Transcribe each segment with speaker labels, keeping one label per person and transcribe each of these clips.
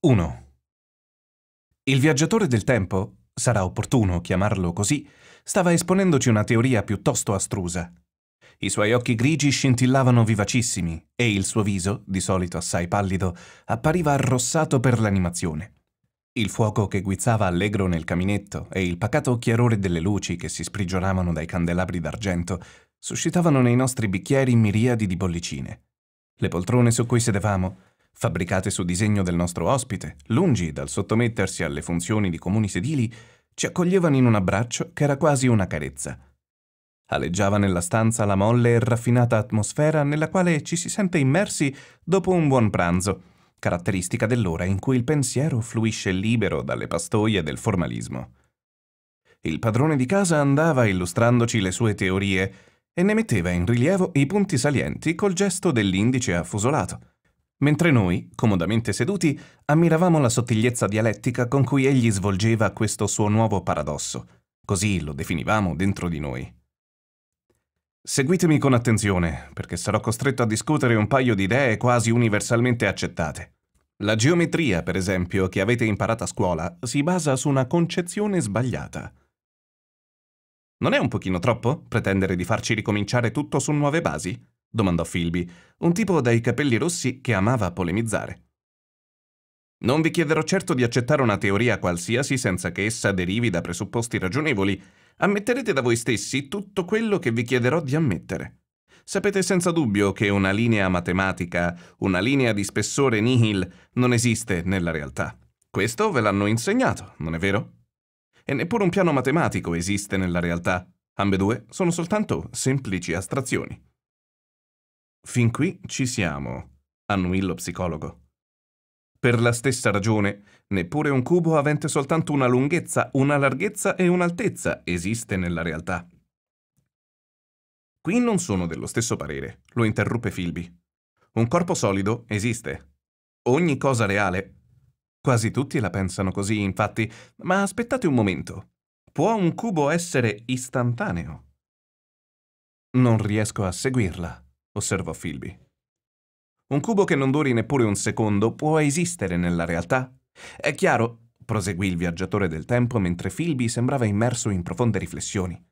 Speaker 1: 1. Il viaggiatore del tempo, sarà opportuno chiamarlo così, stava esponendoci una teoria piuttosto astrusa. I suoi occhi grigi scintillavano vivacissimi e il suo viso, di solito assai pallido, appariva arrossato per l'animazione. Il fuoco che guizzava allegro nel caminetto e il pacato chiarore delle luci che si sprigionavano dai candelabri d'argento suscitavano nei nostri bicchieri miriadi di bollicine. Le poltrone su cui sedevamo fabbricate su disegno del nostro ospite, lungi dal sottomettersi alle funzioni di comuni sedili, ci accoglievano in un abbraccio che era quasi una carezza. Aleggiava nella stanza la molle e raffinata atmosfera nella quale ci si sente immersi dopo un buon pranzo, caratteristica dell'ora in cui il pensiero fluisce libero dalle pastoie del formalismo. Il padrone di casa andava illustrandoci le sue teorie e ne metteva in rilievo i punti salienti col gesto dell'indice affusolato mentre noi, comodamente seduti, ammiravamo la sottigliezza dialettica con cui egli svolgeva questo suo nuovo paradosso. Così lo definivamo dentro di noi. Seguitemi con attenzione, perché sarò costretto a discutere un paio di idee quasi universalmente accettate. La geometria, per esempio, che avete imparato a scuola, si basa su una concezione sbagliata. Non è un pochino troppo pretendere di farci ricominciare tutto su nuove basi? domandò Philby, un tipo dai capelli rossi che amava polemizzare. Non vi chiederò certo di accettare una teoria qualsiasi senza che essa derivi da presupposti ragionevoli. Ammetterete da voi stessi tutto quello che vi chiederò di ammettere. Sapete senza dubbio che una linea matematica, una linea di spessore nihil, non esiste nella realtà. Questo ve l'hanno insegnato, non è vero? E neppure un piano matematico esiste nella realtà. Ambedue sono soltanto semplici astrazioni. Fin qui ci siamo, annuì lo psicologo. Per la stessa ragione, neppure un cubo avente soltanto una lunghezza, una larghezza e un'altezza esiste nella realtà. Qui non sono dello stesso parere, lo interruppe Philby. Un corpo solido esiste. Ogni cosa reale. Quasi tutti la pensano così, infatti, ma aspettate un momento. Può un cubo essere istantaneo? Non riesco a seguirla osservò Philby. Un cubo che non duri neppure un secondo può esistere nella realtà? È chiaro, proseguì il viaggiatore del tempo mentre Philby sembrava immerso in profonde riflessioni.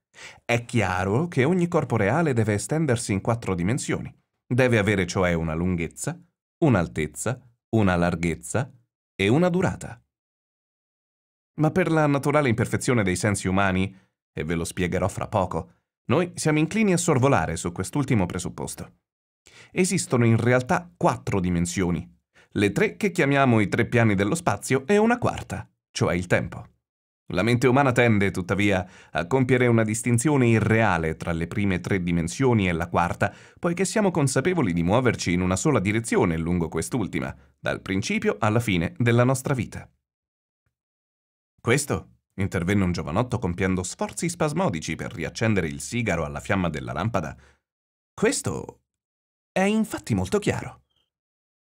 Speaker 1: È chiaro che ogni corpo reale deve estendersi in quattro dimensioni. Deve avere cioè una lunghezza, un'altezza, una larghezza e una durata. Ma per la naturale imperfezione dei sensi umani, e ve lo spiegherò fra poco, noi siamo inclini a sorvolare su quest'ultimo presupposto. Esistono in realtà quattro dimensioni, le tre che chiamiamo i tre piani dello spazio e una quarta, cioè il tempo. La mente umana tende, tuttavia, a compiere una distinzione irreale tra le prime tre dimensioni e la quarta, poiché siamo consapevoli di muoverci in una sola direzione lungo quest'ultima, dal principio alla fine della nostra vita. Questo Intervenne un giovanotto compiendo sforzi spasmodici per riaccendere il sigaro alla fiamma della lampada. Questo è infatti molto chiaro.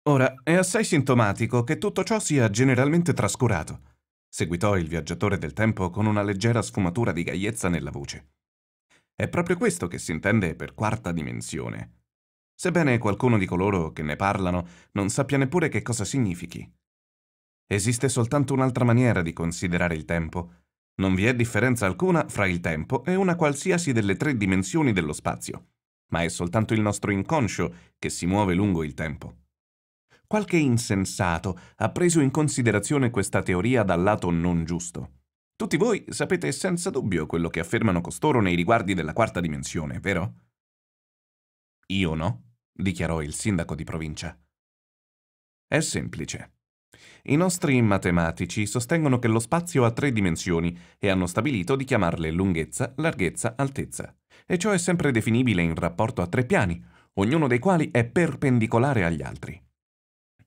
Speaker 1: Ora, è assai sintomatico che tutto ciò sia generalmente trascurato, seguitò il viaggiatore del tempo con una leggera sfumatura di gaiezza nella voce. È proprio questo che si intende per quarta dimensione. Sebbene qualcuno di coloro che ne parlano non sappia neppure che cosa significhi. Esiste soltanto un'altra maniera di considerare il tempo, non vi è differenza alcuna fra il tempo e una qualsiasi delle tre dimensioni dello spazio, ma è soltanto il nostro inconscio che si muove lungo il tempo. Qualche insensato ha preso in considerazione questa teoria dal lato non giusto. Tutti voi sapete senza dubbio quello che affermano costoro nei riguardi della quarta dimensione, vero? Io no, dichiarò il sindaco di provincia. È semplice. I nostri matematici sostengono che lo spazio ha tre dimensioni e hanno stabilito di chiamarle lunghezza, larghezza, altezza. E ciò è sempre definibile in rapporto a tre piani, ognuno dei quali è perpendicolare agli altri.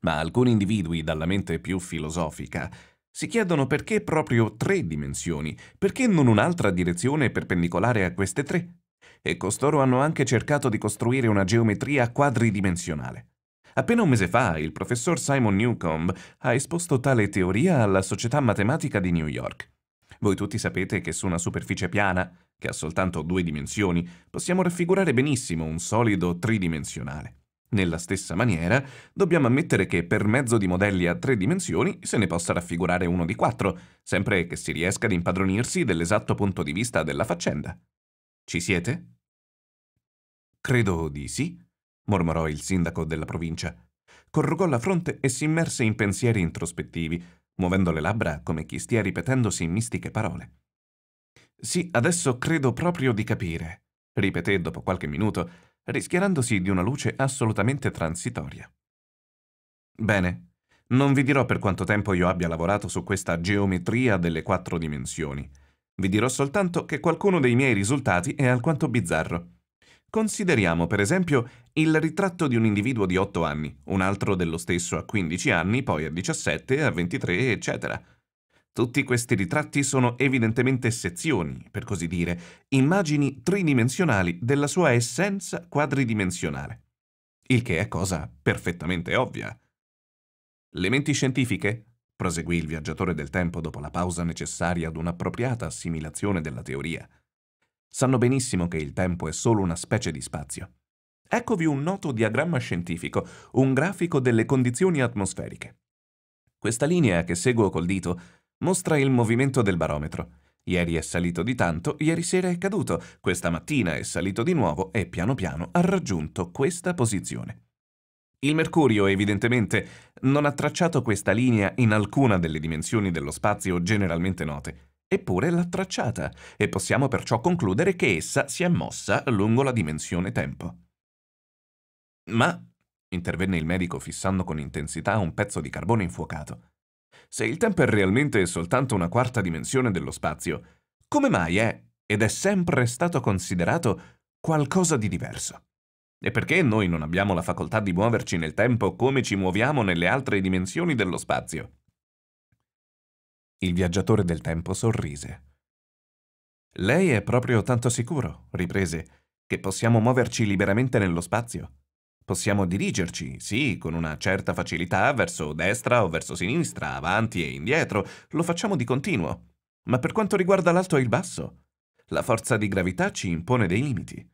Speaker 1: Ma alcuni individui, dalla mente più filosofica, si chiedono perché proprio tre dimensioni, perché non un'altra direzione perpendicolare a queste tre. E costoro hanno anche cercato di costruire una geometria quadridimensionale. Appena un mese fa, il professor Simon Newcomb ha esposto tale teoria alla Società Matematica di New York. Voi tutti sapete che su una superficie piana, che ha soltanto due dimensioni, possiamo raffigurare benissimo un solido tridimensionale. Nella stessa maniera, dobbiamo ammettere che per mezzo di modelli a tre dimensioni se ne possa raffigurare uno di quattro, sempre che si riesca ad impadronirsi dell'esatto punto di vista della faccenda. Ci siete? Credo di sì mormorò il sindaco della provincia. Corrugò la fronte e si immerse in pensieri introspettivi, muovendo le labbra come chi stia ripetendosi mistiche parole. Sì, adesso credo proprio di capire, ripeté dopo qualche minuto, rischiarandosi di una luce assolutamente transitoria. Bene, non vi dirò per quanto tempo io abbia lavorato su questa geometria delle quattro dimensioni. Vi dirò soltanto che qualcuno dei miei risultati è alquanto bizzarro. Consideriamo per esempio il ritratto di un individuo di 8 anni, un altro dello stesso a 15 anni, poi a 17, a 23, eccetera. Tutti questi ritratti sono evidentemente sezioni, per così dire, immagini tridimensionali della sua essenza quadridimensionale. Il che è cosa perfettamente ovvia. Le menti scientifiche, proseguì il viaggiatore del tempo dopo la pausa necessaria ad un'appropriata assimilazione della teoria, Sanno benissimo che il tempo è solo una specie di spazio. Eccovi un noto diagramma scientifico, un grafico delle condizioni atmosferiche. Questa linea che seguo col dito mostra il movimento del barometro. Ieri è salito di tanto, ieri sera è caduto, questa mattina è salito di nuovo e piano piano ha raggiunto questa posizione. Il mercurio, evidentemente, non ha tracciato questa linea in alcuna delle dimensioni dello spazio generalmente note eppure l'ha tracciata, e possiamo perciò concludere che essa si è mossa lungo la dimensione tempo. Ma, intervenne il medico fissando con intensità un pezzo di carbone infuocato, se il tempo è realmente soltanto una quarta dimensione dello spazio, come mai è, ed è sempre stato considerato, qualcosa di diverso? E perché noi non abbiamo la facoltà di muoverci nel tempo come ci muoviamo nelle altre dimensioni dello spazio? Il viaggiatore del tempo sorrise. Lei è proprio tanto sicuro, riprese, che possiamo muoverci liberamente nello spazio. Possiamo dirigerci, sì, con una certa facilità, verso destra o verso sinistra, avanti e indietro, lo facciamo di continuo. Ma per quanto riguarda l'alto e il basso, la forza di gravità ci impone dei limiti.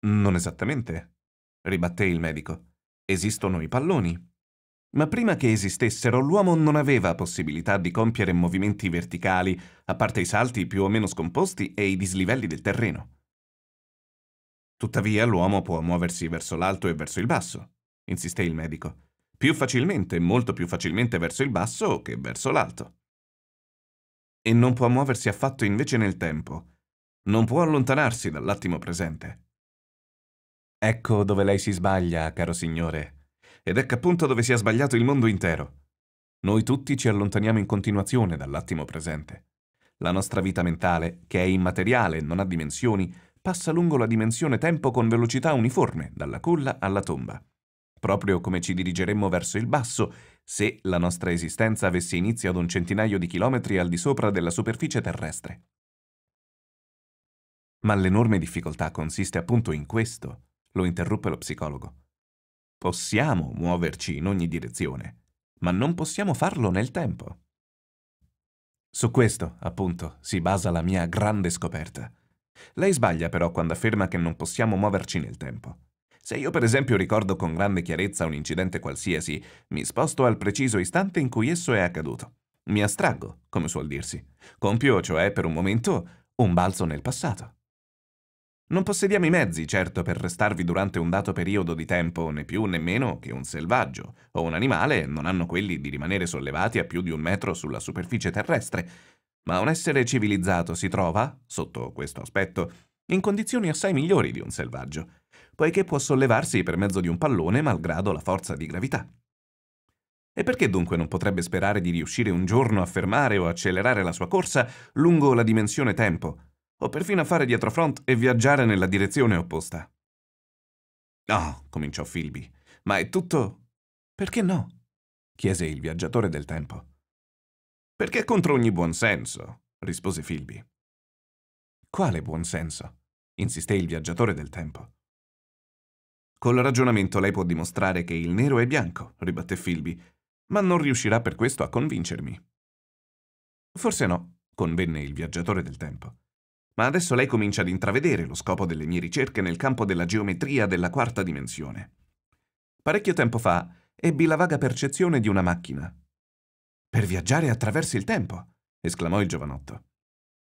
Speaker 1: Non esattamente, ribatté il medico. Esistono i palloni, ma prima che esistessero l'uomo non aveva possibilità di compiere movimenti verticali, a parte i salti più o meno scomposti e i dislivelli del terreno. Tuttavia l'uomo può muoversi verso l'alto e verso il basso, insisté il medico. Più facilmente, molto più facilmente verso il basso che verso l'alto. E non può muoversi affatto invece nel tempo. Non può allontanarsi dall'attimo presente. Ecco dove lei si sbaglia, caro signore, ed ecco appunto dove si è sbagliato il mondo intero. Noi tutti ci allontaniamo in continuazione dall'attimo presente. La nostra vita mentale, che è immateriale e non ha dimensioni, passa lungo la dimensione tempo con velocità uniforme, dalla culla alla tomba. Proprio come ci dirigeremmo verso il basso se la nostra esistenza avesse inizio ad un centinaio di chilometri al di sopra della superficie terrestre. Ma l'enorme difficoltà consiste appunto in questo, lo interruppe lo psicologo. Possiamo muoverci in ogni direzione, ma non possiamo farlo nel tempo. Su questo, appunto, si basa la mia grande scoperta. Lei sbaglia però quando afferma che non possiamo muoverci nel tempo. Se io per esempio ricordo con grande chiarezza un incidente qualsiasi, mi sposto al preciso istante in cui esso è accaduto. Mi astraggo, come suol dirsi. Compio, cioè, per un momento, un balzo nel passato. Non possediamo i mezzi, certo, per restarvi durante un dato periodo di tempo, né più né meno che un selvaggio o un animale non hanno quelli di rimanere sollevati a più di un metro sulla superficie terrestre, ma un essere civilizzato si trova, sotto questo aspetto, in condizioni assai migliori di un selvaggio, poiché può sollevarsi per mezzo di un pallone malgrado la forza di gravità. E perché dunque non potrebbe sperare di riuscire un giorno a fermare o accelerare la sua corsa lungo la dimensione tempo, o perfino a fare dietrofront e viaggiare nella direzione opposta. No, cominciò Philby, ma è tutto... Perché no? chiese il viaggiatore del tempo. Perché è contro ogni buonsenso, rispose Philby. Quale buonsenso? insisté il viaggiatore del tempo. Col ragionamento lei può dimostrare che il nero è bianco, ribatté Philby, ma non riuscirà per questo a convincermi. Forse no, convenne il viaggiatore del tempo. Ma adesso lei comincia ad intravedere lo scopo delle mie ricerche nel campo della geometria della quarta dimensione. Parecchio tempo fa ebbi la vaga percezione di una macchina. Per viaggiare attraverso il tempo, esclamò il giovanotto,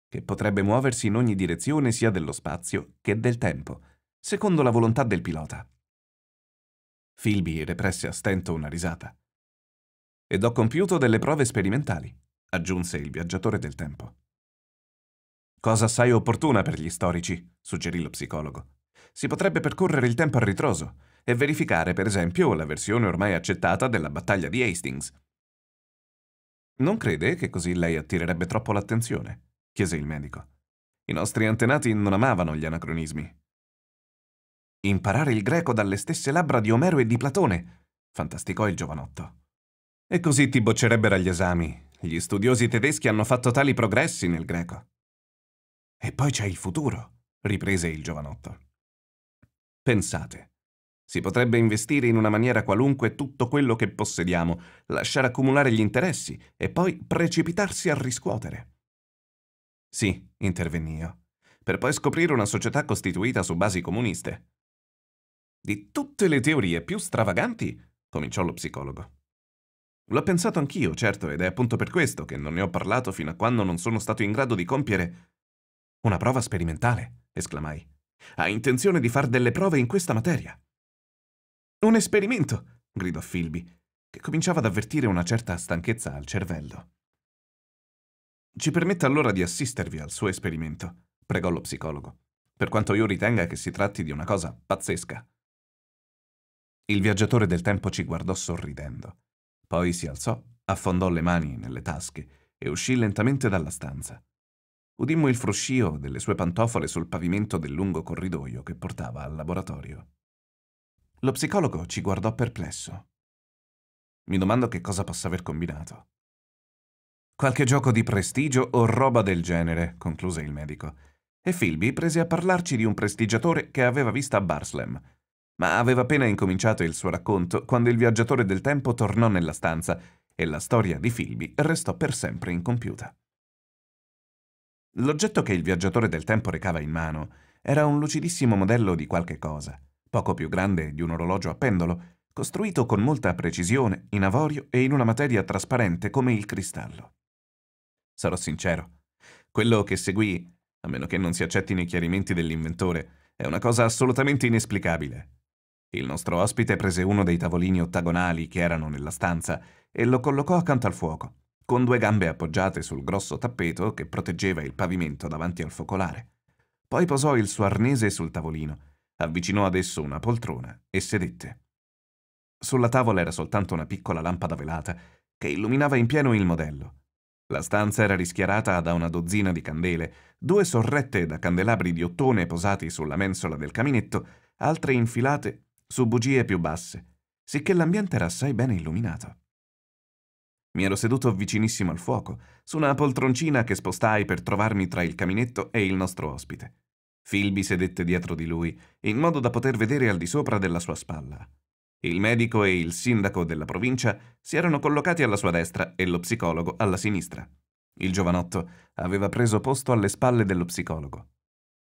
Speaker 1: che potrebbe muoversi in ogni direzione sia dello spazio che del tempo, secondo la volontà del pilota. Philby represse a stento una risata. Ed ho compiuto delle prove sperimentali, aggiunse il viaggiatore del tempo. Cosa assai opportuna per gli storici, suggerì lo psicologo. Si potrebbe percorrere il tempo a ritroso e verificare, per esempio, la versione ormai accettata della battaglia di Hastings. Non crede che così lei attirerebbe troppo l'attenzione? chiese il medico. I nostri antenati non amavano gli anacronismi. Imparare il greco dalle stesse labbra di Omero e di Platone, fantasticò il giovanotto. E così ti boccerebbero agli esami. Gli studiosi tedeschi hanno fatto tali progressi nel greco. E poi c'è il futuro, riprese il giovanotto. Pensate, si potrebbe investire in una maniera qualunque tutto quello che possediamo, lasciare accumulare gli interessi e poi precipitarsi a riscuotere. Sì, intervenni io, per poi scoprire una società costituita su basi comuniste. Di tutte le teorie più stravaganti, cominciò lo psicologo. L'ho pensato anch'io, certo, ed è appunto per questo che non ne ho parlato fino a quando non sono stato in grado di compiere una prova sperimentale, esclamai. Ha intenzione di far delle prove in questa materia. Un esperimento, gridò Philby, che cominciava ad avvertire una certa stanchezza al cervello. Ci permetta allora di assistervi al suo esperimento, pregò lo psicologo, per quanto io ritenga che si tratti di una cosa pazzesca. Il viaggiatore del tempo ci guardò sorridendo. Poi si alzò, affondò le mani nelle tasche e uscì lentamente dalla stanza udimmo il fruscio delle sue pantofole sul pavimento del lungo corridoio che portava al laboratorio. Lo psicologo ci guardò perplesso. Mi domando che cosa possa aver combinato. Qualche gioco di prestigio o roba del genere, concluse il medico. E Philby prese a parlarci di un prestigiatore che aveva vista a Barslam, ma aveva appena incominciato il suo racconto quando il viaggiatore del tempo tornò nella stanza e la storia di Philby restò per sempre incompiuta. L'oggetto che il viaggiatore del tempo recava in mano era un lucidissimo modello di qualche cosa, poco più grande di un orologio a pendolo, costruito con molta precisione in avorio e in una materia trasparente come il cristallo. Sarò sincero, quello che seguì, a meno che non si accettino i chiarimenti dell'inventore, è una cosa assolutamente inesplicabile. Il nostro ospite prese uno dei tavolini ottagonali che erano nella stanza e lo collocò accanto al fuoco con due gambe appoggiate sul grosso tappeto che proteggeva il pavimento davanti al focolare. Poi posò il suo arnese sul tavolino, avvicinò ad esso una poltrona e sedette. Sulla tavola era soltanto una piccola lampada velata che illuminava in pieno il modello. La stanza era rischiarata da una dozzina di candele, due sorrette da candelabri di ottone posati sulla mensola del caminetto, altre infilate su bugie più basse, sicché l'ambiente era assai bene illuminato. Mi ero seduto vicinissimo al fuoco, su una poltroncina che spostai per trovarmi tra il caminetto e il nostro ospite. Filby sedette dietro di lui, in modo da poter vedere al di sopra della sua spalla. Il medico e il sindaco della provincia si erano collocati alla sua destra e lo psicologo alla sinistra. Il giovanotto aveva preso posto alle spalle dello psicologo.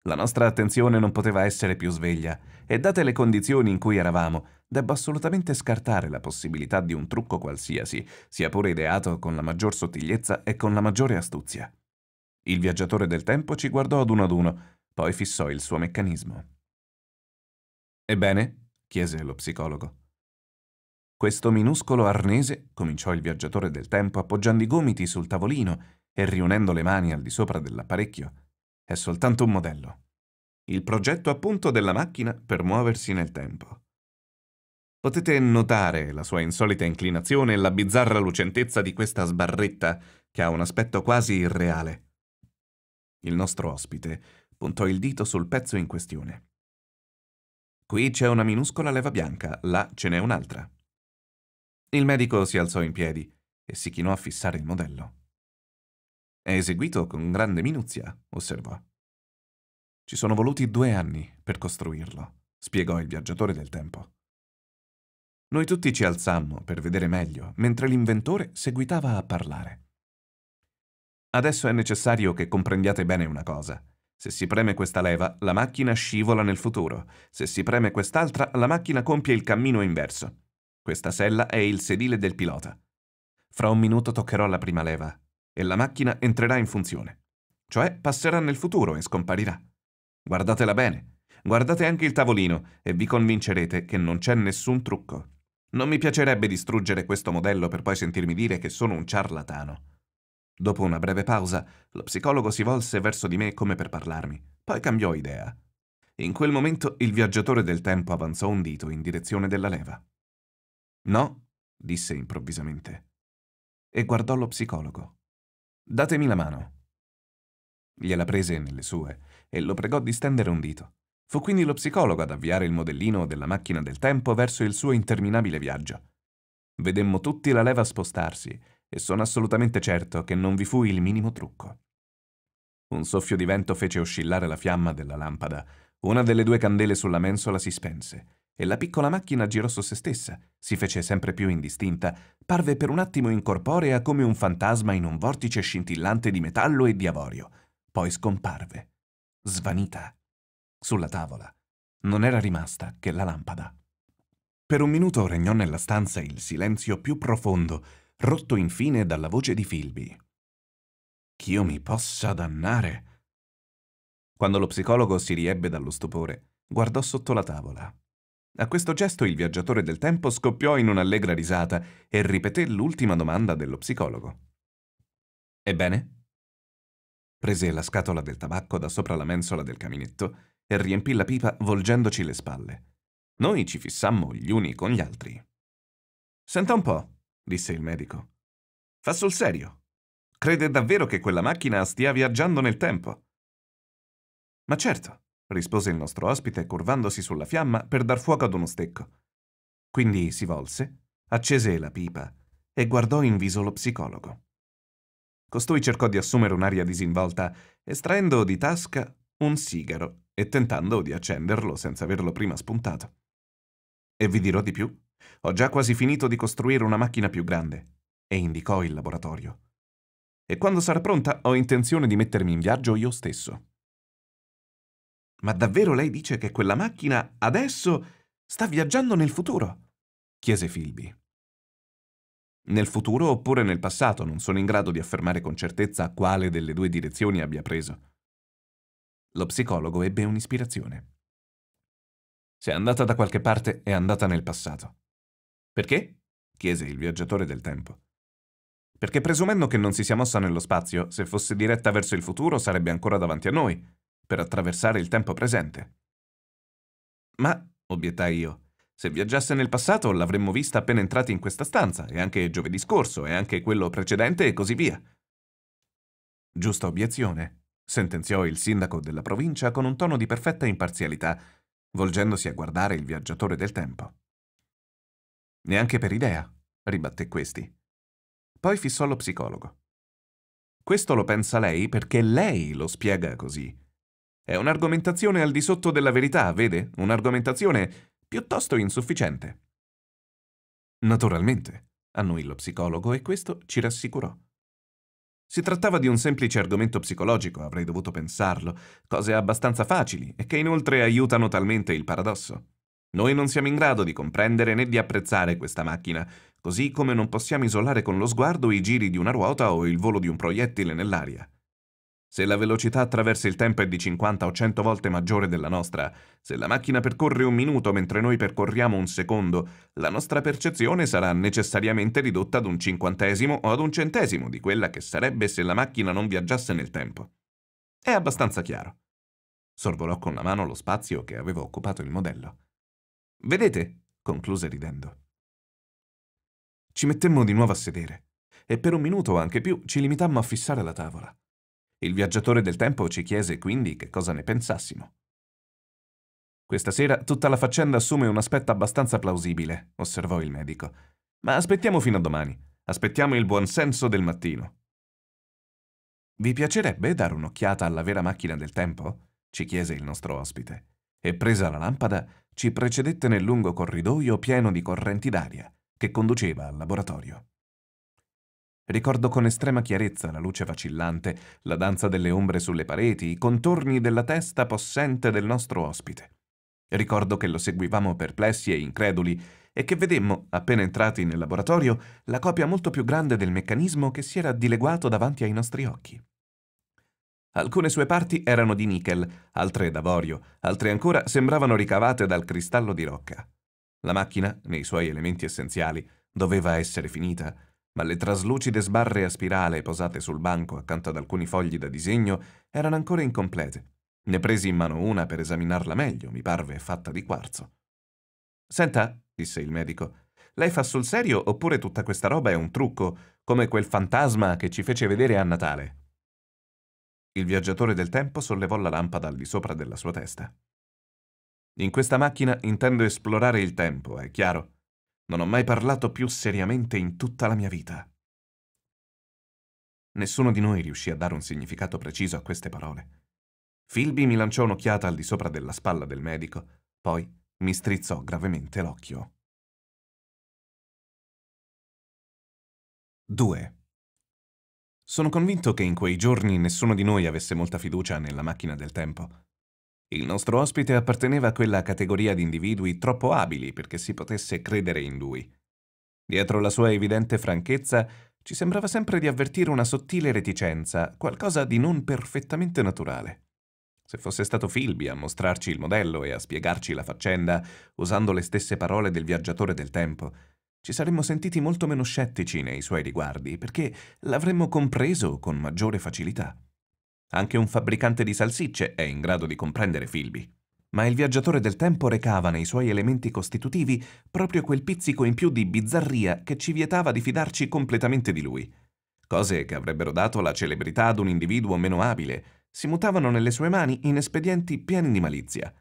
Speaker 1: La nostra attenzione non poteva essere più sveglia e date le condizioni in cui eravamo, debbo assolutamente scartare la possibilità di un trucco qualsiasi, sia pure ideato con la maggior sottigliezza e con la maggiore astuzia. Il viaggiatore del tempo ci guardò ad uno ad uno, poi fissò il suo meccanismo. Ebbene? chiese lo psicologo. Questo minuscolo arnese, cominciò il viaggiatore del tempo appoggiando i gomiti sul tavolino e riunendo le mani al di sopra dell'apparecchio, è soltanto un modello. Il progetto appunto della macchina per muoversi nel tempo. Potete notare la sua insolita inclinazione e la bizzarra lucentezza di questa sbarretta che ha un aspetto quasi irreale. Il nostro ospite puntò il dito sul pezzo in questione. Qui c'è una minuscola leva bianca, là ce n'è un'altra. Il medico si alzò in piedi e si chinò a fissare il modello. È eseguito con grande minuzia, osservò. Ci sono voluti due anni per costruirlo, spiegò il viaggiatore del tempo. Noi tutti ci alzammo per vedere meglio, mentre l'inventore seguitava a parlare. Adesso è necessario che comprendiate bene una cosa. Se si preme questa leva, la macchina scivola nel futuro. Se si preme quest'altra, la macchina compie il cammino inverso. Questa sella è il sedile del pilota. Fra un minuto toccherò la prima leva e la macchina entrerà in funzione. Cioè passerà nel futuro e scomparirà. Guardatela bene. Guardate anche il tavolino e vi convincerete che non c'è nessun trucco. Non mi piacerebbe distruggere questo modello per poi sentirmi dire che sono un ciarlatano. Dopo una breve pausa, lo psicologo si volse verso di me come per parlarmi, poi cambiò idea. In quel momento il viaggiatore del tempo avanzò un dito in direzione della leva. No, disse improvvisamente, e guardò lo psicologo. Datemi la mano. Gliela prese nelle sue e lo pregò di stendere un dito. Fu quindi lo psicologo ad avviare il modellino della macchina del tempo verso il suo interminabile viaggio. Vedemmo tutti la leva spostarsi e sono assolutamente certo che non vi fu il minimo trucco. Un soffio di vento fece oscillare la fiamma della lampada. Una delle due candele sulla mensola si spense e la piccola macchina girò su se stessa, si fece sempre più indistinta, parve per un attimo incorporea come un fantasma in un vortice scintillante di metallo e di avorio, poi scomparve, svanita, sulla tavola. Non era rimasta che la lampada. Per un minuto regnò nella stanza il silenzio più profondo, rotto infine dalla voce di Filby. Ch'io mi possa dannare. Quando lo psicologo si riebbe dallo stupore, guardò sotto la tavola. A questo gesto il viaggiatore del tempo scoppiò in un'allegra risata e ripeté l'ultima domanda dello psicologo. Ebbene? Prese la scatola del tabacco da sopra la mensola del caminetto e riempì la pipa volgendoci le spalle. Noi ci fissammo gli uni con gli altri. Senta un po', disse il medico. Fa sul serio. Crede davvero che quella macchina stia viaggiando nel tempo? Ma certo, rispose il nostro ospite curvandosi sulla fiamma per dar fuoco ad uno stecco. Quindi si volse, accese la pipa e guardò in viso lo psicologo. Costui cercò di assumere un'aria disinvolta, estraendo di tasca un sigaro e tentando di accenderlo senza averlo prima spuntato. E vi dirò di più. Ho già quasi finito di costruire una macchina più grande, e indicò il laboratorio. E quando sarà pronta ho intenzione di mettermi in viaggio io stesso. Ma davvero lei dice che quella macchina adesso sta viaggiando nel futuro? chiese Philby. Nel futuro oppure nel passato non sono in grado di affermare con certezza quale delle due direzioni abbia preso. Lo psicologo ebbe un'ispirazione. Se è andata da qualche parte, è andata nel passato. Perché? chiese il viaggiatore del tempo. Perché presumendo che non si sia mossa nello spazio, se fosse diretta verso il futuro sarebbe ancora davanti a noi, per attraversare il tempo presente. Ma, obiettai io, se viaggiasse nel passato l'avremmo vista appena entrati in questa stanza, e anche giovedì scorso, e anche quello precedente, e così via. Giusta obiezione, sentenziò il sindaco della provincia con un tono di perfetta imparzialità, volgendosi a guardare il viaggiatore del tempo. Neanche per idea, ribatté questi. Poi fissò lo psicologo. Questo lo pensa lei perché lei lo spiega così. È un'argomentazione al di sotto della verità, vede? Un'argomentazione piuttosto insufficiente. Naturalmente, annui lo psicologo e questo ci rassicurò. Si trattava di un semplice argomento psicologico, avrei dovuto pensarlo, cose abbastanza facili e che inoltre aiutano talmente il paradosso. Noi non siamo in grado di comprendere né di apprezzare questa macchina, così come non possiamo isolare con lo sguardo i giri di una ruota o il volo di un proiettile nell'aria. Se la velocità attraverso il tempo è di 50 o 100 volte maggiore della nostra, se la macchina percorre un minuto mentre noi percorriamo un secondo, la nostra percezione sarà necessariamente ridotta ad un cinquantesimo o ad un centesimo di quella che sarebbe se la macchina non viaggiasse nel tempo. È abbastanza chiaro. Sorvolò con la mano lo spazio che aveva occupato il modello. Vedete? concluse ridendo. Ci mettemmo di nuovo a sedere e per un minuto o anche più ci limitammo a fissare la tavola. Il viaggiatore del tempo ci chiese quindi che cosa ne pensassimo. Questa sera tutta la faccenda assume un aspetto abbastanza plausibile, osservò il medico. Ma aspettiamo fino a domani. Aspettiamo il buon senso del mattino. Vi piacerebbe dare un'occhiata alla vera macchina del tempo? ci chiese il nostro ospite. E presa la lampada, ci precedette nel lungo corridoio pieno di correnti d'aria che conduceva al laboratorio. Ricordo con estrema chiarezza la luce vacillante, la danza delle ombre sulle pareti, i contorni della testa possente del nostro ospite. Ricordo che lo seguivamo perplessi e increduli e che vedemmo, appena entrati nel laboratorio, la copia molto più grande del meccanismo che si era dileguato davanti ai nostri occhi. Alcune sue parti erano di nickel, altre d'avorio, altre ancora sembravano ricavate dal cristallo di rocca. La macchina, nei suoi elementi essenziali, doveva essere finita ma le traslucide sbarre a spirale posate sul banco accanto ad alcuni fogli da disegno erano ancora incomplete. Ne presi in mano una per esaminarla meglio, mi parve fatta di quarzo. Senta, disse il medico, lei fa sul serio oppure tutta questa roba è un trucco, come quel fantasma che ci fece vedere a Natale? Il viaggiatore del tempo sollevò la lampada al di sopra della sua testa. In questa macchina intendo esplorare il tempo, è chiaro. Non ho mai parlato più seriamente in tutta la mia vita. Nessuno di noi riuscì a dare un significato preciso a queste parole. Philby mi lanciò un'occhiata al di sopra della spalla del medico, poi mi strizzò gravemente l'occhio. 2. Sono convinto che in quei giorni nessuno di noi avesse molta fiducia nella macchina del tempo. Il nostro ospite apparteneva a quella categoria di individui troppo abili perché si potesse credere in lui. Dietro la sua evidente franchezza ci sembrava sempre di avvertire una sottile reticenza, qualcosa di non perfettamente naturale. Se fosse stato Filby a mostrarci il modello e a spiegarci la faccenda usando le stesse parole del viaggiatore del tempo, ci saremmo sentiti molto meno scettici nei suoi riguardi perché l'avremmo compreso con maggiore facilità. Anche un fabbricante di salsicce è in grado di comprendere Filby. Ma il viaggiatore del tempo recava nei suoi elementi costitutivi proprio quel pizzico in più di bizzarria che ci vietava di fidarci completamente di lui. Cose che avrebbero dato la celebrità ad un individuo meno abile si mutavano nelle sue mani in espedienti pieni di malizia.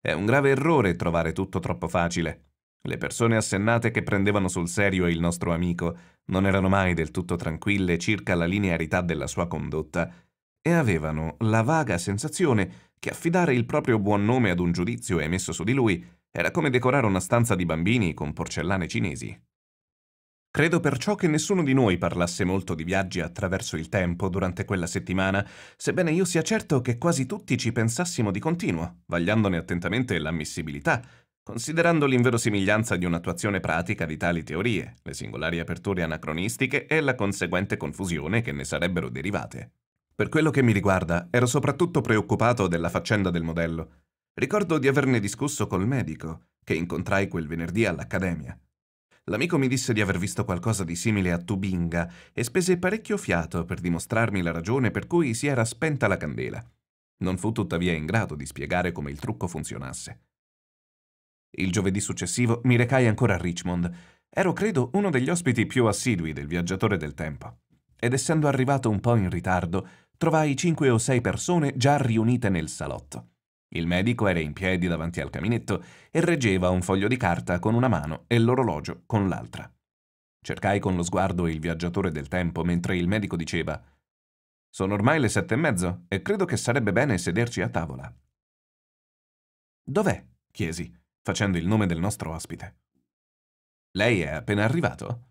Speaker 1: È un grave errore trovare tutto troppo facile. Le persone assennate che prendevano sul serio il nostro amico non erano mai del tutto tranquille circa la linearità della sua condotta e avevano la vaga sensazione che affidare il proprio buon nome ad un giudizio emesso su di lui era come decorare una stanza di bambini con porcellane cinesi. Credo perciò che nessuno di noi parlasse molto di viaggi attraverso il tempo durante quella settimana, sebbene io sia certo che quasi tutti ci pensassimo di continuo, vagliandone attentamente l'ammissibilità, considerando l'inverosimiglianza di un'attuazione pratica di tali teorie, le singolari aperture anacronistiche e la conseguente confusione che ne sarebbero derivate. Per quello che mi riguarda, ero soprattutto preoccupato della faccenda del modello. Ricordo di averne discusso col medico, che incontrai quel venerdì all'accademia. L'amico mi disse di aver visto qualcosa di simile a Tubinga e spese parecchio fiato per dimostrarmi la ragione per cui si era spenta la candela. Non fu tuttavia in grado di spiegare come il trucco funzionasse. Il giovedì successivo mi recai ancora a Richmond. Ero, credo, uno degli ospiti più assidui del viaggiatore del tempo. Ed essendo arrivato un po' in ritardo, trovai cinque o sei persone già riunite nel salotto. Il medico era in piedi davanti al caminetto e reggeva un foglio di carta con una mano e l'orologio con l'altra. Cercai con lo sguardo il viaggiatore del tempo mentre il medico diceva «Sono ormai le sette e mezzo e credo che sarebbe bene sederci a tavola». «Dov'è?» chiesi, facendo il nome del nostro ospite. «Lei è appena arrivato?»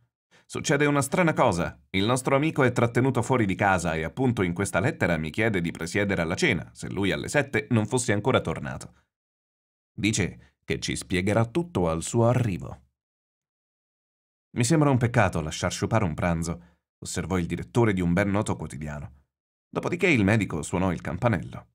Speaker 1: Succede una strana cosa. Il nostro amico è trattenuto fuori di casa e appunto in questa lettera mi chiede di presiedere alla cena, se lui alle sette non fosse ancora tornato. Dice che ci spiegherà tutto al suo arrivo. Mi sembra un peccato lasciar sciupare un pranzo, osservò il direttore di un ben noto quotidiano. Dopodiché il medico suonò il campanello.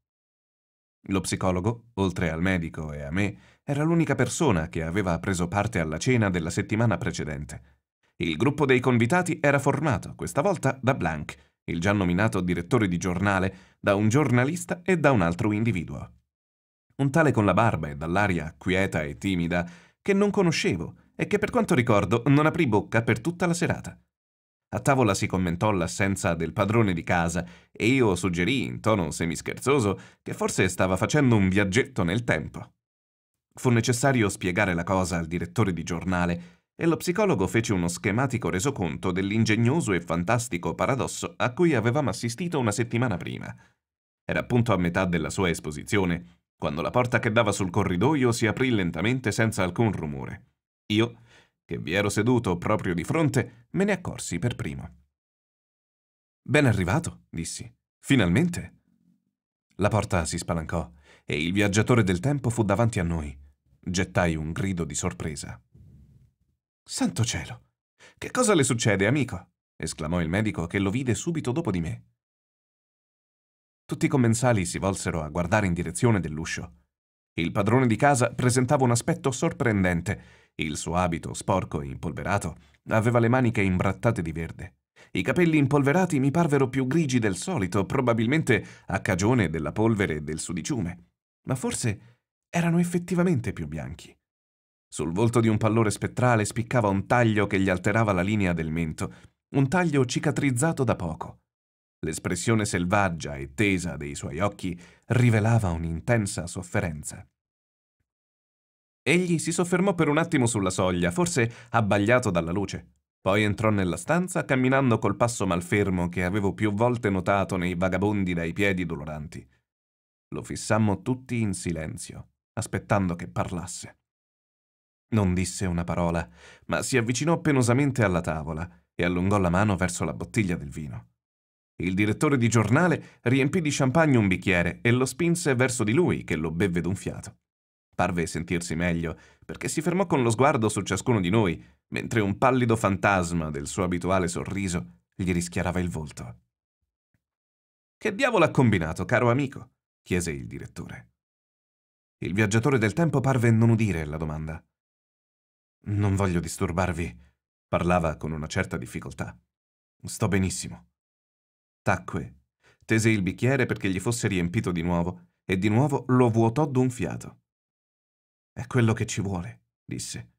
Speaker 1: Lo psicologo, oltre al medico e a me, era l'unica persona che aveva preso parte alla cena della settimana precedente. Il gruppo dei convitati era formato, questa volta, da Blank, il già nominato direttore di giornale, da un giornalista e da un altro individuo. Un tale con la barba e dall'aria quieta e timida, che non conoscevo e che per quanto ricordo non aprì bocca per tutta la serata. A tavola si commentò l'assenza del padrone di casa e io suggerì in tono semischerzoso che forse stava facendo un viaggetto nel tempo. Fu necessario spiegare la cosa al direttore di giornale e lo psicologo fece uno schematico resoconto dell'ingegnoso e fantastico paradosso a cui avevamo assistito una settimana prima. Era appunto a metà della sua esposizione, quando la porta che dava sul corridoio si aprì lentamente senza alcun rumore. Io, che vi ero seduto proprio di fronte, me ne accorsi per primo. Ben arrivato, dissi. Finalmente. La porta si spalancò e il viaggiatore del tempo fu davanti a noi. Gettai un grido di sorpresa. Santo cielo! Che cosa le succede, amico? esclamò il medico che lo vide subito dopo di me. Tutti i commensali si volsero a guardare in direzione dell'uscio. Il padrone di casa presentava un aspetto sorprendente. Il suo abito, sporco e impolverato, aveva le maniche imbrattate di verde. I capelli impolverati mi parvero più grigi del solito, probabilmente a cagione della polvere e del sudiciume, ma forse erano effettivamente più bianchi. Sul volto di un pallore spettrale spiccava un taglio che gli alterava la linea del mento, un taglio cicatrizzato da poco. L'espressione selvaggia e tesa dei suoi occhi rivelava un'intensa sofferenza. Egli si soffermò per un attimo sulla soglia, forse abbagliato dalla luce. Poi entrò nella stanza camminando col passo malfermo che avevo più volte notato nei vagabondi dai piedi doloranti. Lo fissammo tutti in silenzio, aspettando che parlasse. Non disse una parola, ma si avvicinò penosamente alla tavola e allungò la mano verso la bottiglia del vino. Il direttore di giornale riempì di champagne un bicchiere e lo spinse verso di lui, che lo bevve d'un fiato. Parve sentirsi meglio, perché si fermò con lo sguardo su ciascuno di noi, mentre un pallido fantasma del suo abituale sorriso gli rischiarava il volto. Che diavolo ha combinato, caro amico? chiese il direttore. Il viaggiatore del tempo parve non udire la domanda. Non voglio disturbarvi. Parlava con una certa difficoltà. Sto benissimo. Tacque. Tese il bicchiere perché gli fosse riempito di nuovo e di nuovo lo vuotò d'un fiato. È quello che ci vuole, disse.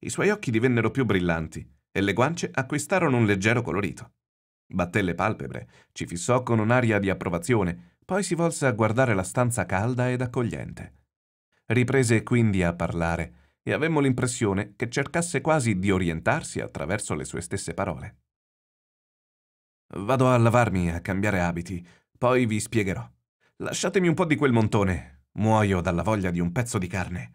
Speaker 1: I suoi occhi divennero più brillanti e le guance acquistarono un leggero colorito. Batté le palpebre, ci fissò con un'aria di approvazione, poi si volse a guardare la stanza calda ed accogliente. Riprese quindi a parlare e avemmo l'impressione che cercasse quasi di orientarsi attraverso le sue stesse parole. Vado a lavarmi, e a cambiare abiti, poi vi spiegherò. Lasciatemi un po' di quel montone, muoio dalla voglia di un pezzo di carne.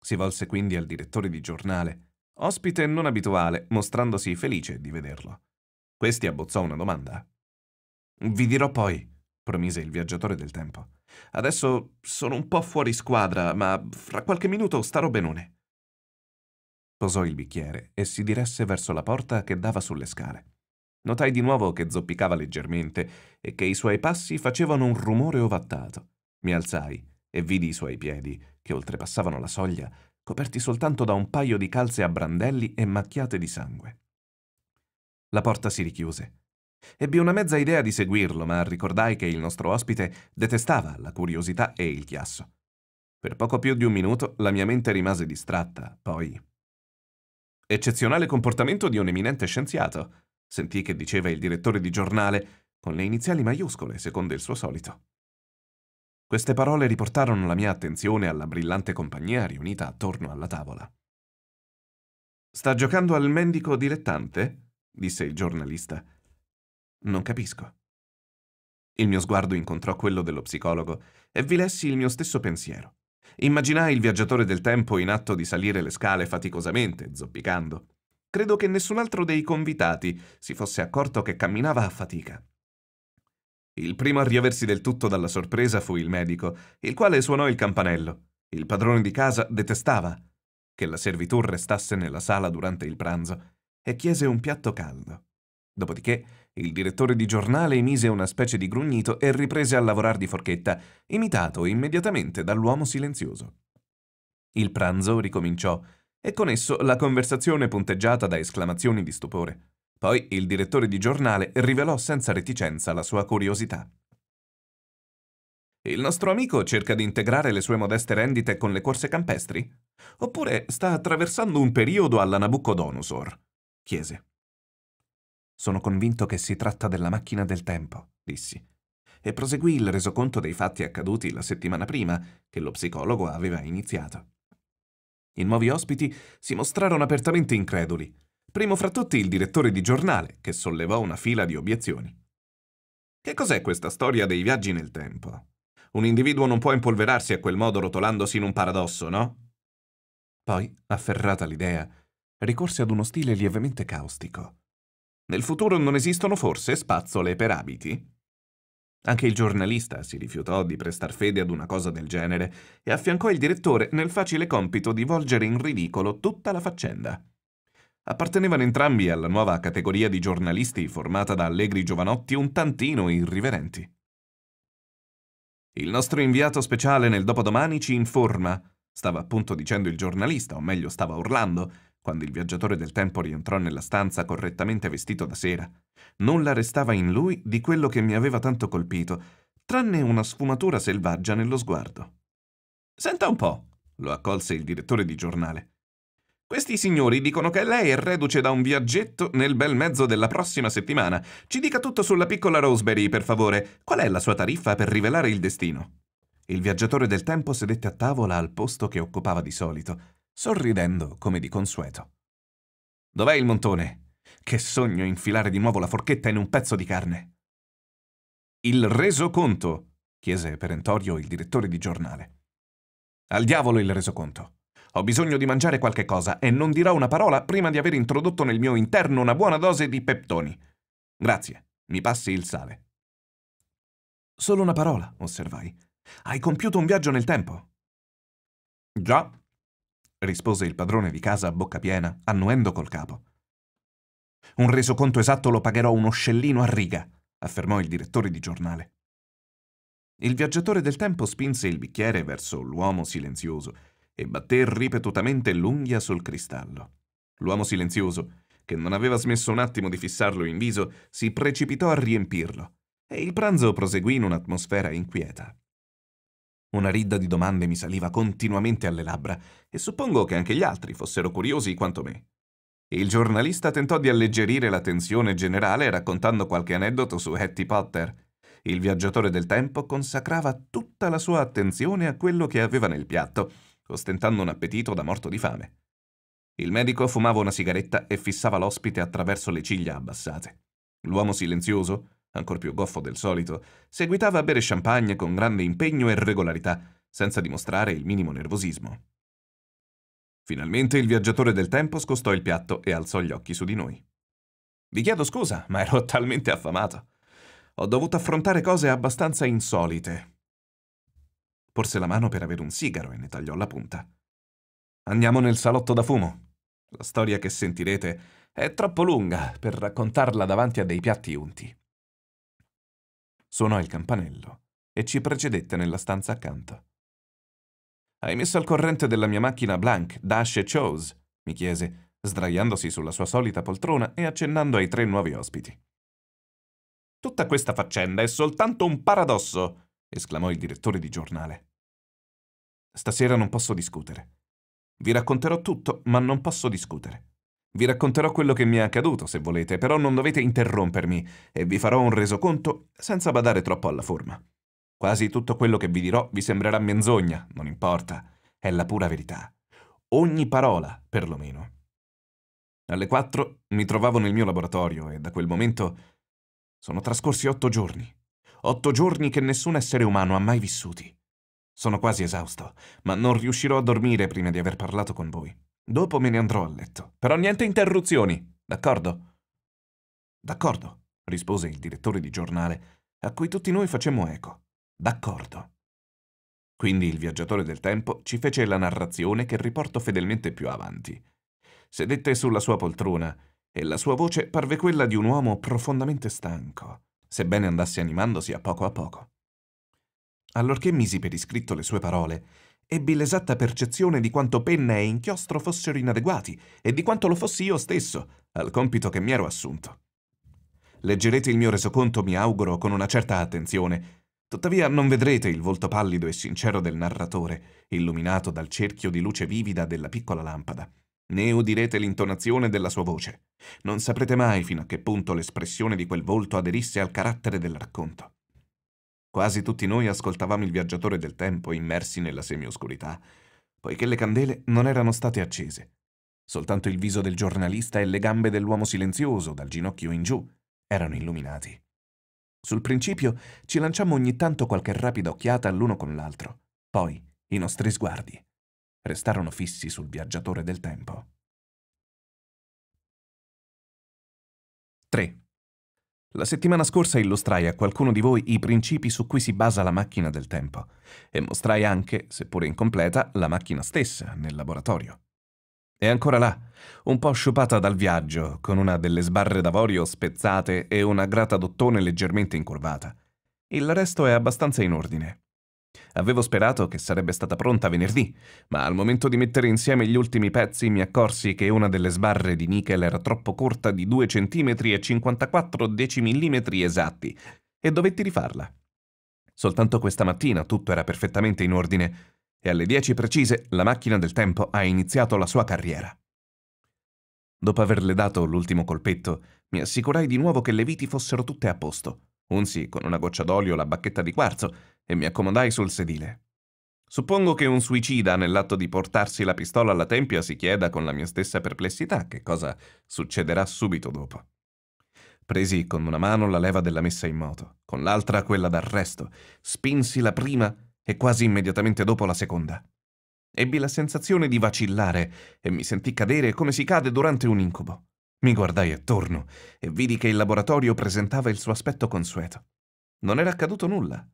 Speaker 1: Si volse quindi al direttore di giornale, ospite non abituale, mostrandosi felice di vederlo. Questi abbozzò una domanda. Vi dirò poi, promise il viaggiatore del tempo. Adesso sono un po' fuori squadra, ma fra qualche minuto starò benone. Posò il bicchiere e si diresse verso la porta che dava sulle scale. Notai di nuovo che zoppicava leggermente e che i suoi passi facevano un rumore ovattato. Mi alzai e vidi i suoi piedi, che oltrepassavano la soglia, coperti soltanto da un paio di calze a brandelli e macchiate di sangue. La porta si richiuse Ebbi una mezza idea di seguirlo, ma ricordai che il nostro ospite detestava la curiosità e il chiasso. Per poco più di un minuto la mia mente rimase distratta, poi... Eccezionale comportamento di un eminente scienziato, sentì che diceva il direttore di giornale, con le iniziali maiuscole, secondo il suo solito. Queste parole riportarono la mia attenzione alla brillante compagnia riunita attorno alla tavola. Sta giocando al mendico dilettante? disse il giornalista. Non capisco. Il mio sguardo incontrò quello dello psicologo e vi lessi il mio stesso pensiero. Immaginai il viaggiatore del tempo in atto di salire le scale faticosamente, zoppicando. Credo che nessun altro dei convitati si fosse accorto che camminava a fatica. Il primo a riaversi del tutto dalla sorpresa fu il medico, il quale suonò il campanello. Il padrone di casa detestava che la servitù restasse nella sala durante il pranzo e chiese un piatto caldo. Dopodiché il direttore di giornale emise una specie di grugnito e riprese a lavorare di forchetta, imitato immediatamente dall'uomo silenzioso. Il pranzo ricominciò e con esso la conversazione punteggiata da esclamazioni di stupore. Poi il direttore di giornale rivelò senza reticenza la sua curiosità. Il nostro amico cerca di integrare le sue modeste rendite con le corse campestri? Oppure sta attraversando un periodo alla Nabucodonosor? chiese. Sono convinto che si tratta della macchina del tempo, dissi. E proseguì il resoconto dei fatti accaduti la settimana prima, che lo psicologo aveva iniziato. I nuovi ospiti si mostrarono apertamente increduli, primo fra tutti il direttore di giornale, che sollevò una fila di obiezioni. Che cos'è questa storia dei viaggi nel tempo? Un individuo non può impolverarsi a quel modo rotolandosi in un paradosso, no? Poi, afferrata l'idea, ricorse ad uno stile lievemente caustico. Nel futuro non esistono forse spazzole per abiti? Anche il giornalista si rifiutò di prestar fede ad una cosa del genere e affiancò il direttore nel facile compito di volgere in ridicolo tutta la faccenda. Appartenevano entrambi alla nuova categoria di giornalisti formata da allegri giovanotti un tantino irriverenti. Il nostro inviato speciale nel dopodomani ci informa, stava appunto dicendo il giornalista, o meglio stava urlando, quando il viaggiatore del tempo rientrò nella stanza correttamente vestito da sera, nulla restava in lui di quello che mi aveva tanto colpito, tranne una sfumatura selvaggia nello sguardo. Senta un po', lo accolse il direttore di giornale. Questi signori dicono che lei è reduce da un viaggetto nel bel mezzo della prossima settimana. Ci dica tutto sulla piccola Rosemary, per favore. Qual è la sua tariffa per rivelare il destino? Il viaggiatore del tempo sedette a tavola al posto che occupava di solito sorridendo come di consueto. Dov'è il montone? Che sogno infilare di nuovo la forchetta in un pezzo di carne. Il resoconto, chiese perentorio il direttore di giornale. Al diavolo il resoconto. Ho bisogno di mangiare qualche cosa e non dirò una parola prima di aver introdotto nel mio interno una buona dose di peptoni. Grazie, mi passi il sale. Solo una parola, osservai. Hai compiuto un viaggio nel tempo. Già, rispose il padrone di casa a bocca piena, annuendo col capo. Un resoconto esatto lo pagherò uno scellino a riga, affermò il direttore di giornale. Il viaggiatore del tempo spinse il bicchiere verso l'uomo silenzioso e batté ripetutamente l'unghia sul cristallo. L'uomo silenzioso, che non aveva smesso un attimo di fissarlo in viso, si precipitò a riempirlo e il pranzo proseguì in un'atmosfera inquieta. Una ridda di domande mi saliva continuamente alle labbra e suppongo che anche gli altri fossero curiosi quanto me. Il giornalista tentò di alleggerire la tensione generale raccontando qualche aneddoto su Hattie Potter. Il viaggiatore del tempo consacrava tutta la sua attenzione a quello che aveva nel piatto, ostentando un appetito da morto di fame. Il medico fumava una sigaretta e fissava l'ospite attraverso le ciglia abbassate. L'uomo silenzioso, ancor più goffo del solito, seguitava a bere champagne con grande impegno e regolarità, senza dimostrare il minimo nervosismo. Finalmente il viaggiatore del tempo scostò il piatto e alzò gli occhi su di noi. Vi chiedo scusa, ma ero talmente affamato. Ho dovuto affrontare cose abbastanza insolite. Porse la mano per avere un sigaro e ne tagliò la punta. Andiamo nel salotto da fumo. La storia che sentirete è troppo lunga per raccontarla davanti a dei piatti unti. Suonò il campanello e ci precedette nella stanza accanto. Hai messo al corrente della mia macchina Blank, Dash e Chose? mi chiese, sdraiandosi sulla sua solita poltrona e accennando ai tre nuovi ospiti. Tutta questa faccenda è soltanto un paradosso, esclamò il direttore di giornale. Stasera non posso discutere. Vi racconterò tutto, ma non posso discutere. Vi racconterò quello che mi è accaduto, se volete, però non dovete interrompermi e vi farò un resoconto senza badare troppo alla forma. Quasi tutto quello che vi dirò vi sembrerà menzogna, non importa, è la pura verità. Ogni parola, perlomeno. Alle quattro mi trovavo nel mio laboratorio e da quel momento sono trascorsi otto giorni. Otto giorni che nessun essere umano ha mai vissuti. Sono quasi esausto, ma non riuscirò a dormire prima di aver parlato con voi. Dopo me ne andrò a letto. Però niente interruzioni, d'accordo? D'accordo, rispose il direttore di giornale, a cui tutti noi facemmo eco. D'accordo. Quindi il viaggiatore del tempo ci fece la narrazione che riporto fedelmente più avanti. Sedette sulla sua poltrona e la sua voce parve quella di un uomo profondamente stanco, sebbene andasse animandosi a poco a poco. Allorché misi per iscritto le sue parole, ebbi l'esatta percezione di quanto penna e inchiostro fossero inadeguati e di quanto lo fossi io stesso al compito che mi ero assunto. Leggerete il mio resoconto, mi auguro, con una certa attenzione, tuttavia non vedrete il volto pallido e sincero del narratore, illuminato dal cerchio di luce vivida della piccola lampada, né udirete l'intonazione della sua voce. Non saprete mai fino a che punto l'espressione di quel volto aderisse al carattere del racconto. Quasi tutti noi ascoltavamo il viaggiatore del tempo immersi nella semioscurità, poiché le candele non erano state accese. Soltanto il viso del giornalista e le gambe dell'uomo silenzioso, dal ginocchio in giù, erano illuminati. Sul principio ci lanciammo ogni tanto qualche rapida occhiata l'uno con l'altro, poi i nostri sguardi restarono fissi sul viaggiatore del tempo. 3. La settimana scorsa illustrai a qualcuno di voi i principi su cui si basa la macchina del tempo e mostrai anche, seppur incompleta, la macchina stessa nel laboratorio. È ancora là, un po' sciupata dal viaggio, con una delle sbarre d'avorio spezzate e una grata d'ottone leggermente incurvata. Il resto è abbastanza in ordine. Avevo sperato che sarebbe stata pronta venerdì, ma al momento di mettere insieme gli ultimi pezzi mi accorsi che una delle sbarre di nickel era troppo corta di 2 cm e 54 decimillimetri esatti e dovetti rifarla. Soltanto questa mattina tutto era perfettamente in ordine e alle 10 precise la macchina del tempo ha iniziato la sua carriera. Dopo averle dato l'ultimo colpetto, mi assicurai di nuovo che le viti fossero tutte a posto. Unsi con una goccia d'olio la bacchetta di quarzo e mi accomodai sul sedile. Suppongo che un suicida nell'atto di portarsi la pistola alla tempia si chieda con la mia stessa perplessità che cosa succederà subito dopo. Presi con una mano la leva della messa in moto, con l'altra quella d'arresto, spinsi la prima e quasi immediatamente dopo la seconda. Ebbi la sensazione di vacillare e mi sentì cadere come si cade durante un incubo. Mi guardai attorno e vidi che il laboratorio presentava il suo aspetto consueto. Non era accaduto nulla,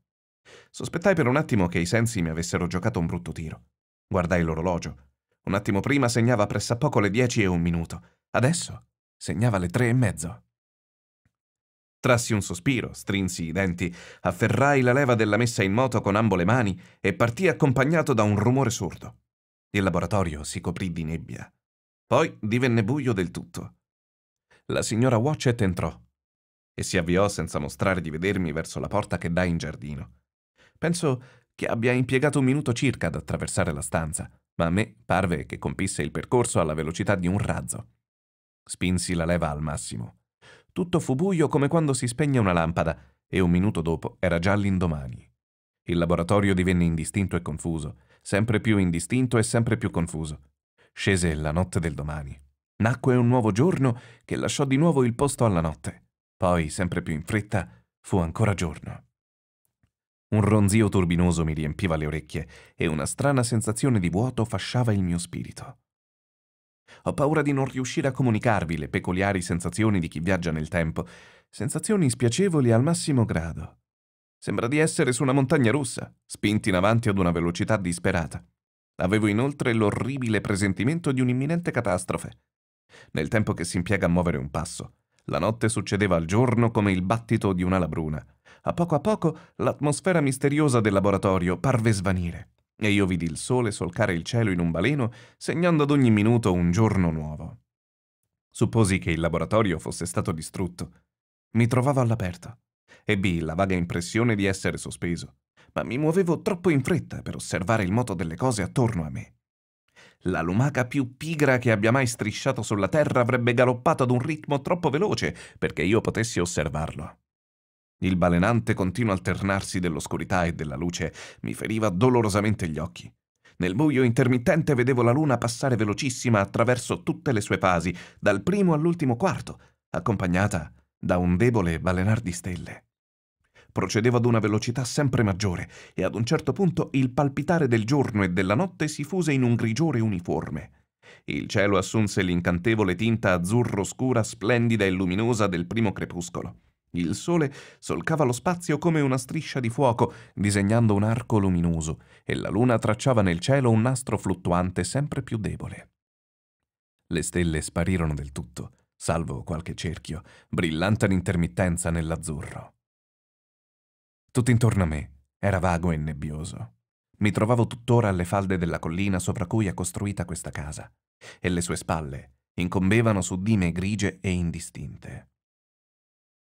Speaker 1: Sospettai per un attimo che i sensi mi avessero giocato un brutto tiro. Guardai l'orologio. Un attimo prima segnava pressappoco le dieci e un minuto. Adesso segnava le tre e mezzo. Trassi un sospiro, strinsi i denti, afferrai la leva della messa in moto con ambo le mani e partì accompagnato da un rumore sordo. Il laboratorio si coprì di nebbia. Poi divenne buio del tutto. La signora Watchet entrò e si avviò senza mostrare di vedermi verso la porta che dà in giardino. Penso che abbia impiegato un minuto circa ad attraversare la stanza, ma a me parve che compisse il percorso alla velocità di un razzo. Spinsi la leva al massimo. Tutto fu buio come quando si spegne una lampada, e un minuto dopo era già l'indomani. Il laboratorio divenne indistinto e confuso, sempre più indistinto e sempre più confuso. Scese la notte del domani. Nacque un nuovo giorno che lasciò di nuovo il posto alla notte. Poi, sempre più in fretta, fu ancora giorno. Un ronzio turbinoso mi riempiva le orecchie e una strana sensazione di vuoto fasciava il mio spirito. Ho paura di non riuscire a comunicarvi le peculiari sensazioni di chi viaggia nel tempo, sensazioni spiacevoli al massimo grado. Sembra di essere su una montagna russa, spinti in avanti ad una velocità disperata. Avevo inoltre l'orribile presentimento di un'imminente catastrofe. Nel tempo che si impiega a muovere un passo, la notte succedeva al giorno come il battito di un'ala bruna. A poco a poco l'atmosfera misteriosa del laboratorio parve svanire e io vidi il sole solcare il cielo in un baleno, segnando ad ogni minuto un giorno nuovo. Supposi che il laboratorio fosse stato distrutto. Mi trovavo all'aperto. Ebbi la vaga impressione di essere sospeso, ma mi muovevo troppo in fretta per osservare il moto delle cose attorno a me. La lumaca più pigra che abbia mai strisciato sulla terra avrebbe galoppato ad un ritmo troppo veloce perché io potessi osservarlo. Il balenante continuo alternarsi dell'oscurità e della luce mi feriva dolorosamente gli occhi. Nel buio intermittente vedevo la luna passare velocissima attraverso tutte le sue fasi, dal primo all'ultimo quarto, accompagnata da un debole balenar di stelle. Procedevo ad una velocità sempre maggiore e ad un certo punto il palpitare del giorno e della notte si fuse in un grigiore uniforme. Il cielo assunse l'incantevole tinta azzurro scura, splendida e luminosa del primo crepuscolo. Il sole solcava lo spazio come una striscia di fuoco, disegnando un arco luminoso, e la luna tracciava nel cielo un nastro fluttuante sempre più debole. Le stelle sparirono del tutto, salvo qualche cerchio, brillante all'intermittenza nell'azzurro. Tutto intorno a me era vago e nebbioso. Mi trovavo tuttora alle falde della collina sopra cui è costruita questa casa, e le sue spalle incombevano su dime grigie e indistinte.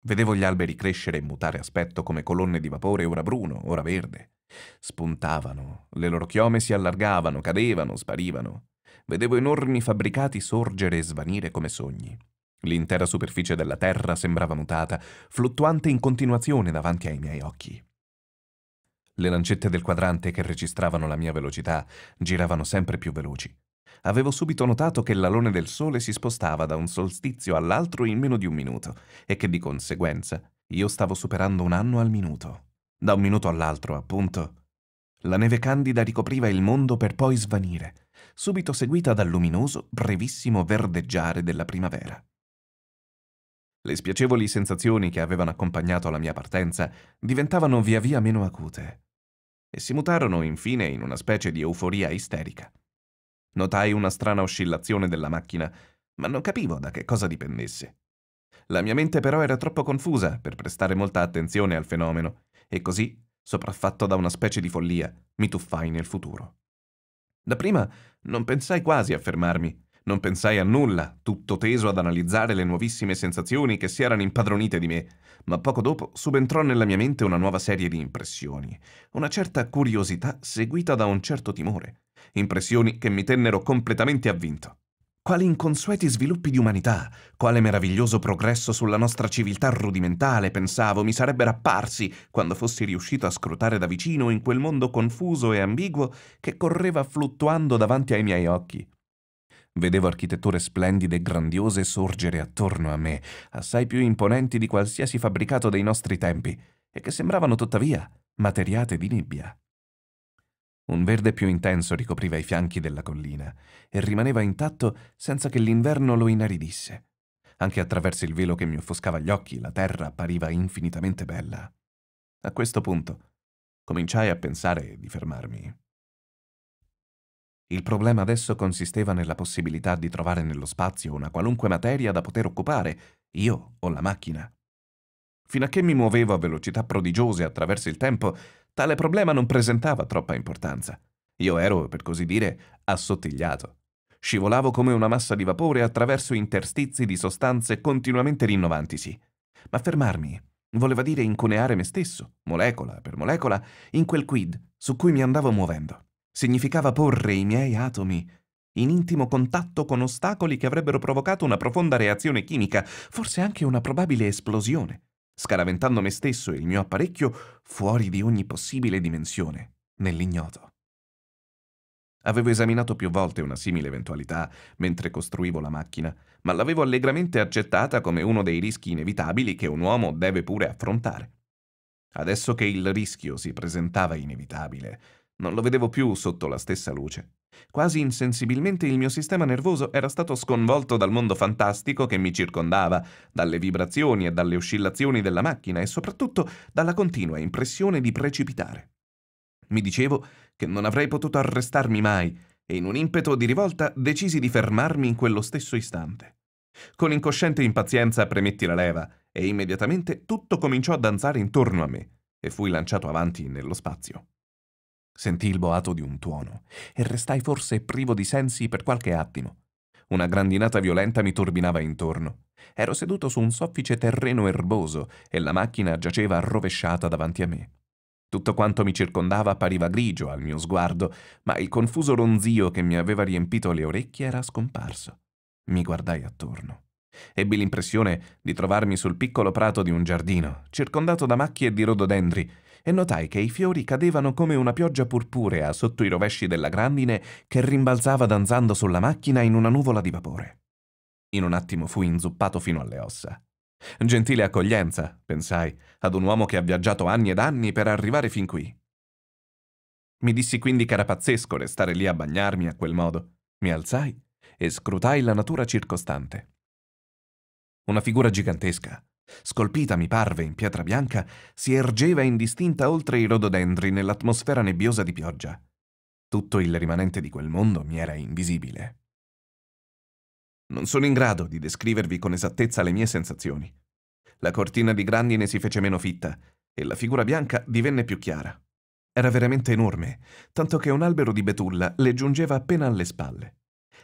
Speaker 1: Vedevo gli alberi crescere e mutare aspetto come colonne di vapore, ora bruno, ora verde. Spuntavano, le loro chiome si allargavano, cadevano, sparivano. Vedevo enormi fabbricati sorgere e svanire come sogni. L'intera superficie della terra sembrava mutata, fluttuante in continuazione davanti ai miei occhi. Le lancette del quadrante che registravano la mia velocità giravano sempre più veloci, Avevo subito notato che l'alone del sole si spostava da un solstizio all'altro in meno di un minuto e che di conseguenza io stavo superando un anno al minuto. Da un minuto all'altro, appunto. La neve candida ricopriva il mondo per poi svanire, subito seguita dal luminoso, brevissimo verdeggiare della primavera. Le spiacevoli sensazioni che avevano accompagnato la mia partenza diventavano via via meno acute e si mutarono infine in una specie di euforia isterica. Notai una strana oscillazione della macchina, ma non capivo da che cosa dipendesse. La mia mente però era troppo confusa per prestare molta attenzione al fenomeno, e così, sopraffatto da una specie di follia, mi tuffai nel futuro. Dapprima non pensai quasi a fermarmi, non pensai a nulla, tutto teso ad analizzare le nuovissime sensazioni che si erano impadronite di me, ma poco dopo subentrò nella mia mente una nuova serie di impressioni, una certa curiosità seguita da un certo timore, impressioni che mi tennero completamente avvinto. Quali inconsueti sviluppi di umanità, quale meraviglioso progresso sulla nostra civiltà rudimentale, pensavo, mi sarebbero apparsi quando fossi riuscito a scrutare da vicino in quel mondo confuso e ambiguo che correva fluttuando davanti ai miei occhi. Vedevo architetture splendide e grandiose sorgere attorno a me, assai più imponenti di qualsiasi fabbricato dei nostri tempi, e che sembravano tuttavia materiate di nebbia. Un verde più intenso ricopriva i fianchi della collina e rimaneva intatto senza che l'inverno lo inaridisse. Anche attraverso il velo che mi offuscava gli occhi, la terra appariva infinitamente bella. A questo punto cominciai a pensare di fermarmi. Il problema adesso consisteva nella possibilità di trovare nello spazio una qualunque materia da poter occupare, io o la macchina. Fino a che mi muovevo a velocità prodigiose attraverso il tempo, tale problema non presentava troppa importanza. Io ero, per così dire, assottigliato. Scivolavo come una massa di vapore attraverso interstizi di sostanze continuamente rinnovantisi. Ma fermarmi voleva dire incuneare me stesso, molecola per molecola, in quel quid su cui mi andavo muovendo. Significava porre i miei atomi in intimo contatto con ostacoli che avrebbero provocato una profonda reazione chimica, forse anche una probabile esplosione scaraventando me stesso e il mio apparecchio fuori di ogni possibile dimensione, nell'ignoto. Avevo esaminato più volte una simile eventualità mentre costruivo la macchina, ma l'avevo allegramente accettata come uno dei rischi inevitabili che un uomo deve pure affrontare. Adesso che il rischio si presentava inevitabile, non lo vedevo più sotto la stessa luce. Quasi insensibilmente il mio sistema nervoso era stato sconvolto dal mondo fantastico che mi circondava, dalle vibrazioni e dalle oscillazioni della macchina e soprattutto dalla continua impressione di precipitare. Mi dicevo che non avrei potuto arrestarmi mai e in un impeto di rivolta decisi di fermarmi in quello stesso istante. Con incosciente impazienza premetti la leva e immediatamente tutto cominciò a danzare intorno a me e fui lanciato avanti nello spazio. Sentì il boato di un tuono e restai forse privo di sensi per qualche attimo. Una grandinata violenta mi turbinava intorno. Ero seduto su un soffice terreno erboso e la macchina giaceva rovesciata davanti a me. Tutto quanto mi circondava appariva grigio al mio sguardo, ma il confuso ronzio che mi aveva riempito le orecchie era scomparso. Mi guardai attorno. Ebbi l'impressione di trovarmi sul piccolo prato di un giardino, circondato da macchie di rododendri, e notai che i fiori cadevano come una pioggia purpurea sotto i rovesci della grandine che rimbalzava danzando sulla macchina in una nuvola di vapore. In un attimo fui inzuppato fino alle ossa. Gentile accoglienza, pensai, ad un uomo che ha viaggiato anni ed anni per arrivare fin qui. Mi dissi quindi che era pazzesco restare lì a bagnarmi a quel modo. Mi alzai e scrutai la natura circostante. Una figura gigantesca, Scolpita, mi parve, in pietra bianca, si ergeva indistinta oltre i rododendri nell'atmosfera nebbiosa di pioggia. Tutto il rimanente di quel mondo mi era invisibile. Non sono in grado di descrivervi con esattezza le mie sensazioni. La cortina di grandine si fece meno fitta e la figura bianca divenne più chiara. Era veramente enorme, tanto che un albero di betulla le giungeva appena alle spalle.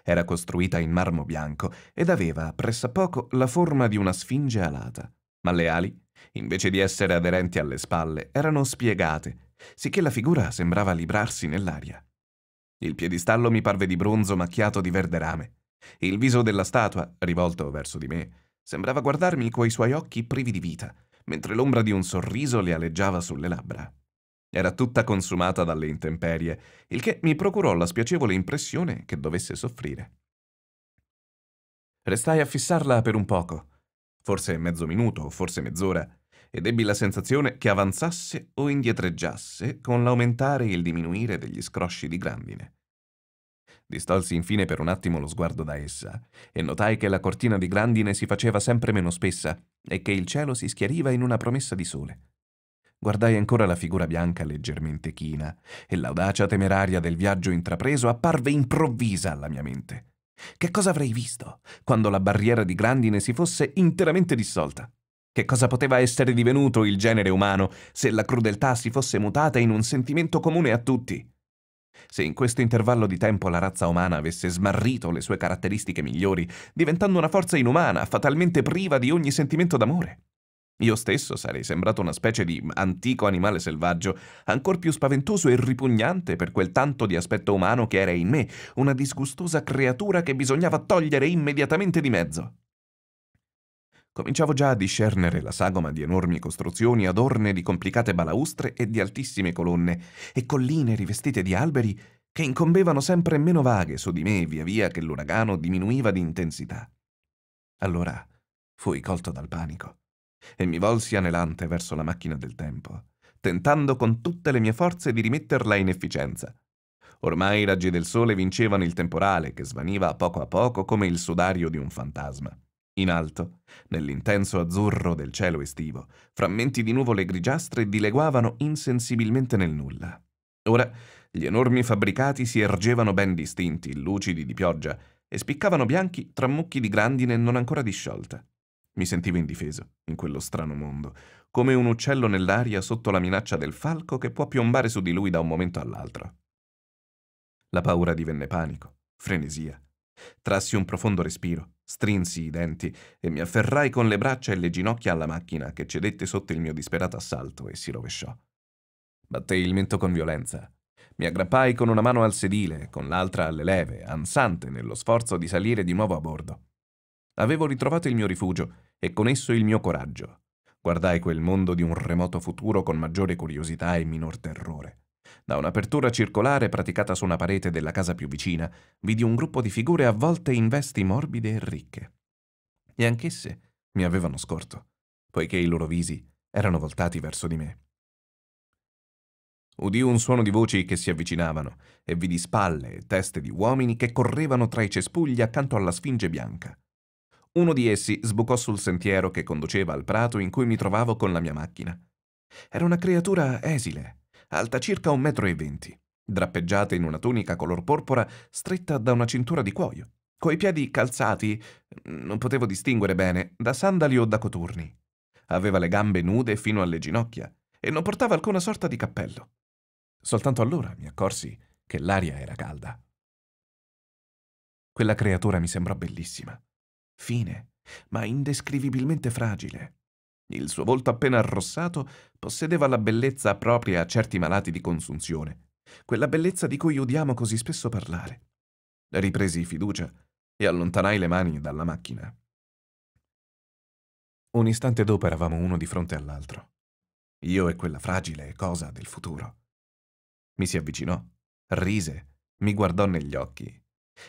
Speaker 1: Era costruita in marmo bianco ed aveva, pressappoco, la forma di una sfinge alata, ma le ali, invece di essere aderenti alle spalle, erano spiegate, sicché la figura sembrava librarsi nell'aria. Il piedistallo mi parve di bronzo macchiato di verde rame. Il viso della statua, rivolto verso di me, sembrava guardarmi coi suoi occhi privi di vita, mentre l'ombra di un sorriso le aleggiava sulle labbra. Era tutta consumata dalle intemperie, il che mi procurò la spiacevole impressione che dovesse soffrire. Restai a fissarla per un poco, forse mezzo minuto, forse mezz'ora, ed ebbi la sensazione che avanzasse o indietreggiasse con l'aumentare e il diminuire degli scrosci di grandine. Distolsi infine per un attimo lo sguardo da essa e notai che la cortina di grandine si faceva sempre meno spessa e che il cielo si schiariva in una promessa di sole. Guardai ancora la figura bianca leggermente china, e l'audacia temeraria del viaggio intrapreso apparve improvvisa alla mia mente. Che cosa avrei visto quando la barriera di grandine si fosse interamente dissolta? Che cosa poteva essere divenuto il genere umano se la crudeltà si fosse mutata in un sentimento comune a tutti? Se in questo intervallo di tempo la razza umana avesse smarrito le sue caratteristiche migliori, diventando una forza inumana, fatalmente priva di ogni sentimento d'amore? Io stesso sarei sembrato una specie di antico animale selvaggio, ancor più spaventoso e ripugnante per quel tanto di aspetto umano che era in me, una disgustosa creatura che bisognava togliere immediatamente di mezzo. Cominciavo già a discernere la sagoma di enormi costruzioni adorne di complicate balaustre e di altissime colonne, e colline rivestite di alberi che incombevano sempre meno vaghe su di me via via che l'uragano diminuiva di intensità. Allora fui colto dal panico e mi volsi anelante verso la macchina del tempo, tentando con tutte le mie forze di rimetterla in efficienza. Ormai i raggi del sole vincevano il temporale che svaniva a poco a poco come il sudario di un fantasma. In alto, nell'intenso azzurro del cielo estivo, frammenti di nuvole grigiastre dileguavano insensibilmente nel nulla. Ora gli enormi fabbricati si ergevano ben distinti, lucidi di pioggia, e spiccavano bianchi tra mucchi di grandine non ancora disciolta. Mi sentivo indifeso in quello strano mondo, come un uccello nell'aria sotto la minaccia del falco che può piombare su di lui da un momento all'altro. La paura divenne panico, frenesia. Trassi un profondo respiro, strinsi i denti e mi afferrai con le braccia e le ginocchia alla macchina che cedette sotto il mio disperato assalto e si rovesciò. Battei il mento con violenza. Mi aggrappai con una mano al sedile, con l'altra alle leve, ansante nello sforzo di salire di nuovo a bordo. Avevo ritrovato il mio rifugio e con esso il mio coraggio. Guardai quel mondo di un remoto futuro con maggiore curiosità e minor terrore. Da un'apertura circolare praticata su una parete della casa più vicina, vidi un gruppo di figure avvolte in vesti morbide e ricche. E anch'esse mi avevano scorto, poiché i loro visi erano voltati verso di me. Udì un suono di voci che si avvicinavano e vidi spalle e teste di uomini che correvano tra i cespugli accanto alla sfinge bianca. Uno di essi sbucò sul sentiero che conduceva al prato in cui mi trovavo con la mia macchina. Era una creatura esile, alta circa un metro e venti, drappeggiata in una tunica color porpora stretta da una cintura di cuoio, coi piedi calzati, non potevo distinguere bene, da sandali o da coturni. Aveva le gambe nude fino alle ginocchia e non portava alcuna sorta di cappello. Soltanto allora mi accorsi che l'aria era calda. Quella creatura mi sembrò bellissima fine, ma indescrivibilmente fragile. Il suo volto appena arrossato possedeva la bellezza propria a certi malati di consunzione, quella bellezza di cui udiamo così spesso parlare. Ripresi fiducia e allontanai le mani dalla macchina. Un istante dopo eravamo uno di fronte all'altro. Io e quella fragile cosa del futuro. Mi si avvicinò, rise, mi guardò negli occhi.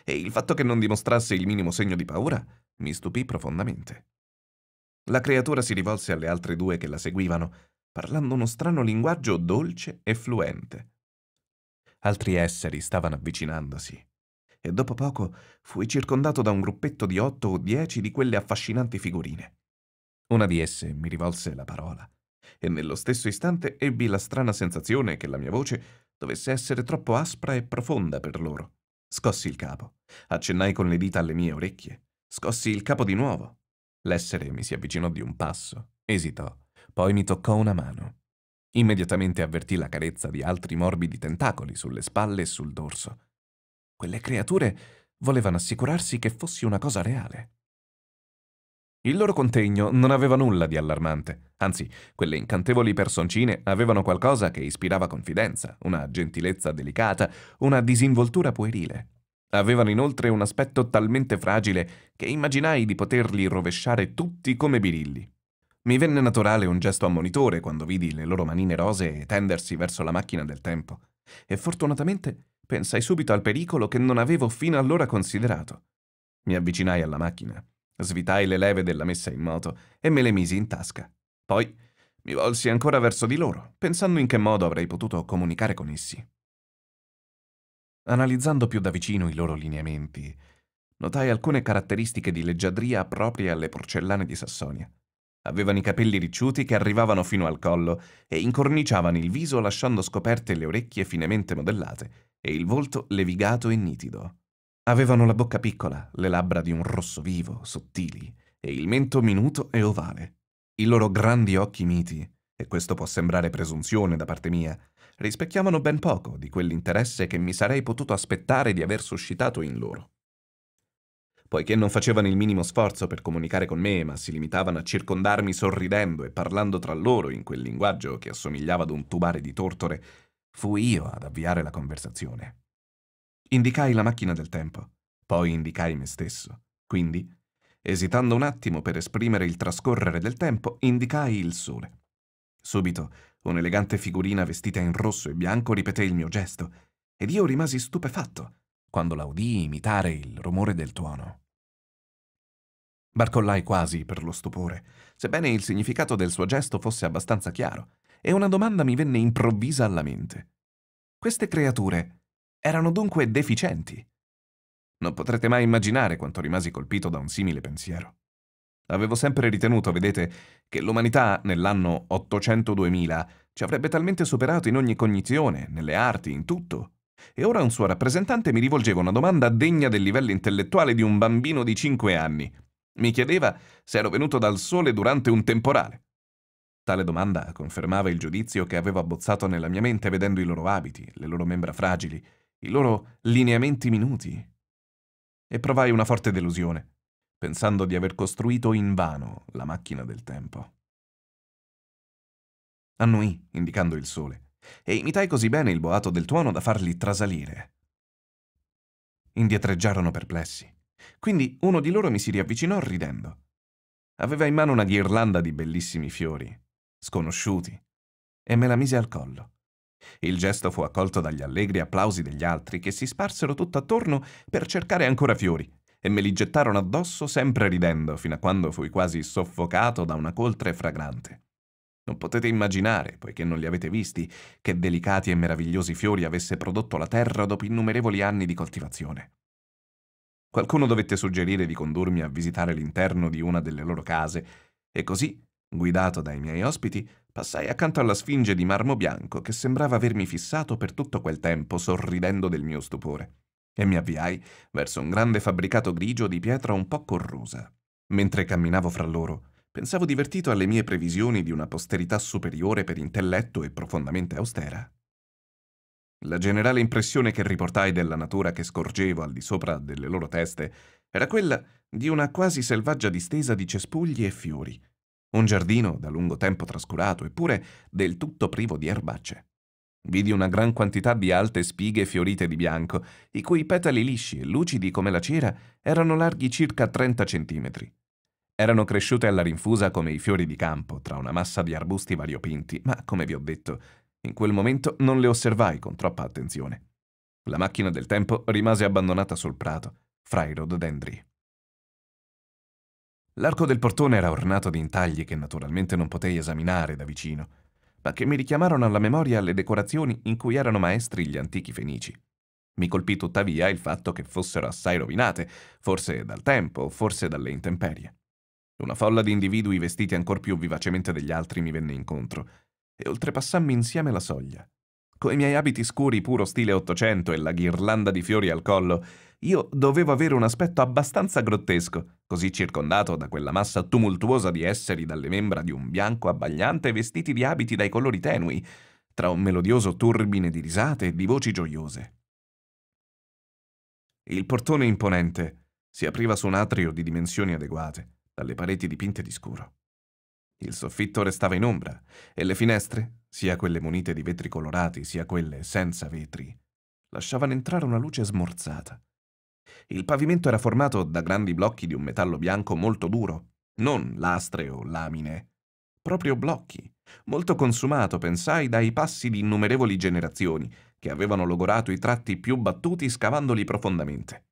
Speaker 1: E il fatto che non dimostrasse il minimo segno di paura mi stupì profondamente. La creatura si rivolse alle altre due che la seguivano, parlando uno strano linguaggio dolce e fluente. Altri esseri stavano avvicinandosi, e dopo poco fui circondato da un gruppetto di otto o dieci di quelle affascinanti figurine. Una di esse mi rivolse la parola, e nello stesso istante ebbi la strana sensazione che la mia voce dovesse essere troppo aspra e profonda per loro. Scossi il capo, accennai con le dita alle mie orecchie Scossi il capo di nuovo. L'essere mi si avvicinò di un passo, esitò, poi mi toccò una mano. Immediatamente avvertì la carezza di altri morbidi tentacoli sulle spalle e sul dorso. Quelle creature volevano assicurarsi che fossi una cosa reale. Il loro contegno non aveva nulla di allarmante, anzi, quelle incantevoli personcine avevano qualcosa che ispirava confidenza, una gentilezza delicata, una disinvoltura puerile. Avevano inoltre un aspetto talmente fragile che immaginai di poterli rovesciare tutti come birilli. Mi venne naturale un gesto ammonitore quando vidi le loro manine rosee tendersi verso la macchina del tempo, e fortunatamente pensai subito al pericolo che non avevo fino allora considerato. Mi avvicinai alla macchina, svitai le leve della messa in moto e me le misi in tasca. Poi mi volsi ancora verso di loro, pensando in che modo avrei potuto comunicare con essi. Analizzando più da vicino i loro lineamenti, notai alcune caratteristiche di leggiadria proprie alle porcellane di Sassonia. Avevano i capelli ricciuti che arrivavano fino al collo e incorniciavano il viso lasciando scoperte le orecchie finemente modellate e il volto levigato e nitido. Avevano la bocca piccola, le labbra di un rosso vivo, sottili, e il mento minuto e ovale. I loro grandi occhi miti, e questo può sembrare presunzione da parte mia, rispecchiavano ben poco di quell'interesse che mi sarei potuto aspettare di aver suscitato in loro. Poiché non facevano il minimo sforzo per comunicare con me, ma si limitavano a circondarmi sorridendo e parlando tra loro in quel linguaggio che assomigliava ad un tubare di tortore, fui io ad avviare la conversazione. Indicai la macchina del tempo, poi indicai me stesso. Quindi, esitando un attimo per esprimere il trascorrere del tempo, indicai il sole. Subito Un'elegante figurina vestita in rosso e bianco ripeté il mio gesto, ed io rimasi stupefatto quando la udii imitare il rumore del tuono. Barcollai quasi per lo stupore, sebbene il significato del suo gesto fosse abbastanza chiaro, e una domanda mi venne improvvisa alla mente. Queste creature erano dunque deficienti. Non potrete mai immaginare quanto rimasi colpito da un simile pensiero. Avevo sempre ritenuto, vedete, che l'umanità nell'anno 802.000 ci avrebbe talmente superato in ogni cognizione, nelle arti, in tutto. E ora un suo rappresentante mi rivolgeva una domanda degna del livello intellettuale di un bambino di 5 anni. Mi chiedeva se ero venuto dal sole durante un temporale. Tale domanda confermava il giudizio che avevo abbozzato nella mia mente vedendo i loro abiti, le loro membra fragili, i loro lineamenti minuti. E provai una forte delusione pensando di aver costruito invano la macchina del tempo. Annui, indicando il sole, e imitai così bene il boato del tuono da farli trasalire. Indietreggiarono perplessi. Quindi uno di loro mi si riavvicinò ridendo. Aveva in mano una ghirlanda di bellissimi fiori, sconosciuti, e me la mise al collo. Il gesto fu accolto dagli allegri applausi degli altri che si sparsero tutt'attorno per cercare ancora fiori, e me li gettarono addosso sempre ridendo, fino a quando fui quasi soffocato da una coltre fragrante. Non potete immaginare, poiché non li avete visti, che delicati e meravigliosi fiori avesse prodotto la terra dopo innumerevoli anni di coltivazione. Qualcuno dovette suggerire di condurmi a visitare l'interno di una delle loro case, e così, guidato dai miei ospiti, passai accanto alla sfinge di marmo bianco che sembrava avermi fissato per tutto quel tempo, sorridendo del mio stupore e mi avviai verso un grande fabbricato grigio di pietra un po' corrosa. Mentre camminavo fra loro, pensavo divertito alle mie previsioni di una posterità superiore per intelletto e profondamente austera. La generale impressione che riportai della natura che scorgevo al di sopra delle loro teste era quella di una quasi selvaggia distesa di cespugli e fiori, un giardino da lungo tempo trascurato eppure del tutto privo di erbacce. Vidi una gran quantità di alte spighe fiorite di bianco, i cui petali lisci e lucidi come la cera erano larghi circa 30 centimetri. Erano cresciute alla rinfusa come i fiori di campo, tra una massa di arbusti variopinti, ma, come vi ho detto, in quel momento non le osservai con troppa attenzione. La macchina del tempo rimase abbandonata sul prato, fra i rododendri. L'arco del portone era ornato di intagli che naturalmente non potei esaminare da vicino, ma che mi richiamarono alla memoria le decorazioni in cui erano maestri gli antichi fenici. Mi colpì tuttavia il fatto che fossero assai rovinate, forse dal tempo, forse dalle intemperie. Una folla di individui vestiti ancor più vivacemente degli altri mi venne incontro, e oltrepassammi insieme la soglia. Coi miei abiti scuri puro stile Ottocento e la ghirlanda di fiori al collo, io dovevo avere un aspetto abbastanza grottesco, così circondato da quella massa tumultuosa di esseri dalle membra di un bianco abbagliante vestiti di abiti dai colori tenui, tra un melodioso turbine di risate e di voci gioiose. Il portone imponente si apriva su un atrio di dimensioni adeguate, dalle pareti dipinte di scuro. Il soffitto restava in ombra e le finestre, sia quelle munite di vetri colorati sia quelle senza vetri, lasciavano entrare una luce smorzata, il pavimento era formato da grandi blocchi di un metallo bianco molto duro, non lastre o lamine, proprio blocchi, molto consumato, pensai, dai passi di innumerevoli generazioni che avevano logorato i tratti più battuti scavandoli profondamente.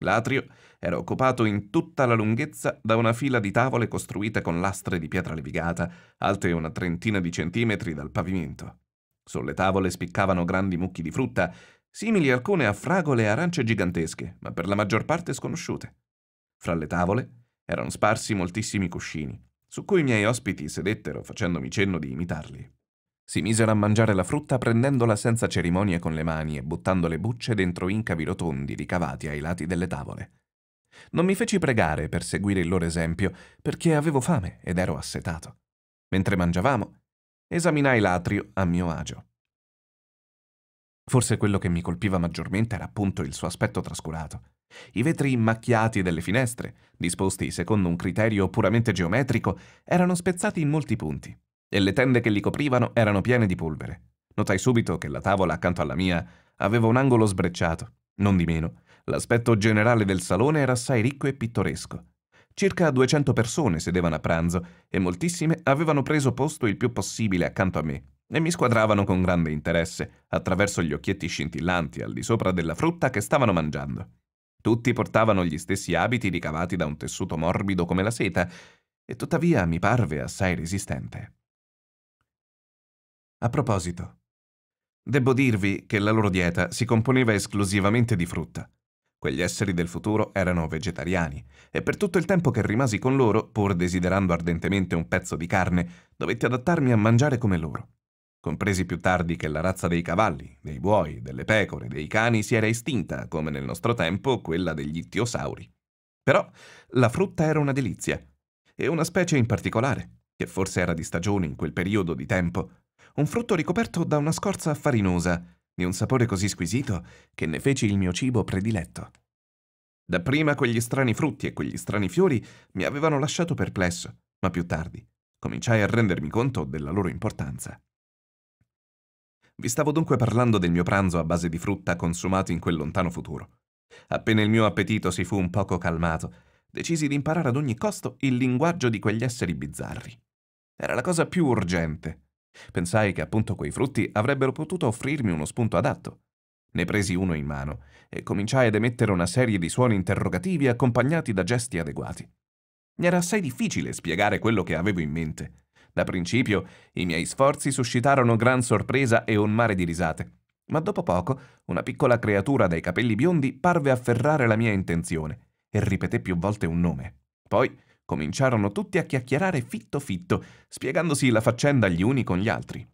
Speaker 1: L'atrio era occupato in tutta la lunghezza da una fila di tavole costruite con lastre di pietra levigata, alte una trentina di centimetri dal pavimento. Sulle tavole spiccavano grandi mucchi di frutta simili alcune a fragole e arance gigantesche, ma per la maggior parte sconosciute. Fra le tavole erano sparsi moltissimi cuscini, su cui i miei ospiti sedettero facendomi cenno di imitarli. Si misero a mangiare la frutta prendendola senza cerimonie con le mani e buttando le bucce dentro incavi rotondi ricavati ai lati delle tavole. Non mi feci pregare per seguire il loro esempio, perché avevo fame ed ero assetato. Mentre mangiavamo, esaminai l'atrio a mio agio. Forse quello che mi colpiva maggiormente era appunto il suo aspetto trascurato. I vetri macchiati delle finestre, disposti secondo un criterio puramente geometrico, erano spezzati in molti punti, e le tende che li coprivano erano piene di polvere. Notai subito che la tavola accanto alla mia aveva un angolo sbrecciato. Non di meno, l'aspetto generale del salone era assai ricco e pittoresco. Circa 200 persone sedevano a pranzo e moltissime avevano preso posto il più possibile accanto a me, e mi squadravano con grande interesse, attraverso gli occhietti scintillanti al di sopra della frutta che stavano mangiando. Tutti portavano gli stessi abiti ricavati da un tessuto morbido come la seta, e tuttavia mi parve assai resistente. A proposito, Debbo dirvi che la loro dieta si componeva esclusivamente di frutta. Quegli esseri del futuro erano vegetariani e per tutto il tempo che rimasi con loro, pur desiderando ardentemente un pezzo di carne, dovetti adattarmi a mangiare come loro compresi più tardi che la razza dei cavalli, dei buoi, delle pecore, dei cani si era estinta, come nel nostro tempo quella degli ittiosauri. Però la frutta era una delizia, e una specie in particolare, che forse era di stagione in quel periodo di tempo, un frutto ricoperto da una scorza farinosa, di un sapore così squisito che ne feci il mio cibo prediletto. Dapprima quegli strani frutti e quegli strani fiori mi avevano lasciato perplesso, ma più tardi cominciai a rendermi conto della loro importanza. Vi stavo dunque parlando del mio pranzo a base di frutta consumato in quel lontano futuro. Appena il mio appetito si fu un poco calmato, decisi di imparare ad ogni costo il linguaggio di quegli esseri bizzarri. Era la cosa più urgente. Pensai che appunto quei frutti avrebbero potuto offrirmi uno spunto adatto. Ne presi uno in mano e cominciai ad emettere una serie di suoni interrogativi accompagnati da gesti adeguati. Mi era assai difficile spiegare quello che avevo in mente. Da principio i miei sforzi suscitarono gran sorpresa e un mare di risate. Ma dopo poco una piccola creatura dai capelli biondi parve afferrare la mia intenzione e ripeté più volte un nome. Poi cominciarono tutti a chiacchierare fitto fitto, spiegandosi la faccenda gli uni con gli altri.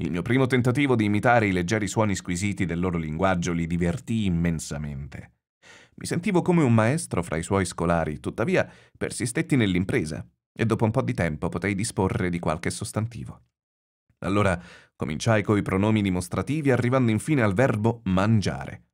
Speaker 1: Il mio primo tentativo di imitare i leggeri suoni squisiti del loro linguaggio li divertì immensamente. Mi sentivo come un maestro fra i suoi scolari, tuttavia persistetti nell'impresa e dopo un po' di tempo potei disporre di qualche sostantivo. Allora cominciai coi pronomi dimostrativi arrivando infine al verbo mangiare.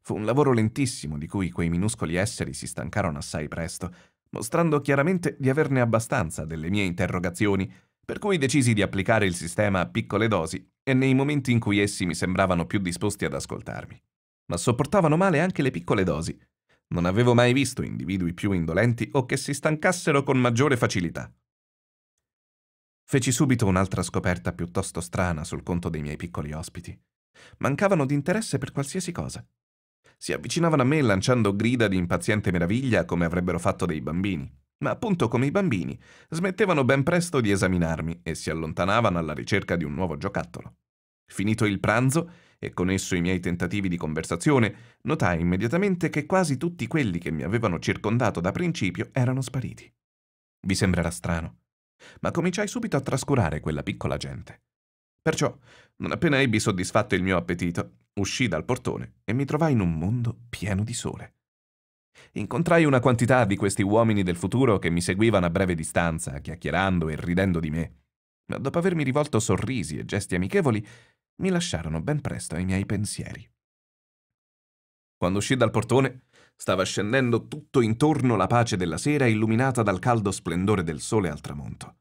Speaker 1: Fu un lavoro lentissimo di cui quei minuscoli esseri si stancarono assai presto, mostrando chiaramente di averne abbastanza delle mie interrogazioni, per cui decisi di applicare il sistema a piccole dosi e nei momenti in cui essi mi sembravano più disposti ad ascoltarmi. Ma sopportavano male anche le piccole dosi, non avevo mai visto individui più indolenti o che si stancassero con maggiore facilità. Feci subito un'altra scoperta piuttosto strana sul conto dei miei piccoli ospiti. Mancavano di interesse per qualsiasi cosa. Si avvicinavano a me lanciando grida di impaziente meraviglia come avrebbero fatto dei bambini, ma appunto come i bambini, smettevano ben presto di esaminarmi e si allontanavano alla ricerca di un nuovo giocattolo. Finito il pranzo, e con esso i miei tentativi di conversazione, notai immediatamente che quasi tutti quelli che mi avevano circondato da principio erano spariti. Vi sembrerà strano, ma cominciai subito a trascurare quella piccola gente. Perciò, non appena ebbi soddisfatto il mio appetito, uscii dal portone e mi trovai in un mondo pieno di sole. Incontrai una quantità di questi uomini del futuro che mi seguivano a breve distanza, chiacchierando e ridendo di me. Ma dopo avermi rivolto sorrisi e gesti amichevoli, mi lasciarono ben presto ai miei pensieri. Quando uscì dal portone, stava scendendo tutto intorno la pace della sera illuminata dal caldo splendore del sole al tramonto.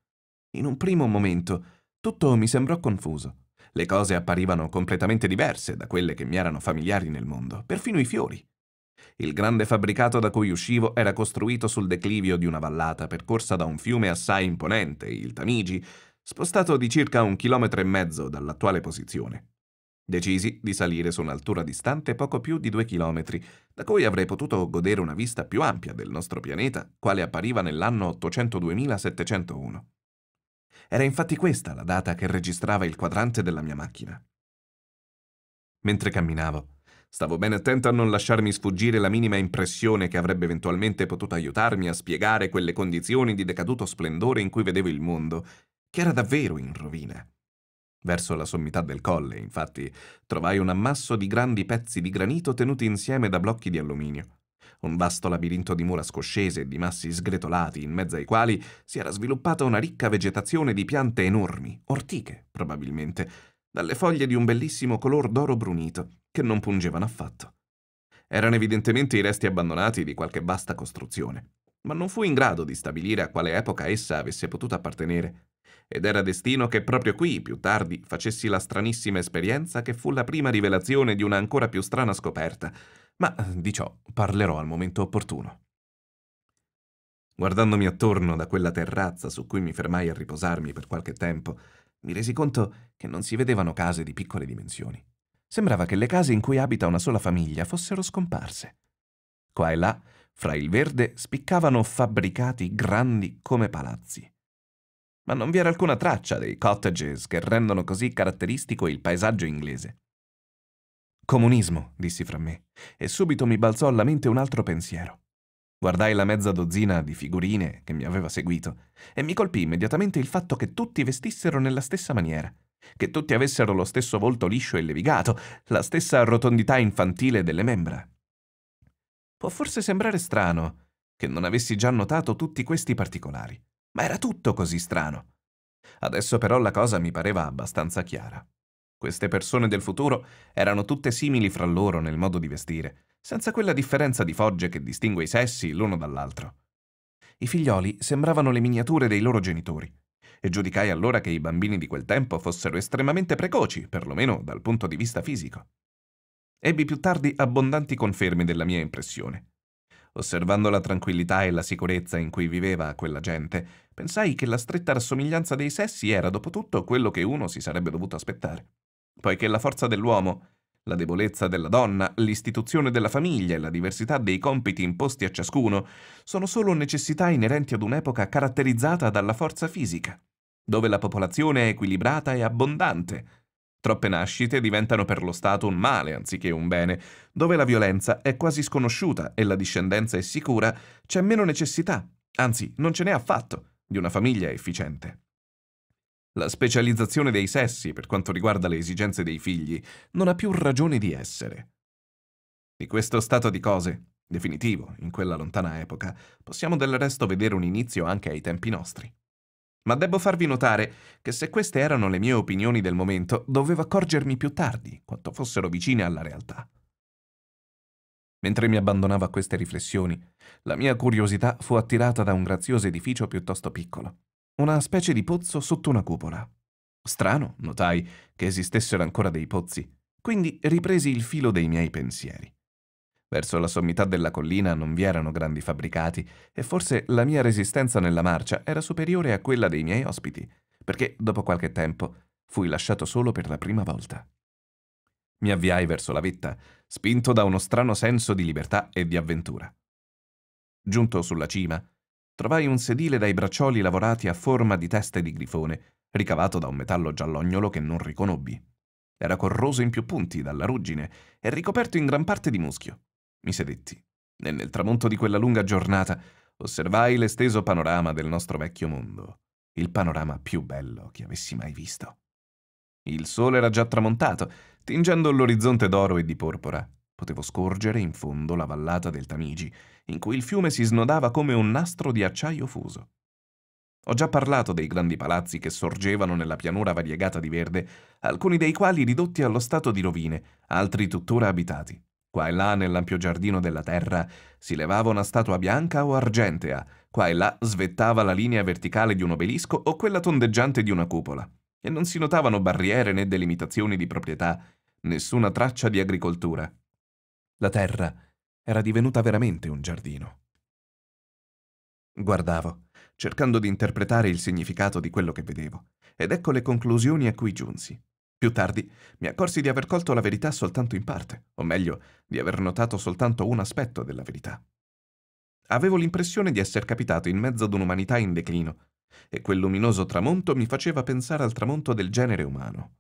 Speaker 1: In un primo momento tutto mi sembrò confuso. Le cose apparivano completamente diverse da quelle che mi erano familiari nel mondo, perfino i fiori. Il grande fabbricato da cui uscivo era costruito sul declivio di una vallata percorsa da un fiume assai imponente, il Tamigi, spostato di circa un chilometro e mezzo dall'attuale posizione. Decisi di salire su un'altura distante poco più di due chilometri, da cui avrei potuto godere una vista più ampia del nostro pianeta, quale appariva nell'anno 802701. Era infatti questa la data che registrava il quadrante della mia macchina. Mentre camminavo, stavo ben attento a non lasciarmi sfuggire la minima impressione che avrebbe eventualmente potuto aiutarmi a spiegare quelle condizioni di decaduto splendore in cui vedevo il mondo che era davvero in rovina. Verso la sommità del colle, infatti, trovai un ammasso di grandi pezzi di granito tenuti insieme da blocchi di alluminio. Un vasto labirinto di mura scoscese e di massi sgretolati, in mezzo ai quali si era sviluppata una ricca vegetazione di piante enormi, ortiche, probabilmente, dalle foglie di un bellissimo color d'oro brunito, che non pungevano affatto. Erano evidentemente i resti abbandonati di qualche vasta costruzione, ma non fui in grado di stabilire a quale epoca essa avesse potuto appartenere ed era destino che proprio qui, più tardi, facessi la stranissima esperienza che fu la prima rivelazione di una ancora più strana scoperta, ma eh, di ciò parlerò al momento opportuno. Guardandomi attorno da quella terrazza su cui mi fermai a riposarmi per qualche tempo, mi resi conto che non si vedevano case di piccole dimensioni. Sembrava che le case in cui abita una sola famiglia fossero scomparse. Qua e là, fra il verde, spiccavano fabbricati grandi come palazzi ma non vi era alcuna traccia dei cottages che rendono così caratteristico il paesaggio inglese. Comunismo, dissi fra me, e subito mi balzò alla mente un altro pensiero. Guardai la mezza dozzina di figurine che mi aveva seguito e mi colpì immediatamente il fatto che tutti vestissero nella stessa maniera, che tutti avessero lo stesso volto liscio e levigato, la stessa rotondità infantile delle membra. Può forse sembrare strano che non avessi già notato tutti questi particolari ma era tutto così strano. Adesso però la cosa mi pareva abbastanza chiara. Queste persone del futuro erano tutte simili fra loro nel modo di vestire, senza quella differenza di fogge che distingue i sessi l'uno dall'altro. I figlioli sembravano le miniature dei loro genitori, e giudicai allora che i bambini di quel tempo fossero estremamente precoci, perlomeno dal punto di vista fisico. Ebbi più tardi abbondanti conferme della mia impressione. Osservando la tranquillità e la sicurezza in cui viveva quella gente, pensai che la stretta rassomiglianza dei sessi era dopo tutto quello che uno si sarebbe dovuto aspettare. Poiché la forza dell'uomo, la debolezza della donna, l'istituzione della famiglia e la diversità dei compiti imposti a ciascuno sono solo necessità inerenti ad un'epoca caratterizzata dalla forza fisica, dove la popolazione è equilibrata e abbondante, Troppe nascite diventano per lo Stato un male anziché un bene, dove la violenza è quasi sconosciuta e la discendenza è sicura, c'è meno necessità, anzi non ce n'è affatto, di una famiglia efficiente. La specializzazione dei sessi per quanto riguarda le esigenze dei figli non ha più ragione di essere. Di questo stato di cose, definitivo in quella lontana epoca, possiamo del resto vedere un inizio anche ai tempi nostri. Ma debbo farvi notare che se queste erano le mie opinioni del momento, dovevo accorgermi più tardi quanto fossero vicine alla realtà. Mentre mi abbandonavo a queste riflessioni, la mia curiosità fu attirata da un grazioso edificio piuttosto piccolo, una specie di pozzo sotto una cupola. Strano, notai, che esistessero ancora dei pozzi, quindi ripresi il filo dei miei pensieri. Verso la sommità della collina non vi erano grandi fabbricati e forse la mia resistenza nella marcia era superiore a quella dei miei ospiti, perché dopo qualche tempo fui lasciato solo per la prima volta. Mi avviai verso la vetta, spinto da uno strano senso di libertà e di avventura. Giunto sulla cima, trovai un sedile dai braccioli lavorati a forma di teste di grifone, ricavato da un metallo giallognolo che non riconobbi. Era corroso in più punti dalla ruggine e ricoperto in gran parte di muschio. Mi sedetti e nel tramonto di quella lunga giornata osservai l'esteso panorama del nostro vecchio mondo, il panorama più bello che avessi mai visto. Il sole era già tramontato, tingendo l'orizzonte d'oro e di porpora. Potevo scorgere in fondo la vallata del Tamigi, in cui il fiume si snodava come un nastro di acciaio fuso. Ho già parlato dei grandi palazzi che sorgevano nella pianura variegata di verde, alcuni dei quali ridotti allo stato di rovine, altri tuttora abitati. Qua e là nell'ampio giardino della terra si levava una statua bianca o argentea, qua e là svettava la linea verticale di un obelisco o quella tondeggiante di una cupola, e non si notavano barriere né delimitazioni di proprietà, nessuna traccia di agricoltura. La terra era divenuta veramente un giardino. Guardavo, cercando di interpretare il significato di quello che vedevo, ed ecco le conclusioni a cui giunsi. Più tardi mi accorsi di aver colto la verità soltanto in parte, o meglio, di aver notato soltanto un aspetto della verità. Avevo l'impressione di essere capitato in mezzo ad un'umanità in declino, e quel luminoso tramonto mi faceva pensare al tramonto del genere umano.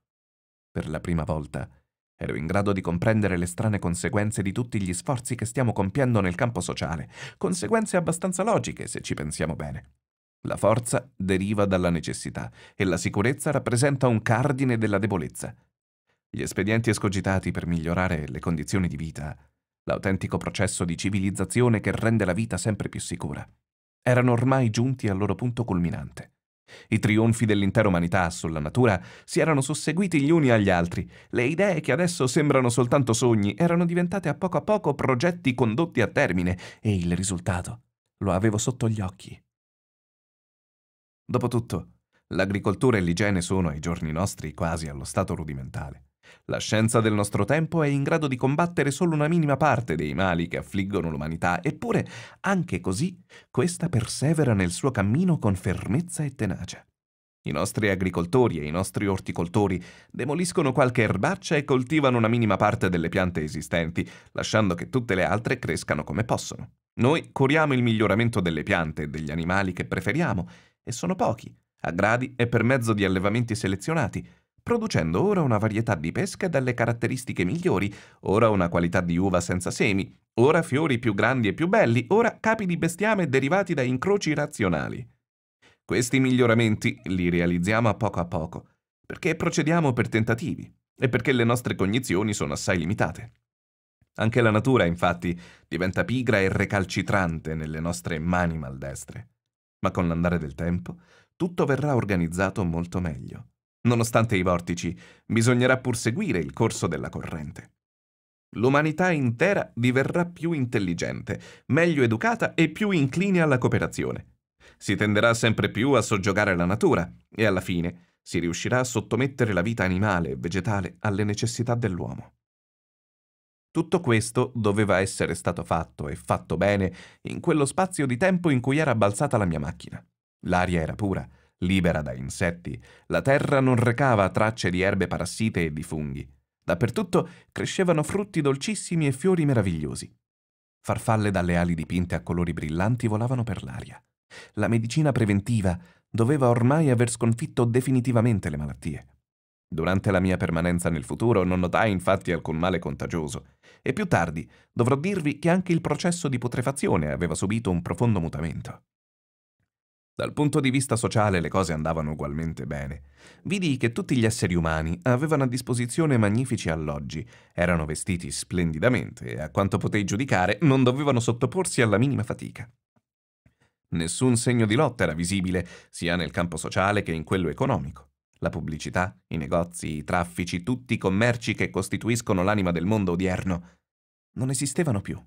Speaker 1: Per la prima volta ero in grado di comprendere le strane conseguenze di tutti gli sforzi che stiamo compiendo nel campo sociale, conseguenze abbastanza logiche se ci pensiamo bene. La forza deriva dalla necessità e la sicurezza rappresenta un cardine della debolezza. Gli espedienti escogitati per migliorare le condizioni di vita, l'autentico processo di civilizzazione che rende la vita sempre più sicura, erano ormai giunti al loro punto culminante. I trionfi dell'intera umanità sulla natura si erano susseguiti gli uni agli altri. Le idee che adesso sembrano soltanto sogni erano diventate a poco a poco progetti condotti a termine e il risultato lo avevo sotto gli occhi. Dopotutto, l'agricoltura e l'igiene sono ai giorni nostri quasi allo stato rudimentale. La scienza del nostro tempo è in grado di combattere solo una minima parte dei mali che affliggono l'umanità, eppure, anche così, questa persevera nel suo cammino con fermezza e tenacia. I nostri agricoltori e i nostri orticoltori demoliscono qualche erbaccia e coltivano una minima parte delle piante esistenti, lasciando che tutte le altre crescano come possono. Noi curiamo il miglioramento delle piante e degli animali che preferiamo e sono pochi, a gradi e per mezzo di allevamenti selezionati, producendo ora una varietà di pesche dalle caratteristiche migliori, ora una qualità di uva senza semi, ora fiori più grandi e più belli, ora capi di bestiame derivati da incroci razionali. Questi miglioramenti li realizziamo a poco a poco, perché procediamo per tentativi e perché le nostre cognizioni sono assai limitate. Anche la natura, infatti, diventa pigra e recalcitrante nelle nostre mani maldestre ma con l'andare del tempo tutto verrà organizzato molto meglio. Nonostante i vortici, bisognerà pur seguire il corso della corrente. L'umanità intera diverrà più intelligente, meglio educata e più incline alla cooperazione. Si tenderà sempre più a soggiogare la natura e alla fine si riuscirà a sottomettere la vita animale e vegetale alle necessità dell'uomo. Tutto questo doveva essere stato fatto e fatto bene in quello spazio di tempo in cui era balzata la mia macchina. L'aria era pura, libera da insetti, la terra non recava tracce di erbe parassite e di funghi. Dappertutto crescevano frutti dolcissimi e fiori meravigliosi. Farfalle dalle ali dipinte a colori brillanti volavano per l'aria. La medicina preventiva doveva ormai aver sconfitto definitivamente le malattie. Durante la mia permanenza nel futuro non notai infatti alcun male contagioso, e più tardi dovrò dirvi che anche il processo di putrefazione aveva subito un profondo mutamento. Dal punto di vista sociale le cose andavano ugualmente bene. Vidi che tutti gli esseri umani avevano a disposizione magnifici alloggi, erano vestiti splendidamente e, a quanto potei giudicare, non dovevano sottoporsi alla minima fatica. Nessun segno di lotta era visibile, sia nel campo sociale che in quello economico. La pubblicità, i negozi, i traffici, tutti i commerci che costituiscono l'anima del mondo odierno, non esistevano più.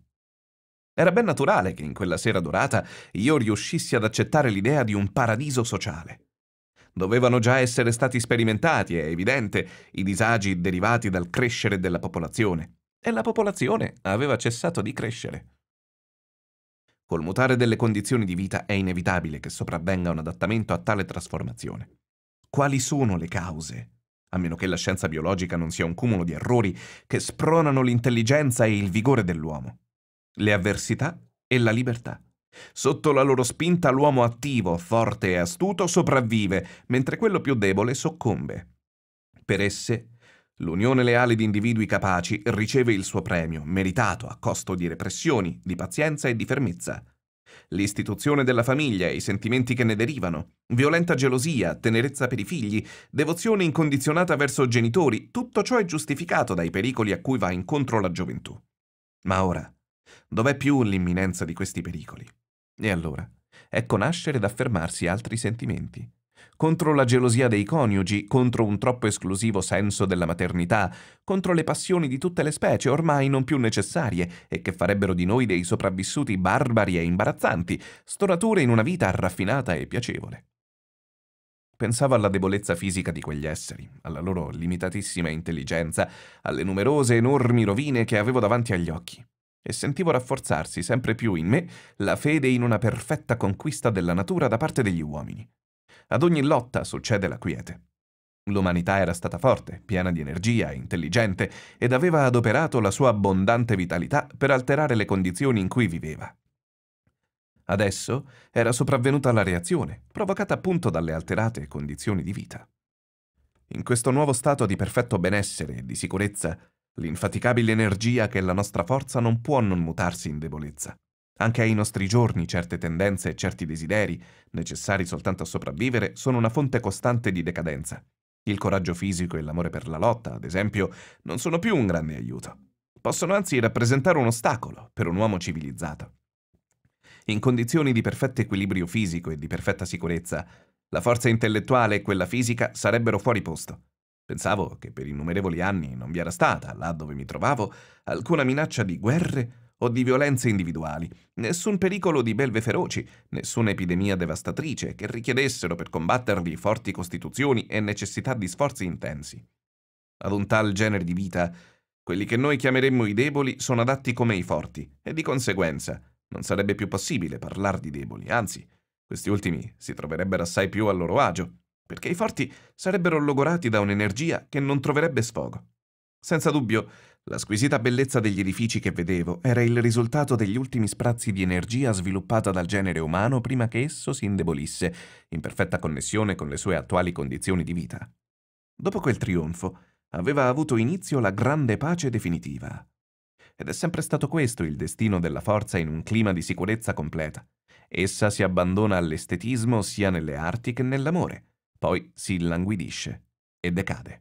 Speaker 1: Era ben naturale che in quella sera dorata io riuscissi ad accettare l'idea di un paradiso sociale. Dovevano già essere stati sperimentati, è evidente, i disagi derivati dal crescere della popolazione. E la popolazione aveva cessato di crescere. Col mutare delle condizioni di vita è inevitabile che sopravvenga un adattamento a tale trasformazione quali sono le cause, a meno che la scienza biologica non sia un cumulo di errori che spronano l'intelligenza e il vigore dell'uomo, le avversità e la libertà. Sotto la loro spinta l'uomo attivo, forte e astuto sopravvive, mentre quello più debole soccombe. Per esse, l'unione leale di individui capaci riceve il suo premio, meritato a costo di repressioni, di pazienza e di fermezza l'istituzione della famiglia e i sentimenti che ne derivano, violenta gelosia, tenerezza per i figli, devozione incondizionata verso genitori, tutto ciò è giustificato dai pericoli a cui va incontro la gioventù. Ma ora, dov'è più l'imminenza di questi pericoli? E allora, ecco nascere ed affermarsi altri sentimenti, contro la gelosia dei coniugi, contro un troppo esclusivo senso della maternità, contro le passioni di tutte le specie ormai non più necessarie e che farebbero di noi dei sopravvissuti barbari e imbarazzanti, stonature in una vita raffinata e piacevole. Pensavo alla debolezza fisica di quegli esseri, alla loro limitatissima intelligenza, alle numerose enormi rovine che avevo davanti agli occhi e sentivo rafforzarsi sempre più in me la fede in una perfetta conquista della natura da parte degli uomini. Ad ogni lotta succede la quiete. L'umanità era stata forte, piena di energia, intelligente ed aveva adoperato la sua abbondante vitalità per alterare le condizioni in cui viveva. Adesso era sopravvenuta la reazione, provocata appunto dalle alterate condizioni di vita. In questo nuovo stato di perfetto benessere e di sicurezza, l'infaticabile energia che è la nostra forza non può non mutarsi in debolezza. Anche ai nostri giorni certe tendenze e certi desideri, necessari soltanto a sopravvivere, sono una fonte costante di decadenza. Il coraggio fisico e l'amore per la lotta, ad esempio, non sono più un grande aiuto. Possono anzi rappresentare un ostacolo per un uomo civilizzato. In condizioni di perfetto equilibrio fisico e di perfetta sicurezza, la forza intellettuale e quella fisica sarebbero fuori posto. Pensavo che per innumerevoli anni non vi era stata, là dove mi trovavo, alcuna minaccia di guerre o di violenze individuali, nessun pericolo di belve feroci, nessuna epidemia devastatrice che richiedessero per combattervi forti costituzioni e necessità di sforzi intensi. Ad un tal genere di vita, quelli che noi chiameremmo i deboli sono adatti come i forti, e di conseguenza non sarebbe più possibile parlare di deboli, anzi, questi ultimi si troverebbero assai più a loro agio, perché i forti sarebbero logorati da un'energia che non troverebbe sfogo. Senza dubbio, la squisita bellezza degli edifici che vedevo era il risultato degli ultimi sprazzi di energia sviluppata dal genere umano prima che esso si indebolisse, in perfetta connessione con le sue attuali condizioni di vita. Dopo quel trionfo, aveva avuto inizio la grande pace definitiva. Ed è sempre stato questo il destino della forza in un clima di sicurezza completa. Essa si abbandona all'estetismo sia nelle arti che nell'amore, poi si illanguidisce e decade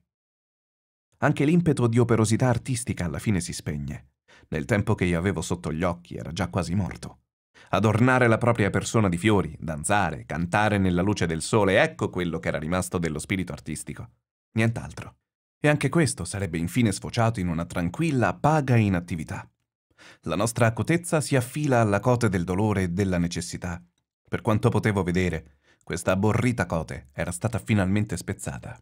Speaker 1: anche l'impeto di operosità artistica alla fine si spegne. Nel tempo che io avevo sotto gli occhi era già quasi morto. Adornare la propria persona di fiori, danzare, cantare nella luce del sole, ecco quello che era rimasto dello spirito artistico. Nient'altro. E anche questo sarebbe infine sfociato in una tranquilla, paga inattività. La nostra acutezza si affila alla cote del dolore e della necessità. Per quanto potevo vedere, questa borrita cote era stata finalmente spezzata.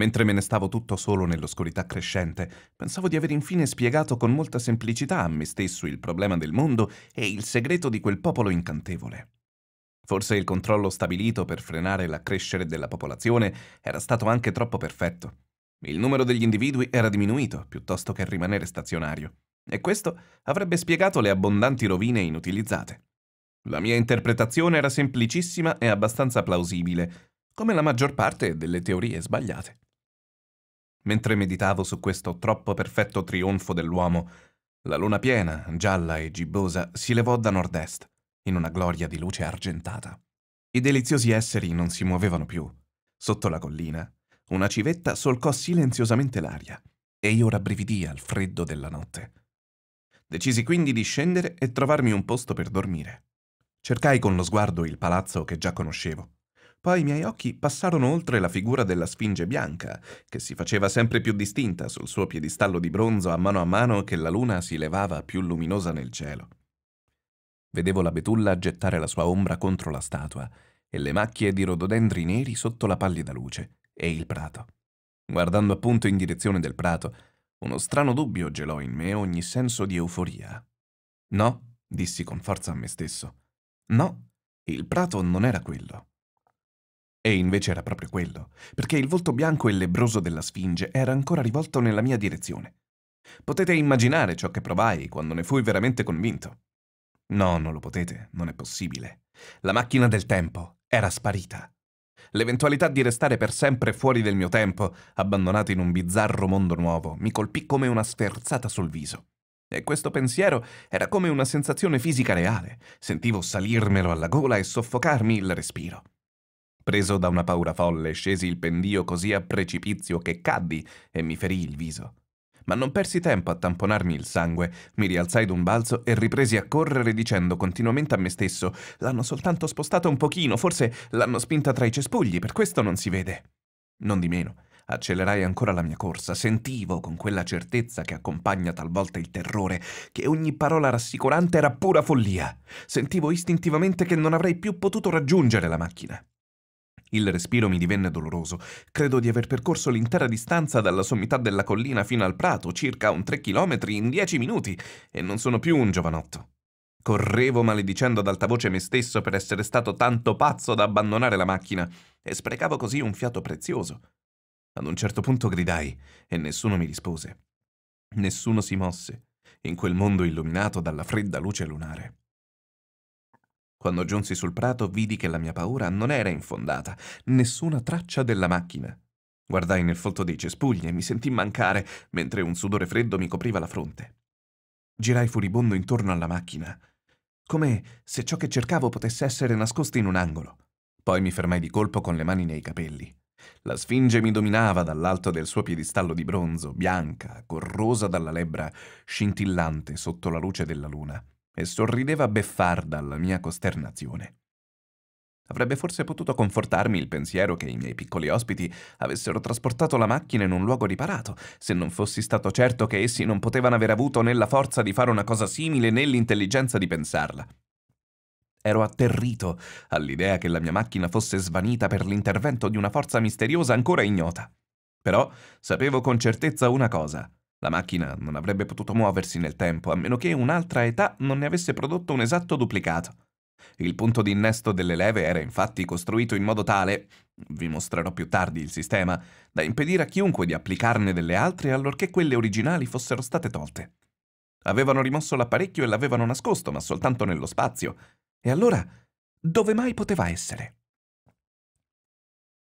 Speaker 1: Mentre me ne stavo tutto solo nell'oscurità crescente, pensavo di aver infine spiegato con molta semplicità a me stesso il problema del mondo e il segreto di quel popolo incantevole. Forse il controllo stabilito per frenare l'accrescere della popolazione era stato anche troppo perfetto. Il numero degli individui era diminuito piuttosto che rimanere stazionario, e questo avrebbe spiegato le abbondanti rovine inutilizzate. La mia interpretazione era semplicissima e abbastanza plausibile, come la maggior parte delle teorie sbagliate. Mentre meditavo su questo troppo perfetto trionfo dell'uomo, la luna piena, gialla e gibbosa, si levò da nord-est, in una gloria di luce argentata. I deliziosi esseri non si muovevano più. Sotto la collina, una civetta solcò silenziosamente l'aria e io rabbrividì al freddo della notte. Decisi quindi di scendere e trovarmi un posto per dormire. Cercai con lo sguardo il palazzo che già conoscevo. Poi i miei occhi passarono oltre la figura della Sfinge bianca, che si faceva sempre più distinta sul suo piedistallo di bronzo a mano a mano che la luna si levava più luminosa nel cielo. Vedevo la betulla gettare la sua ombra contro la statua e le macchie di rododendri neri sotto la pallida luce e il prato. Guardando appunto in direzione del prato, uno strano dubbio gelò in me ogni senso di euforia. No, dissi con forza a me stesso. No, il prato non era quello. E invece era proprio quello, perché il volto bianco e lebroso della Sfinge era ancora rivolto nella mia direzione. Potete immaginare ciò che provai quando ne fui veramente convinto. No, non lo potete, non è possibile. La macchina del tempo era sparita. L'eventualità di restare per sempre fuori del mio tempo, abbandonato in un bizzarro mondo nuovo, mi colpì come una sferzata sul viso. E questo pensiero era come una sensazione fisica reale. Sentivo salirmelo alla gola e soffocarmi il respiro. Preso da una paura folle, scesi il pendio così a precipizio che caddi e mi ferì il viso. Ma non persi tempo a tamponarmi il sangue, mi rialzai d'un balzo e ripresi a correre dicendo continuamente a me stesso «L'hanno soltanto spostata un pochino, forse l'hanno spinta tra i cespugli, per questo non si vede». Non di meno, accelerai ancora la mia corsa, sentivo con quella certezza che accompagna talvolta il terrore che ogni parola rassicurante era pura follia. Sentivo istintivamente che non avrei più potuto raggiungere la macchina. Il respiro mi divenne doloroso. Credo di aver percorso l'intera distanza dalla sommità della collina fino al prato, circa un tre chilometri in dieci minuti, e non sono più un giovanotto. Correvo maledicendo ad alta voce me stesso per essere stato tanto pazzo da abbandonare la macchina e sprecavo così un fiato prezioso. Ad un certo punto gridai e nessuno mi rispose. Nessuno si mosse in quel mondo illuminato dalla fredda luce lunare. Quando giunsi sul prato vidi che la mia paura non era infondata, nessuna traccia della macchina. Guardai nel folto dei cespugli e mi sentii mancare, mentre un sudore freddo mi copriva la fronte. Girai furibondo intorno alla macchina, come se ciò che cercavo potesse essere nascosto in un angolo. Poi mi fermai di colpo con le mani nei capelli. La sfinge mi dominava dall'alto del suo piedistallo di bronzo, bianca, corrosa dalla lebbra, scintillante sotto la luce della luna e sorrideva beffarda alla mia costernazione. Avrebbe forse potuto confortarmi il pensiero che i miei piccoli ospiti avessero trasportato la macchina in un luogo riparato, se non fossi stato certo che essi non potevano aver avuto né la forza di fare una cosa simile né l'intelligenza di pensarla. Ero atterrito all'idea che la mia macchina fosse svanita per l'intervento di una forza misteriosa ancora ignota. Però sapevo con certezza una cosa. La macchina non avrebbe potuto muoversi nel tempo, a meno che un'altra età non ne avesse prodotto un esatto duplicato. Il punto di innesto delle leve era infatti costruito in modo tale, vi mostrerò più tardi il sistema, da impedire a chiunque di applicarne delle altre allorché quelle originali fossero state tolte. Avevano rimosso l'apparecchio e l'avevano nascosto, ma soltanto nello spazio. E allora, dove mai poteva essere?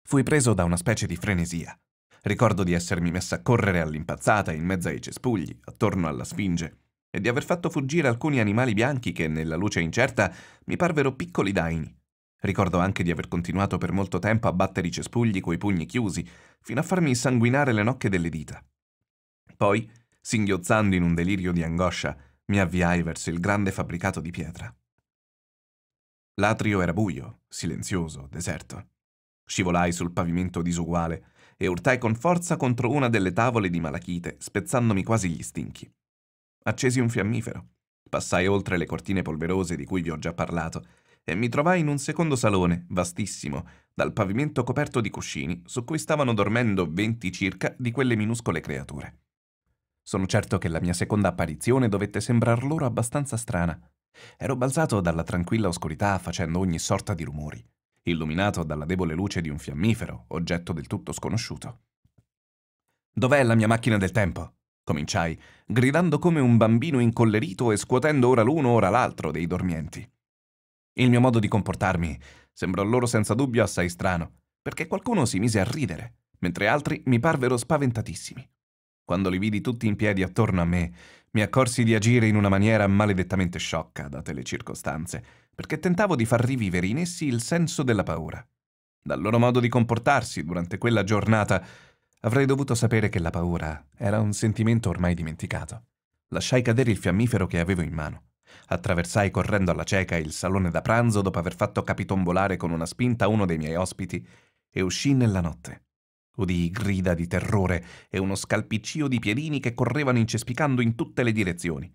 Speaker 1: Fui preso da una specie di frenesia. Ricordo di essermi messa a correre all'impazzata in mezzo ai cespugli, attorno alla Sfinge, e di aver fatto fuggire alcuni animali bianchi che, nella luce incerta, mi parvero piccoli daini. Ricordo anche di aver continuato per molto tempo a battere i cespugli coi pugni chiusi, fino a farmi sanguinare le nocche delle dita. Poi, singhiozzando in un delirio di angoscia, mi avviai verso il grande fabbricato di pietra. L'atrio era buio, silenzioso, deserto. Scivolai sul pavimento disuguale, e urtai con forza contro una delle tavole di malachite, spezzandomi quasi gli stinchi. Accesi un fiammifero, passai oltre le cortine polverose di cui vi ho già parlato, e mi trovai in un secondo salone, vastissimo, dal pavimento coperto di cuscini, su cui stavano dormendo venti circa di quelle minuscole creature. Sono certo che la mia seconda apparizione dovette sembrar loro abbastanza strana. Ero balzato dalla tranquilla oscurità facendo ogni sorta di rumori illuminato dalla debole luce di un fiammifero, oggetto del tutto sconosciuto. Dov'è la mia macchina del tempo? cominciai, gridando come un bambino incollerito e scuotendo ora l'uno ora l'altro dei dormienti. Il mio modo di comportarmi sembrò loro senza dubbio assai strano, perché qualcuno si mise a ridere, mentre altri mi parvero spaventatissimi. Quando li vidi tutti in piedi attorno a me, mi accorsi di agire in una maniera maledettamente sciocca, date le circostanze, perché tentavo di far rivivere in essi il senso della paura. Dal loro modo di comportarsi durante quella giornata avrei dovuto sapere che la paura era un sentimento ormai dimenticato. Lasciai cadere il fiammifero che avevo in mano. Attraversai correndo alla cieca il salone da pranzo dopo aver fatto capitombolare con una spinta uno dei miei ospiti e uscii nella notte. Udii grida di terrore e uno scalpiccio di piedini che correvano incespicando in tutte le direzioni.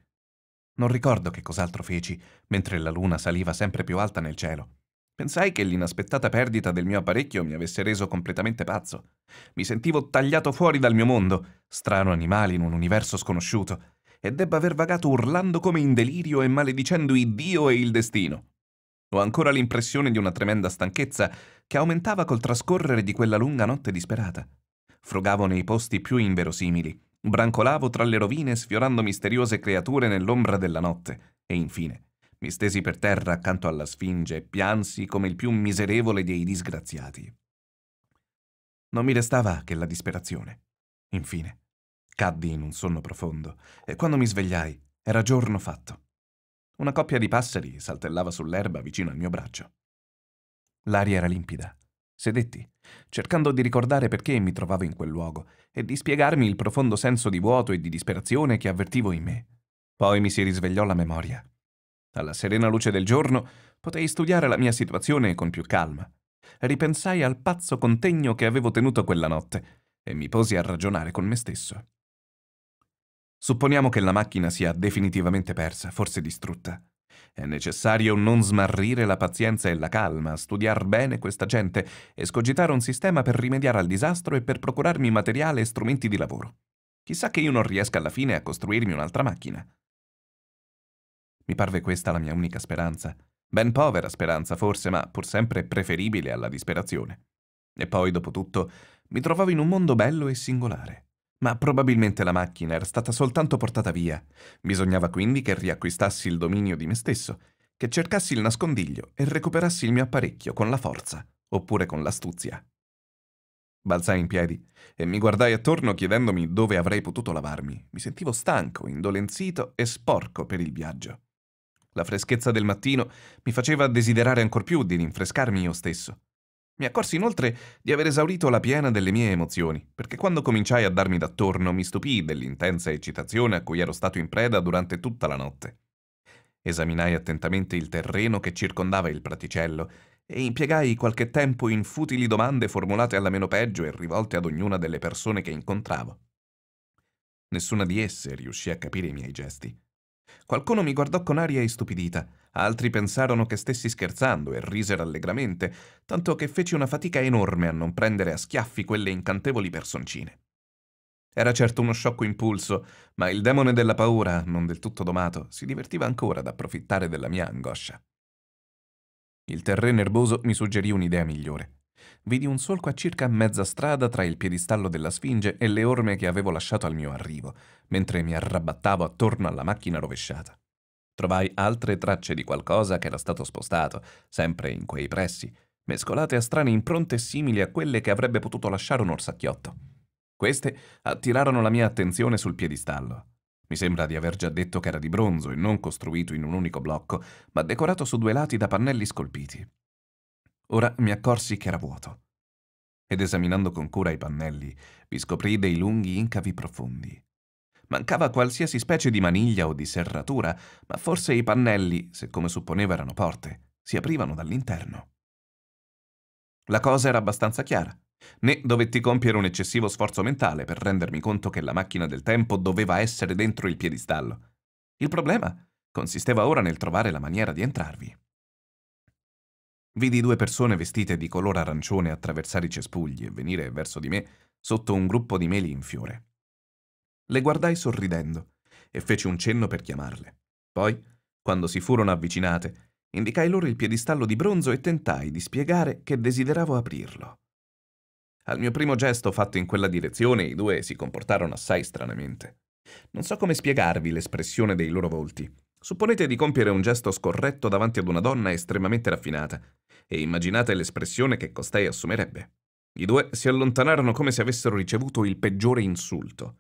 Speaker 1: Non ricordo che cos'altro feci, mentre la luna saliva sempre più alta nel cielo. Pensai che l'inaspettata perdita del mio apparecchio mi avesse reso completamente pazzo. Mi sentivo tagliato fuori dal mio mondo, strano animale in un universo sconosciuto, e debba aver vagato urlando come in delirio e maledicendo Iddio e il destino. Ho ancora l'impressione di una tremenda stanchezza che aumentava col trascorrere di quella lunga notte disperata. Frugavo nei posti più inverosimili, brancolavo tra le rovine sfiorando misteriose creature nell'ombra della notte, e infine mi stesi per terra accanto alla sfinge e piansi come il più miserevole dei disgraziati. Non mi restava che la disperazione. Infine, caddi in un sonno profondo e quando mi svegliai era giorno fatto. Una coppia di passeri saltellava sull'erba vicino al mio braccio. L'aria era limpida Sedetti, cercando di ricordare perché mi trovavo in quel luogo e di spiegarmi il profondo senso di vuoto e di disperazione che avvertivo in me. Poi mi si risvegliò la memoria. Alla serena luce del giorno potei studiare la mia situazione con più calma. Ripensai al pazzo contegno che avevo tenuto quella notte e mi posi a ragionare con me stesso. Supponiamo che la macchina sia definitivamente persa, forse distrutta. È necessario non smarrire la pazienza e la calma, studiar bene questa gente e scogitare un sistema per rimediare al disastro e per procurarmi materiale e strumenti di lavoro. Chissà che io non riesca alla fine a costruirmi un'altra macchina. Mi parve questa la mia unica speranza. Ben povera speranza, forse, ma pur sempre preferibile alla disperazione. E poi, dopo tutto, mi trovavo in un mondo bello e singolare ma probabilmente la macchina era stata soltanto portata via. Bisognava quindi che riacquistassi il dominio di me stesso, che cercassi il nascondiglio e recuperassi il mio apparecchio con la forza, oppure con l'astuzia. Balzai in piedi e mi guardai attorno chiedendomi dove avrei potuto lavarmi. Mi sentivo stanco, indolenzito e sporco per il viaggio. La freschezza del mattino mi faceva desiderare ancor più di rinfrescarmi io stesso. Mi accorsi inoltre di aver esaurito la piena delle mie emozioni, perché quando cominciai a darmi d'attorno mi stupii dell'intensa eccitazione a cui ero stato in preda durante tutta la notte. Esaminai attentamente il terreno che circondava il praticello e impiegai qualche tempo in futili domande formulate alla meno peggio e rivolte ad ognuna delle persone che incontravo. Nessuna di esse riuscì a capire i miei gesti. Qualcuno mi guardò con aria istupidita, altri pensarono che stessi scherzando e risero allegramente, tanto che feci una fatica enorme a non prendere a schiaffi quelle incantevoli personcine. Era certo uno sciocco impulso, ma il demone della paura, non del tutto domato, si divertiva ancora ad approfittare della mia angoscia. Il terreno erboso mi suggerì un'idea migliore vidi un solco a circa mezza strada tra il piedistallo della Sfinge e le orme che avevo lasciato al mio arrivo, mentre mi arrabattavo attorno alla macchina rovesciata. Trovai altre tracce di qualcosa che era stato spostato, sempre in quei pressi, mescolate a strane impronte simili a quelle che avrebbe potuto lasciare un orsacchiotto. Queste attirarono la mia attenzione sul piedistallo. Mi sembra di aver già detto che era di bronzo e non costruito in un unico blocco, ma decorato su due lati da pannelli scolpiti. Ora mi accorsi che era vuoto. Ed esaminando con cura i pannelli, vi scoprì dei lunghi incavi profondi. Mancava qualsiasi specie di maniglia o di serratura, ma forse i pannelli, se come supponeva erano porte, si aprivano dall'interno. La cosa era abbastanza chiara, né dovetti compiere un eccessivo sforzo mentale per rendermi conto che la macchina del tempo doveva essere dentro il piedistallo. Il problema consisteva ora nel trovare la maniera di entrarvi. Vidi due persone vestite di color arancione attraversare i cespugli e venire verso di me sotto un gruppo di meli in fiore. Le guardai sorridendo e feci un cenno per chiamarle. Poi, quando si furono avvicinate, indicai loro il piedistallo di bronzo e tentai di spiegare che desideravo aprirlo. Al mio primo gesto fatto in quella direzione, i due si comportarono assai stranamente. Non so come spiegarvi l'espressione dei loro volti. Supponete di compiere un gesto scorretto davanti ad una donna estremamente raffinata e immaginate l'espressione che costei assumerebbe. I due si allontanarono come se avessero ricevuto il peggiore insulto.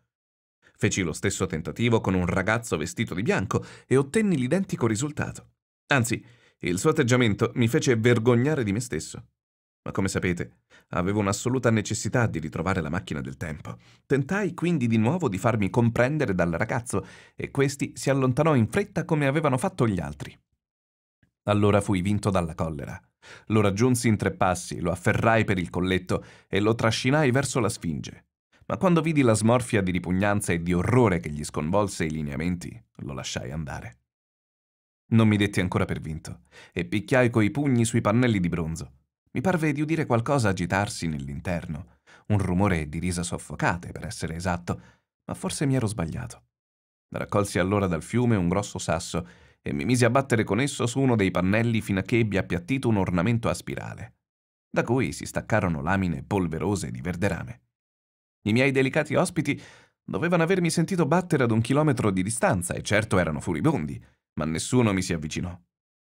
Speaker 1: Feci lo stesso tentativo con un ragazzo vestito di bianco e ottenni l'identico risultato. Anzi, il suo atteggiamento mi fece vergognare di me stesso. Ma come sapete, avevo un'assoluta necessità di ritrovare la macchina del tempo. Tentai quindi di nuovo di farmi comprendere dal ragazzo e questi si allontanò in fretta come avevano fatto gli altri. Allora fui vinto dalla collera. Lo raggiunsi in tre passi, lo afferrai per il colletto e lo trascinai verso la Sfinge. Ma quando vidi la smorfia di ripugnanza e di orrore che gli sconvolse i lineamenti, lo lasciai andare. Non mi detti ancora per vinto e picchiai coi pugni sui pannelli di bronzo. Mi parve di udire qualcosa agitarsi nell'interno, un rumore di risa soffocate, per essere esatto, ma forse mi ero sbagliato. Raccolsi allora dal fiume un grosso sasso e mi misi a battere con esso su uno dei pannelli fino a che ebbi appiattito un ornamento a spirale, da cui si staccarono lamine polverose di verderame. I miei delicati ospiti dovevano avermi sentito battere ad un chilometro di distanza e certo erano furibondi, ma nessuno mi si avvicinò.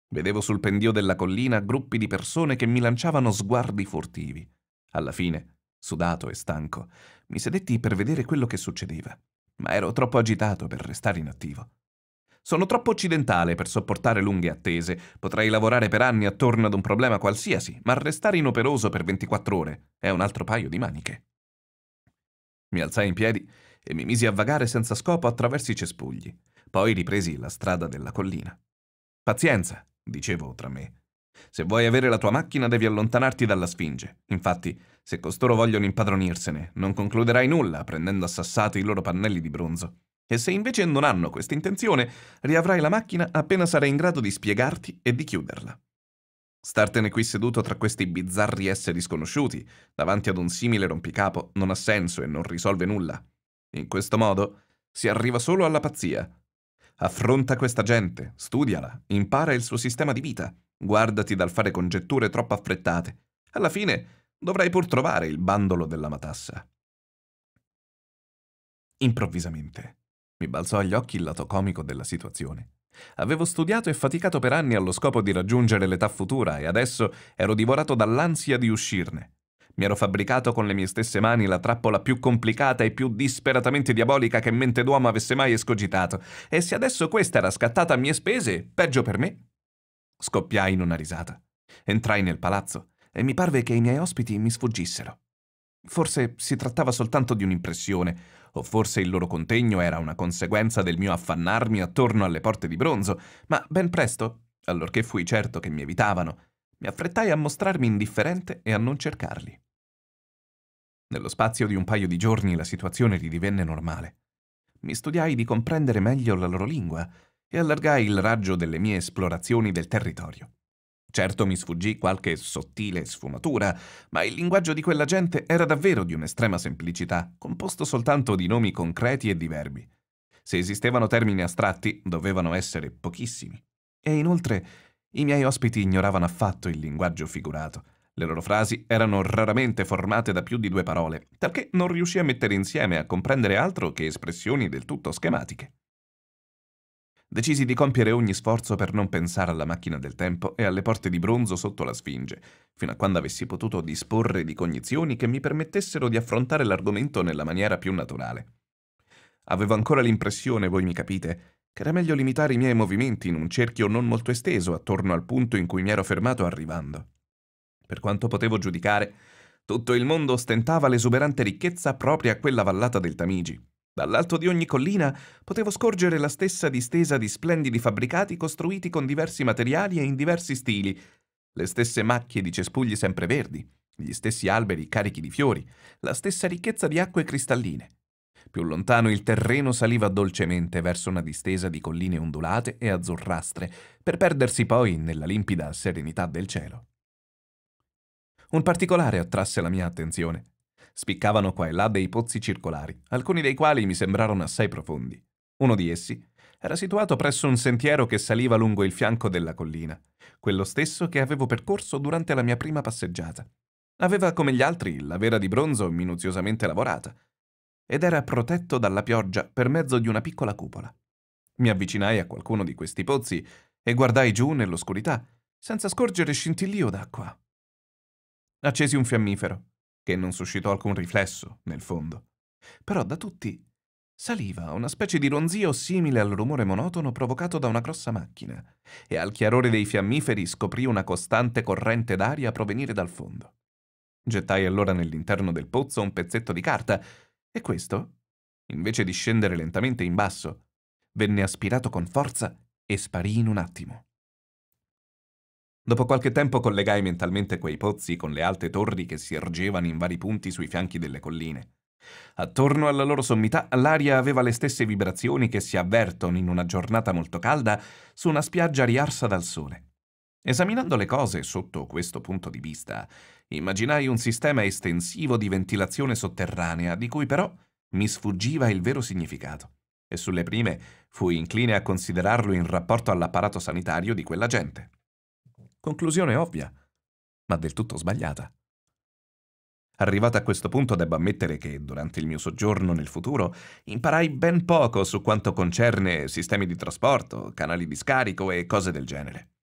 Speaker 1: Vedevo sul pendio della collina gruppi di persone che mi lanciavano sguardi furtivi. Alla fine, sudato e stanco, mi sedetti per vedere quello che succedeva, ma ero troppo agitato per restare inattivo. Sono troppo occidentale per sopportare lunghe attese, potrei lavorare per anni attorno ad un problema qualsiasi, ma restare inoperoso per 24 ore è un altro paio di maniche. Mi alzai in piedi e mi misi a vagare senza scopo attraverso i cespugli, poi ripresi la strada della collina. Pazienza, dicevo tra me. Se vuoi avere la tua macchina devi allontanarti dalla Sfinge. Infatti, se costoro vogliono impadronirsene, non concluderai nulla prendendo a sassate i loro pannelli di bronzo. E se invece non hanno questa intenzione, riavrai la macchina appena sarai in grado di spiegarti e di chiuderla. Startene qui seduto tra questi bizzarri esseri sconosciuti, davanti ad un simile rompicapo, non ha senso e non risolve nulla. In questo modo si arriva solo alla pazzia. Affronta questa gente, studiala, impara il suo sistema di vita, guardati dal fare congetture troppo affrettate. Alla fine dovrai pur trovare il bandolo della matassa. Improvvisamente mi balzò agli occhi il lato comico della situazione. Avevo studiato e faticato per anni allo scopo di raggiungere l'età futura e adesso ero divorato dall'ansia di uscirne. Mi ero fabbricato con le mie stesse mani la trappola più complicata e più disperatamente diabolica che mente d'uomo avesse mai escogitato, e se adesso questa era scattata a mie spese, peggio per me. Scoppiai in una risata. Entrai nel palazzo e mi parve che i miei ospiti mi sfuggissero. Forse si trattava soltanto di un'impressione, o forse il loro contegno era una conseguenza del mio affannarmi attorno alle porte di bronzo, ma ben presto, allorché fui certo che mi evitavano, mi affrettai a mostrarmi indifferente e a non cercarli. Nello spazio di un paio di giorni la situazione ridivenne normale. Mi studiai di comprendere meglio la loro lingua e allargai il raggio delle mie esplorazioni del territorio. Certo mi sfuggì qualche sottile sfumatura, ma il linguaggio di quella gente era davvero di un'estrema semplicità, composto soltanto di nomi concreti e di verbi. Se esistevano termini astratti, dovevano essere pochissimi. E inoltre, i miei ospiti ignoravano affatto il linguaggio figurato. Le loro frasi erano raramente formate da più di due parole, talché non riuscì a mettere insieme e a comprendere altro che espressioni del tutto schematiche. Decisi di compiere ogni sforzo per non pensare alla macchina del tempo e alle porte di bronzo sotto la Sfinge, fino a quando avessi potuto disporre di cognizioni che mi permettessero di affrontare l'argomento nella maniera più naturale. Avevo ancora l'impressione, voi mi capite, che era meglio limitare i miei movimenti in un cerchio non molto esteso attorno al punto in cui mi ero fermato arrivando. Per quanto potevo giudicare, tutto il mondo ostentava l'esuberante ricchezza propria a quella vallata del Tamigi. Dall'alto di ogni collina potevo scorgere la stessa distesa di splendidi fabbricati costruiti con diversi materiali e in diversi stili, le stesse macchie di cespugli sempreverdi, gli stessi alberi carichi di fiori, la stessa ricchezza di acque cristalline. Più lontano il terreno saliva dolcemente verso una distesa di colline ondulate e azzurrastre, per perdersi poi nella limpida serenità del cielo. Un particolare attrasse la mia attenzione. Spiccavano qua e là dei pozzi circolari, alcuni dei quali mi sembrarono assai profondi. Uno di essi era situato presso un sentiero che saliva lungo il fianco della collina, quello stesso che avevo percorso durante la mia prima passeggiata. Aveva come gli altri la vera di bronzo minuziosamente lavorata ed era protetto dalla pioggia per mezzo di una piccola cupola. Mi avvicinai a qualcuno di questi pozzi e guardai giù nell'oscurità, senza scorgere scintillio d'acqua. Accesi un fiammifero che non suscitò alcun riflesso, nel fondo. Però da tutti saliva una specie di ronzio simile al rumore monotono provocato da una grossa macchina, e al chiarore dei fiammiferi scoprì una costante corrente d'aria provenire dal fondo. Gettai allora nell'interno del pozzo un pezzetto di carta, e questo, invece di scendere lentamente in basso, venne aspirato con forza e sparì in un attimo. Dopo qualche tempo collegai mentalmente quei pozzi con le alte torri che si ergevano in vari punti sui fianchi delle colline. Attorno alla loro sommità l'aria aveva le stesse vibrazioni che si avvertono in una giornata molto calda su una spiaggia riarsa dal sole. Esaminando le cose sotto questo punto di vista, immaginai un sistema estensivo di ventilazione sotterranea di cui però mi sfuggiva il vero significato, e sulle prime fui incline a considerarlo in rapporto all'apparato sanitario di quella gente. Conclusione ovvia, ma del tutto sbagliata. Arrivata a questo punto debbo ammettere che, durante il mio soggiorno nel futuro, imparai ben poco su quanto concerne sistemi di trasporto, canali di scarico e cose del genere.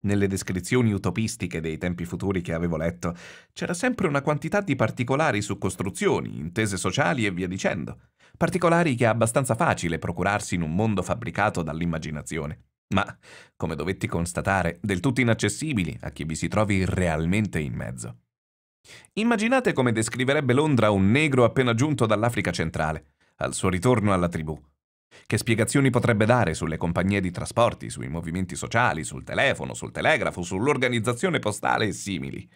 Speaker 1: Nelle descrizioni utopistiche dei tempi futuri che avevo letto, c'era sempre una quantità di particolari su costruzioni, intese sociali e via dicendo, particolari che è abbastanza facile procurarsi in un mondo fabbricato dall'immaginazione ma, come dovetti constatare, del tutto inaccessibili a chi vi si trovi realmente in mezzo. Immaginate come descriverebbe Londra un negro appena giunto dall'Africa centrale, al suo ritorno alla tribù. Che spiegazioni potrebbe dare sulle compagnie di trasporti, sui movimenti sociali, sul telefono, sul telegrafo, sull'organizzazione postale e simili.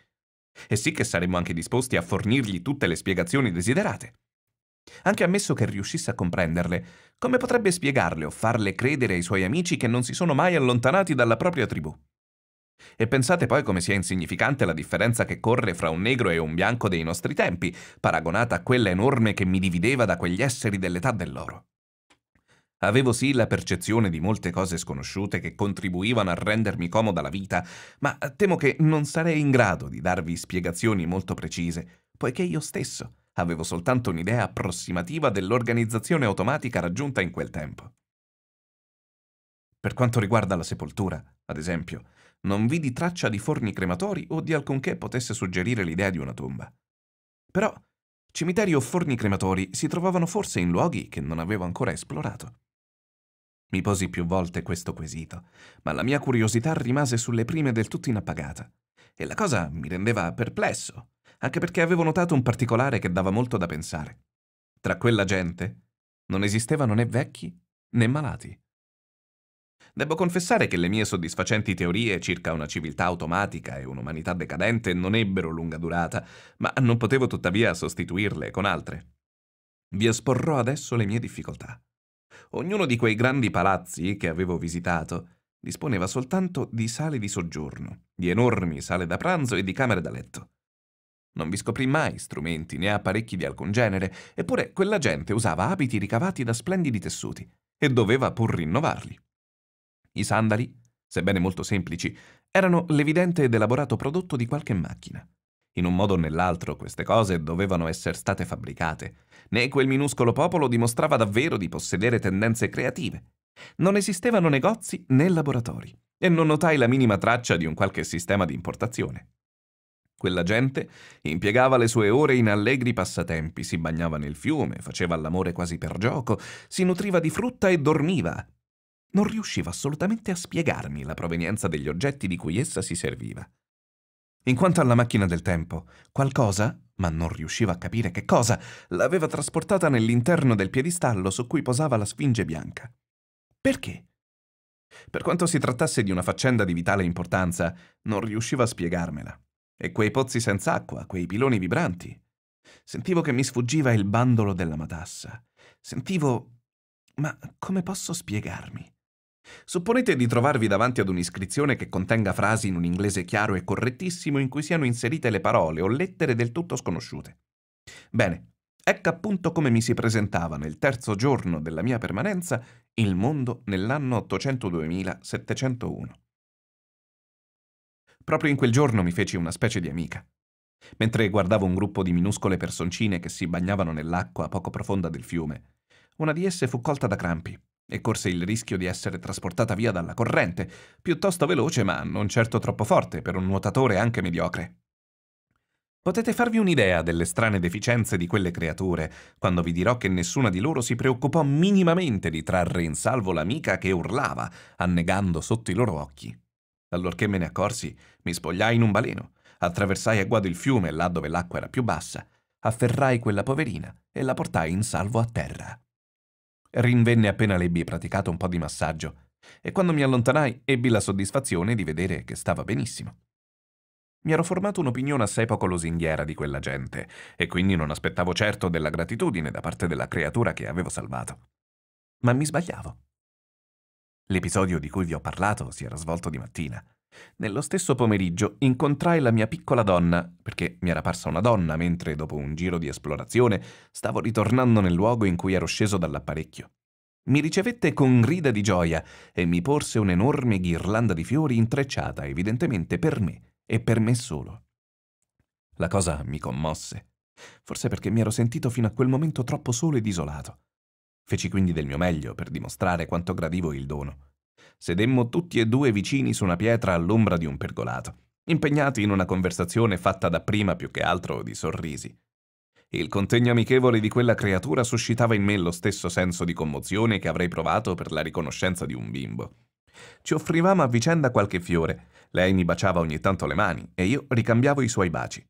Speaker 1: E sì che saremmo anche disposti a fornirgli tutte le spiegazioni desiderate. Anche ammesso che riuscisse a comprenderle, come potrebbe spiegarle o farle credere ai suoi amici che non si sono mai allontanati dalla propria tribù? E pensate poi come sia insignificante la differenza che corre fra un negro e un bianco dei nostri tempi, paragonata a quella enorme che mi divideva da quegli esseri dell'età dell'oro. Avevo sì la percezione di molte cose sconosciute che contribuivano a rendermi comoda la vita, ma temo che non sarei in grado di darvi spiegazioni molto precise, poiché io stesso avevo soltanto un'idea approssimativa dell'organizzazione automatica raggiunta in quel tempo. Per quanto riguarda la sepoltura, ad esempio, non vidi traccia di forni crematori o di alcunché potesse suggerire l'idea di una tomba. Però cimiteri o forni crematori si trovavano forse in luoghi che non avevo ancora esplorato. Mi posi più volte questo quesito, ma la mia curiosità rimase sulle prime del tutto inappagata, e la cosa mi rendeva perplesso, anche perché avevo notato un particolare che dava molto da pensare. Tra quella gente non esistevano né vecchi né malati. Devo confessare che le mie soddisfacenti teorie circa una civiltà automatica e un'umanità decadente non ebbero lunga durata, ma non potevo tuttavia sostituirle con altre. Vi esporrò adesso le mie difficoltà. Ognuno di quei grandi palazzi che avevo visitato disponeva soltanto di sale di soggiorno, di enormi sale da pranzo e di camere da letto. Non vi scoprì mai strumenti né apparecchi di alcun genere, eppure quella gente usava abiti ricavati da splendidi tessuti e doveva pur rinnovarli. I sandali, sebbene molto semplici, erano l'evidente ed elaborato prodotto di qualche macchina. In un modo o nell'altro queste cose dovevano essere state fabbricate, né quel minuscolo popolo dimostrava davvero di possedere tendenze creative. Non esistevano negozi né laboratori, e non notai la minima traccia di un qualche sistema di importazione. Quella gente impiegava le sue ore in allegri passatempi, si bagnava nel fiume, faceva l'amore quasi per gioco, si nutriva di frutta e dormiva. Non riusciva assolutamente a spiegarmi la provenienza degli oggetti di cui essa si serviva. In quanto alla macchina del tempo, qualcosa, ma non riusciva a capire che cosa, l'aveva trasportata nell'interno del piedistallo su cui posava la Sfinge bianca. Perché? Per quanto si trattasse di una faccenda di vitale importanza, non riusciva a spiegarmela. E quei pozzi senza acqua, quei piloni vibranti. Sentivo che mi sfuggiva il bandolo della matassa. Sentivo... Ma come posso spiegarmi? Supponete di trovarvi davanti ad un'iscrizione che contenga frasi in un inglese chiaro e correttissimo in cui siano inserite le parole o lettere del tutto sconosciute. Bene, ecco appunto come mi si presentava nel terzo giorno della mia permanenza il mondo nell'anno 802.701. Proprio in quel giorno mi feci una specie di amica. Mentre guardavo un gruppo di minuscole personcine che si bagnavano nell'acqua poco profonda del fiume, una di esse fu colta da crampi e corse il rischio di essere trasportata via dalla corrente, piuttosto veloce ma non certo troppo forte per un nuotatore anche mediocre. Potete farvi un'idea delle strane deficienze di quelle creature quando vi dirò che nessuna di loro si preoccupò minimamente di trarre in salvo l'amica che urlava, annegando sotto i loro occhi. Allorché me ne accorsi, mi spogliai in un baleno, attraversai a guado il fiume là dove l'acqua era più bassa, afferrai quella poverina e la portai in salvo a terra. Rinvenne appena l'ebbi praticato un po' di massaggio, e quando mi allontanai ebbi la soddisfazione di vedere che stava benissimo. Mi ero formato un'opinione assai poco lusinghiera di quella gente, e quindi non aspettavo certo della gratitudine da parte della creatura che avevo salvato. Ma mi sbagliavo. L'episodio di cui vi ho parlato si era svolto di mattina. Nello stesso pomeriggio incontrai la mia piccola donna, perché mi era parsa una donna mentre, dopo un giro di esplorazione, stavo ritornando nel luogo in cui ero sceso dall'apparecchio. Mi ricevette con grida di gioia e mi porse un'enorme ghirlanda di fiori intrecciata evidentemente per me e per me solo. La cosa mi commosse, forse perché mi ero sentito fino a quel momento troppo solo ed isolato. Feci quindi del mio meglio per dimostrare quanto gradivo il dono. Sedemmo tutti e due vicini su una pietra all'ombra di un pergolato, impegnati in una conversazione fatta da prima più che altro di sorrisi. Il contegno amichevole di quella creatura suscitava in me lo stesso senso di commozione che avrei provato per la riconoscenza di un bimbo. Ci offrivamo a vicenda qualche fiore, lei mi baciava ogni tanto le mani e io ricambiavo i suoi baci.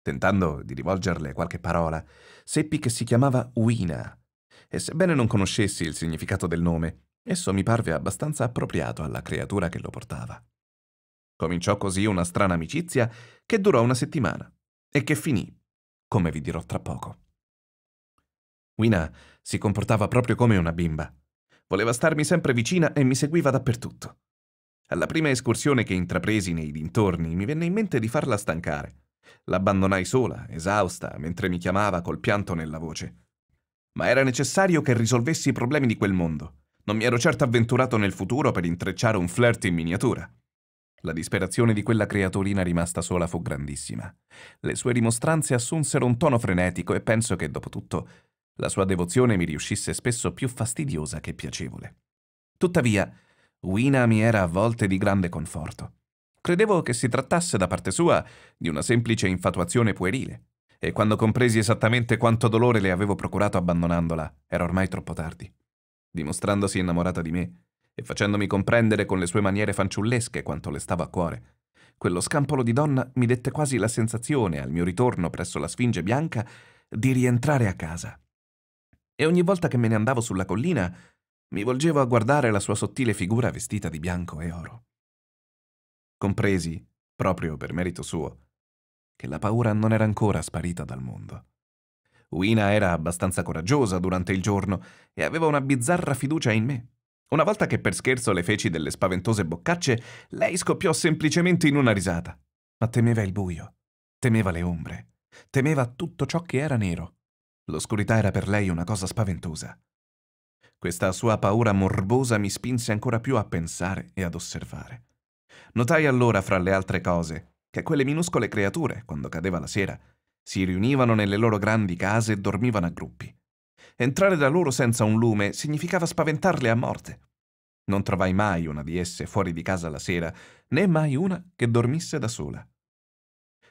Speaker 1: Tentando di rivolgerle qualche parola, seppi che si chiamava Wina e sebbene non conoscessi il significato del nome, esso mi parve abbastanza appropriato alla creatura che lo portava. Cominciò così una strana amicizia che durò una settimana e che finì, come vi dirò tra poco. Wina si comportava proprio come una bimba. Voleva starmi sempre vicina e mi seguiva dappertutto. Alla prima escursione che intrapresi nei dintorni mi venne in mente di farla stancare. L'abbandonai sola, esausta, mentre mi chiamava col pianto nella voce ma era necessario che risolvessi i problemi di quel mondo. Non mi ero certo avventurato nel futuro per intrecciare un flirt in miniatura. La disperazione di quella creaturina rimasta sola fu grandissima. Le sue rimostranze assunsero un tono frenetico e penso che, dopo tutto, la sua devozione mi riuscisse spesso più fastidiosa che piacevole. Tuttavia, Wina mi era a volte di grande conforto. Credevo che si trattasse da parte sua di una semplice infatuazione puerile, e quando compresi esattamente quanto dolore le avevo procurato abbandonandola, era ormai troppo tardi. Dimostrandosi innamorata di me e facendomi comprendere con le sue maniere fanciullesche quanto le stava a cuore, quello scampolo di donna mi dette quasi la sensazione, al mio ritorno presso la Sfinge Bianca, di rientrare a casa. E ogni volta che me ne andavo sulla collina, mi volgevo a guardare la sua sottile figura vestita di bianco e oro. Compresi, proprio per merito suo, che la paura non era ancora sparita dal mondo. Wina era abbastanza coraggiosa durante il giorno e aveva una bizzarra fiducia in me. Una volta che per scherzo le feci delle spaventose boccacce, lei scoppiò semplicemente in una risata. Ma temeva il buio, temeva le ombre, temeva tutto ciò che era nero. L'oscurità era per lei una cosa spaventosa. Questa sua paura morbosa mi spinse ancora più a pensare e ad osservare. Notai allora, fra le altre cose, che quelle minuscole creature, quando cadeva la sera, si riunivano nelle loro grandi case e dormivano a gruppi. Entrare da loro senza un lume significava spaventarle a morte. Non trovai mai una di esse fuori di casa la sera, né mai una che dormisse da sola.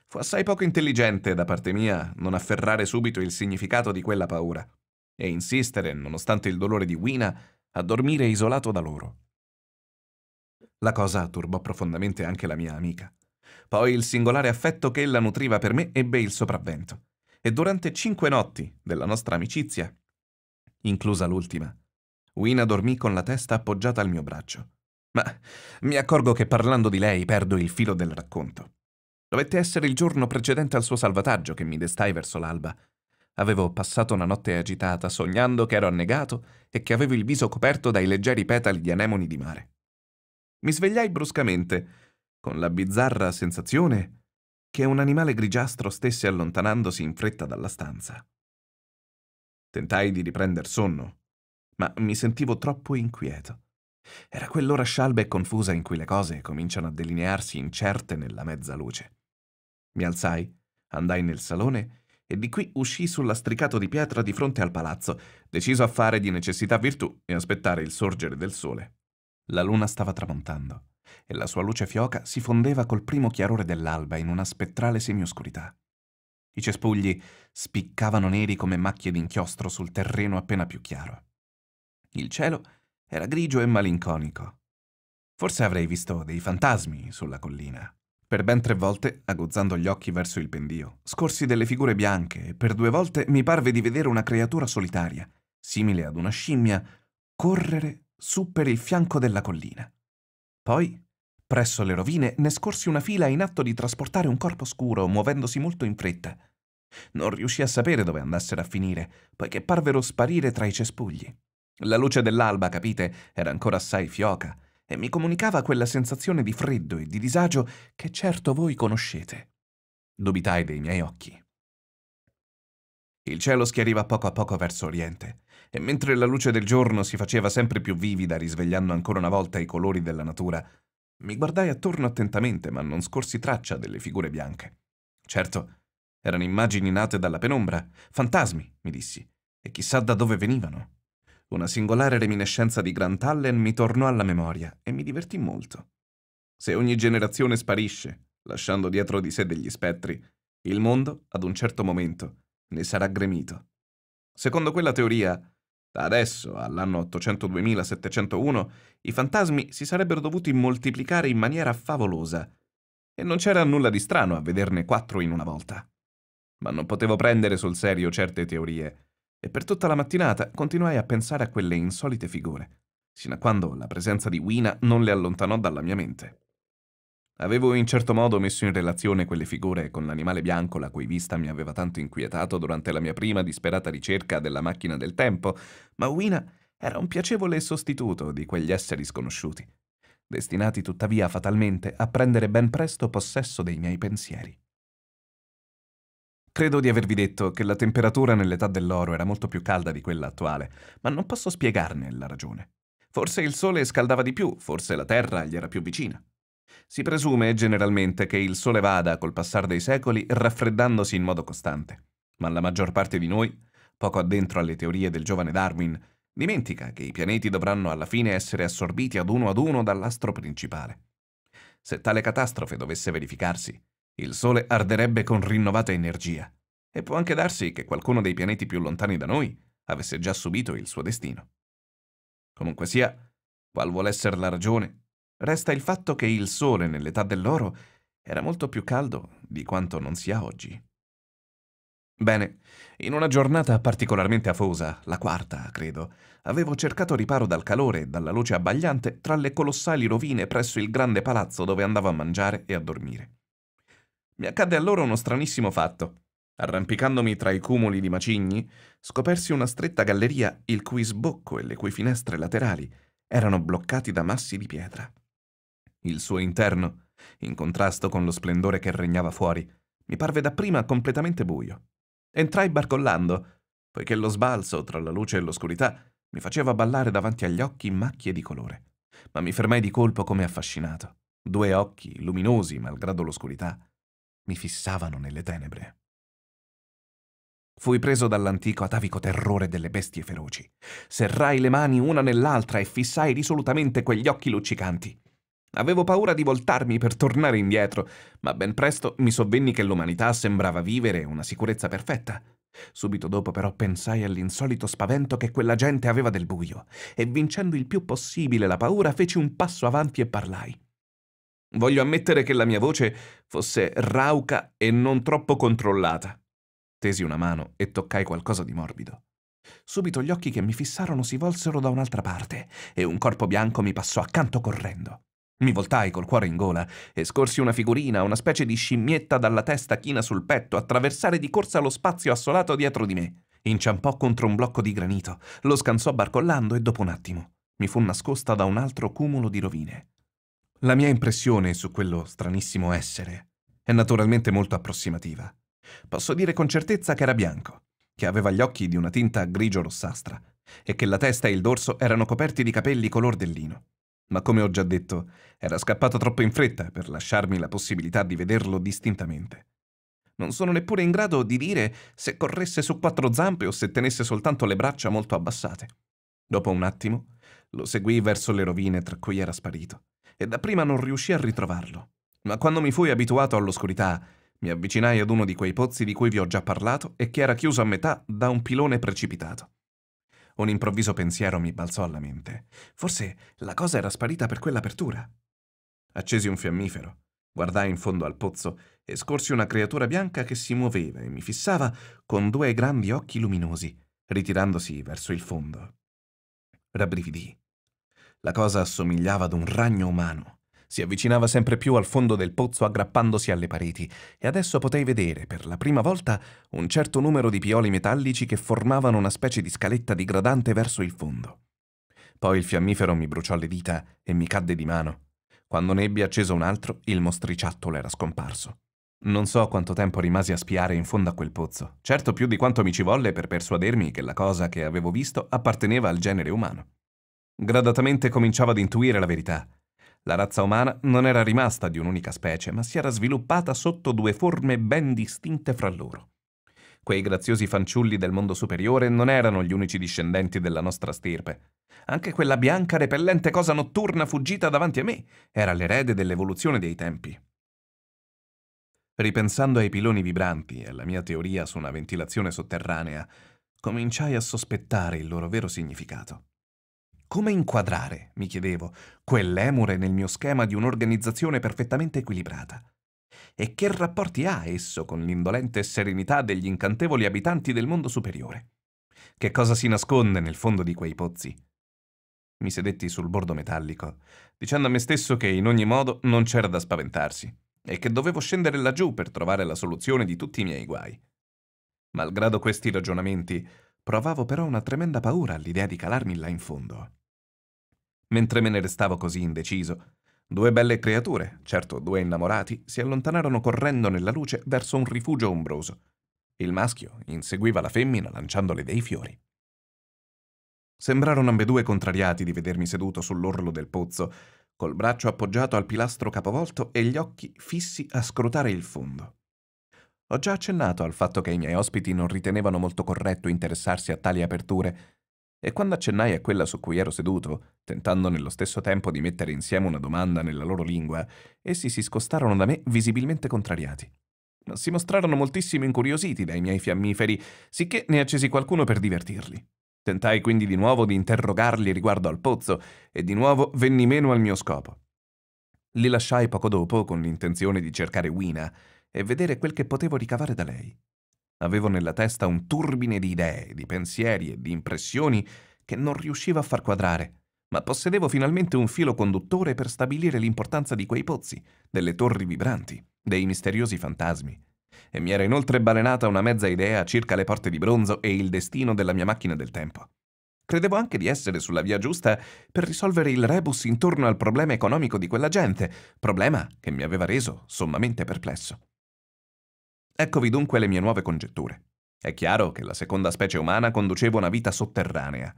Speaker 1: Fu assai poco intelligente da parte mia non afferrare subito il significato di quella paura e insistere, nonostante il dolore di Wina, a dormire isolato da loro. La cosa turbò profondamente anche la mia amica. Poi il singolare affetto che ella nutriva per me ebbe il sopravvento. E durante cinque notti della nostra amicizia, inclusa l'ultima, Wina dormì con la testa appoggiata al mio braccio. Ma mi accorgo che parlando di lei perdo il filo del racconto. Dovette essere il giorno precedente al suo salvataggio che mi destai verso l'alba. Avevo passato una notte agitata, sognando che ero annegato e che avevo il viso coperto dai leggeri petali di anemoni di mare. Mi svegliai bruscamente con la bizzarra sensazione che un animale grigiastro stesse allontanandosi in fretta dalla stanza. Tentai di riprender sonno, ma mi sentivo troppo inquieto. Era quell'ora scialba e confusa in cui le cose cominciano a delinearsi incerte nella mezza luce. Mi alzai, andai nel salone e di qui uscì sul lastricato di pietra di fronte al palazzo, deciso a fare di necessità virtù e aspettare il sorgere del sole. La luna stava tramontando e la sua luce fioca si fondeva col primo chiarore dell'alba in una spettrale semioscurità. I cespugli spiccavano neri come macchie d'inchiostro sul terreno appena più chiaro. Il cielo era grigio e malinconico. Forse avrei visto dei fantasmi sulla collina. Per ben tre volte, aguzzando gli occhi verso il pendio, scorsi delle figure bianche e per due volte mi parve di vedere una creatura solitaria, simile ad una scimmia, correre su per il fianco della collina. Poi, presso le rovine, ne scorsi una fila in atto di trasportare un corpo scuro, muovendosi molto in fretta. Non riuscì a sapere dove andassero a finire, poiché parvero sparire tra i cespugli. La luce dell'alba, capite, era ancora assai fioca, e mi comunicava quella sensazione di freddo e di disagio che certo voi conoscete. Dubitai dei miei occhi. Il cielo schiariva poco a poco verso oriente e mentre la luce del giorno si faceva sempre più vivida risvegliando ancora una volta i colori della natura, mi guardai attorno attentamente ma non scorsi traccia delle figure bianche. Certo, erano immagini nate dalla penombra, fantasmi, mi dissi, e chissà da dove venivano. Una singolare reminiscenza di Grant Allen mi tornò alla memoria e mi divertì molto. Se ogni generazione sparisce, lasciando dietro di sé degli spettri, il mondo, ad un certo momento, ne sarà gremito. Secondo quella teoria, da adesso all'anno 802.701 i fantasmi si sarebbero dovuti moltiplicare in maniera favolosa, e non c'era nulla di strano a vederne quattro in una volta. Ma non potevo prendere sul serio certe teorie, e per tutta la mattinata continuai a pensare a quelle insolite figure, sino a quando la presenza di Wina non le allontanò dalla mia mente. Avevo in certo modo messo in relazione quelle figure con l'animale bianco la cui vista mi aveva tanto inquietato durante la mia prima disperata ricerca della macchina del tempo, ma Wina era un piacevole sostituto di quegli esseri sconosciuti, destinati tuttavia fatalmente a prendere ben presto possesso dei miei pensieri. Credo di avervi detto che la temperatura nell'età dell'oro era molto più calda di quella attuale, ma non posso spiegarne la ragione. Forse il sole scaldava di più, forse la terra gli era più vicina. Si presume generalmente che il Sole vada, col passare dei secoli, raffreddandosi in modo costante. Ma la maggior parte di noi, poco addentro alle teorie del giovane Darwin, dimentica che i pianeti dovranno alla fine essere assorbiti ad uno ad uno dall'astro principale. Se tale catastrofe dovesse verificarsi, il Sole arderebbe con rinnovata energia, e può anche darsi che qualcuno dei pianeti più lontani da noi avesse già subito il suo destino. Comunque sia, qual vuole essere la ragione, Resta il fatto che il sole nell'età dell'oro era molto più caldo di quanto non sia oggi. Bene, in una giornata particolarmente afosa, la quarta, credo, avevo cercato riparo dal calore e dalla luce abbagliante tra le colossali rovine presso il grande palazzo dove andavo a mangiare e a dormire. Mi accadde allora uno stranissimo fatto. Arrampicandomi tra i cumuli di macigni, scopersi una stretta galleria il cui sbocco e le cui finestre laterali erano bloccati da massi di pietra. Il suo interno, in contrasto con lo splendore che regnava fuori, mi parve dapprima completamente buio. Entrai barcollando, poiché lo sbalzo tra la luce e l'oscurità mi faceva ballare davanti agli occhi macchie di colore, ma mi fermai di colpo come affascinato. Due occhi, luminosi malgrado l'oscurità, mi fissavano nelle tenebre. Fui preso dall'antico atavico terrore delle bestie feroci. Serrai le mani una nell'altra e fissai risolutamente quegli occhi luccicanti. Avevo paura di voltarmi per tornare indietro, ma ben presto mi sovvenni che l'umanità sembrava vivere una sicurezza perfetta. Subito dopo però pensai all'insolito spavento che quella gente aveva del buio e vincendo il più possibile la paura feci un passo avanti e parlai. Voglio ammettere che la mia voce fosse rauca e non troppo controllata. Tesi una mano e toccai qualcosa di morbido. Subito gli occhi che mi fissarono si volsero da un'altra parte e un corpo bianco mi passò accanto correndo. Mi voltai col cuore in gola e scorsi una figurina, una specie di scimmietta dalla testa china sul petto, attraversare di corsa lo spazio assolato dietro di me. Inciampò contro un blocco di granito, lo scansò barcollando e dopo un attimo mi fu nascosta da un altro cumulo di rovine. La mia impressione su quello stranissimo essere è naturalmente molto approssimativa. Posso dire con certezza che era bianco, che aveva gli occhi di una tinta grigio-rossastra e che la testa e il dorso erano coperti di capelli color del lino ma come ho già detto, era scappato troppo in fretta per lasciarmi la possibilità di vederlo distintamente. Non sono neppure in grado di dire se corresse su quattro zampe o se tenesse soltanto le braccia molto abbassate. Dopo un attimo, lo seguì verso le rovine tra cui era sparito, e dapprima non riuscì a ritrovarlo. Ma quando mi fui abituato all'oscurità, mi avvicinai ad uno di quei pozzi di cui vi ho già parlato e che era chiuso a metà da un pilone precipitato. Un improvviso pensiero mi balzò alla mente. Forse la cosa era sparita per quell'apertura. Accesi un fiammifero, guardai in fondo al pozzo e scorsi una creatura bianca che si muoveva e mi fissava con due grandi occhi luminosi, ritirandosi verso il fondo. Rabbrividì. La cosa assomigliava ad un ragno umano, si avvicinava sempre più al fondo del pozzo aggrappandosi alle pareti e adesso potei vedere, per la prima volta, un certo numero di pioli metallici che formavano una specie di scaletta digradante verso il fondo. Poi il fiammifero mi bruciò le dita e mi cadde di mano. Quando ne ebbi acceso un altro, il mostriciattolo era scomparso. Non so quanto tempo rimasi a spiare in fondo a quel pozzo, certo più di quanto mi ci volle per persuadermi che la cosa che avevo visto apparteneva al genere umano. Gradatamente cominciavo ad intuire la verità. La razza umana non era rimasta di un'unica specie, ma si era sviluppata sotto due forme ben distinte fra loro. Quei graziosi fanciulli del mondo superiore non erano gli unici discendenti della nostra stirpe. Anche quella bianca repellente cosa notturna fuggita davanti a me era l'erede dell'evoluzione dei tempi. Ripensando ai piloni vibranti e alla mia teoria su una ventilazione sotterranea, cominciai a sospettare il loro vero significato. Come inquadrare, mi chiedevo, quell'emure nel mio schema di un'organizzazione perfettamente equilibrata? E che rapporti ha esso con l'indolente serenità degli incantevoli abitanti del mondo superiore? Che cosa si nasconde nel fondo di quei pozzi? Mi sedetti sul bordo metallico, dicendo a me stesso che in ogni modo non c'era da spaventarsi e che dovevo scendere laggiù per trovare la soluzione di tutti i miei guai. Malgrado questi ragionamenti, provavo però una tremenda paura all'idea di calarmi là in fondo. Mentre me ne restavo così indeciso, due belle creature, certo due innamorati, si allontanarono correndo nella luce verso un rifugio ombroso. Il maschio inseguiva la femmina lanciandole dei fiori. Sembrarono ambedue contrariati di vedermi seduto sull'orlo del pozzo, col braccio appoggiato al pilastro capovolto e gli occhi fissi a scrutare il fondo. Ho già accennato al fatto che i miei ospiti non ritenevano molto corretto interessarsi a tali aperture, e quando accennai a quella su cui ero seduto, tentando nello stesso tempo di mettere insieme una domanda nella loro lingua, essi si scostarono da me visibilmente contrariati. Si mostrarono moltissimo incuriositi dai miei fiammiferi, sicché ne accesi qualcuno per divertirli. Tentai quindi di nuovo di interrogarli riguardo al pozzo, e di nuovo venni meno al mio scopo. Li lasciai poco dopo con l'intenzione di cercare Wina e vedere quel che potevo ricavare da lei. Avevo nella testa un turbine di idee, di pensieri e di impressioni che non riuscivo a far quadrare, ma possedevo finalmente un filo conduttore per stabilire l'importanza di quei pozzi, delle torri vibranti, dei misteriosi fantasmi. E mi era inoltre balenata una mezza idea circa le porte di bronzo e il destino della mia macchina del tempo. Credevo anche di essere sulla via giusta per risolvere il rebus intorno al problema economico di quella gente, problema che mi aveva reso sommamente perplesso. Eccovi dunque le mie nuove congetture. È chiaro che la seconda specie umana conduceva una vita sotterranea.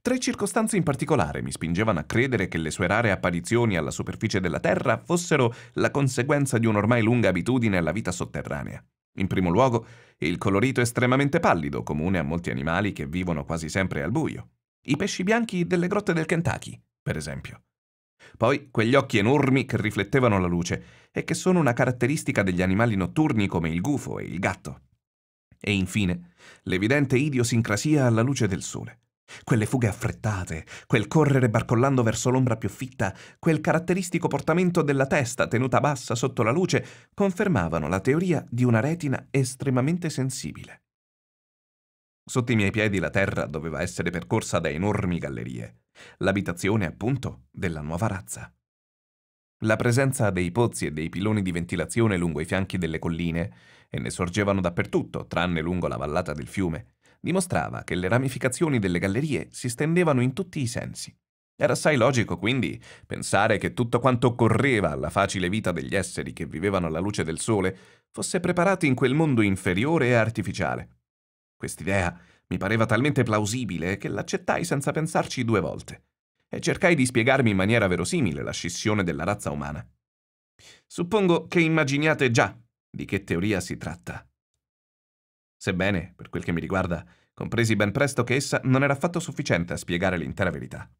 Speaker 1: Tre circostanze in particolare mi spingevano a credere che le sue rare apparizioni alla superficie della Terra fossero la conseguenza di un'ormai lunga abitudine alla vita sotterranea. In primo luogo, il colorito estremamente pallido, comune a molti animali che vivono quasi sempre al buio. I pesci bianchi delle grotte del Kentucky, per esempio. Poi quegli occhi enormi che riflettevano la luce e che sono una caratteristica degli animali notturni come il gufo e il gatto. E infine, l'evidente idiosincrasia alla luce del sole. Quelle fughe affrettate, quel correre barcollando verso l'ombra più fitta, quel caratteristico portamento della testa tenuta bassa sotto la luce confermavano la teoria di una retina estremamente sensibile. Sotto i miei piedi la terra doveva essere percorsa da enormi gallerie, l'abitazione appunto della nuova razza. La presenza dei pozzi e dei piloni di ventilazione lungo i fianchi delle colline, e ne sorgevano dappertutto, tranne lungo la vallata del fiume, dimostrava che le ramificazioni delle gallerie si stendevano in tutti i sensi. Era assai logico, quindi, pensare che tutto quanto occorreva alla facile vita degli esseri che vivevano alla luce del sole fosse preparato in quel mondo inferiore e artificiale. Quest'idea mi pareva talmente plausibile che l'accettai senza pensarci due volte e cercai di spiegarmi in maniera verosimile la scissione della razza umana. Suppongo che immaginiate già di che teoria si tratta. Sebbene, per quel che mi riguarda, compresi ben presto che essa non era affatto sufficiente a spiegare l'intera verità.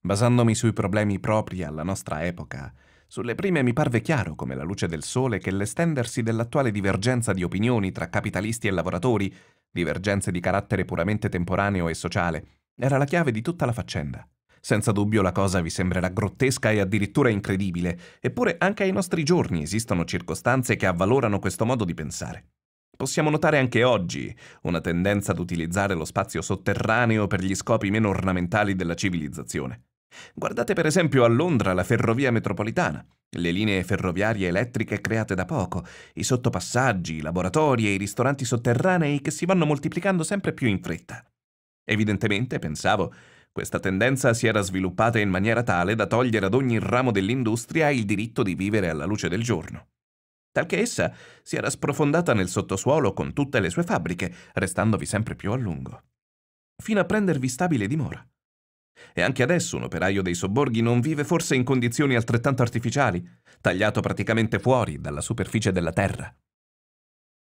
Speaker 1: Basandomi sui problemi propri alla nostra epoca, sulle prime mi parve chiaro come la luce del sole che l'estendersi dell'attuale divergenza di opinioni tra capitalisti e lavoratori divergenze di carattere puramente temporaneo e sociale, era la chiave di tutta la faccenda. Senza dubbio la cosa vi sembrerà grottesca e addirittura incredibile, eppure anche ai nostri giorni esistono circostanze che avvalorano questo modo di pensare. Possiamo notare anche oggi una tendenza ad utilizzare lo spazio sotterraneo per gli scopi meno ornamentali della civilizzazione. Guardate per esempio a Londra la ferrovia metropolitana, le linee ferroviarie elettriche create da poco, i sottopassaggi, i laboratori e i ristoranti sotterranei che si vanno moltiplicando sempre più in fretta. Evidentemente, pensavo, questa tendenza si era sviluppata in maniera tale da togliere ad ogni ramo dell'industria il diritto di vivere alla luce del giorno. Talché essa si era sprofondata nel sottosuolo con tutte le sue fabbriche, restandovi sempre più a lungo, fino a prendervi stabile dimora. E anche adesso un operaio dei sobborghi non vive forse in condizioni altrettanto artificiali, tagliato praticamente fuori dalla superficie della terra.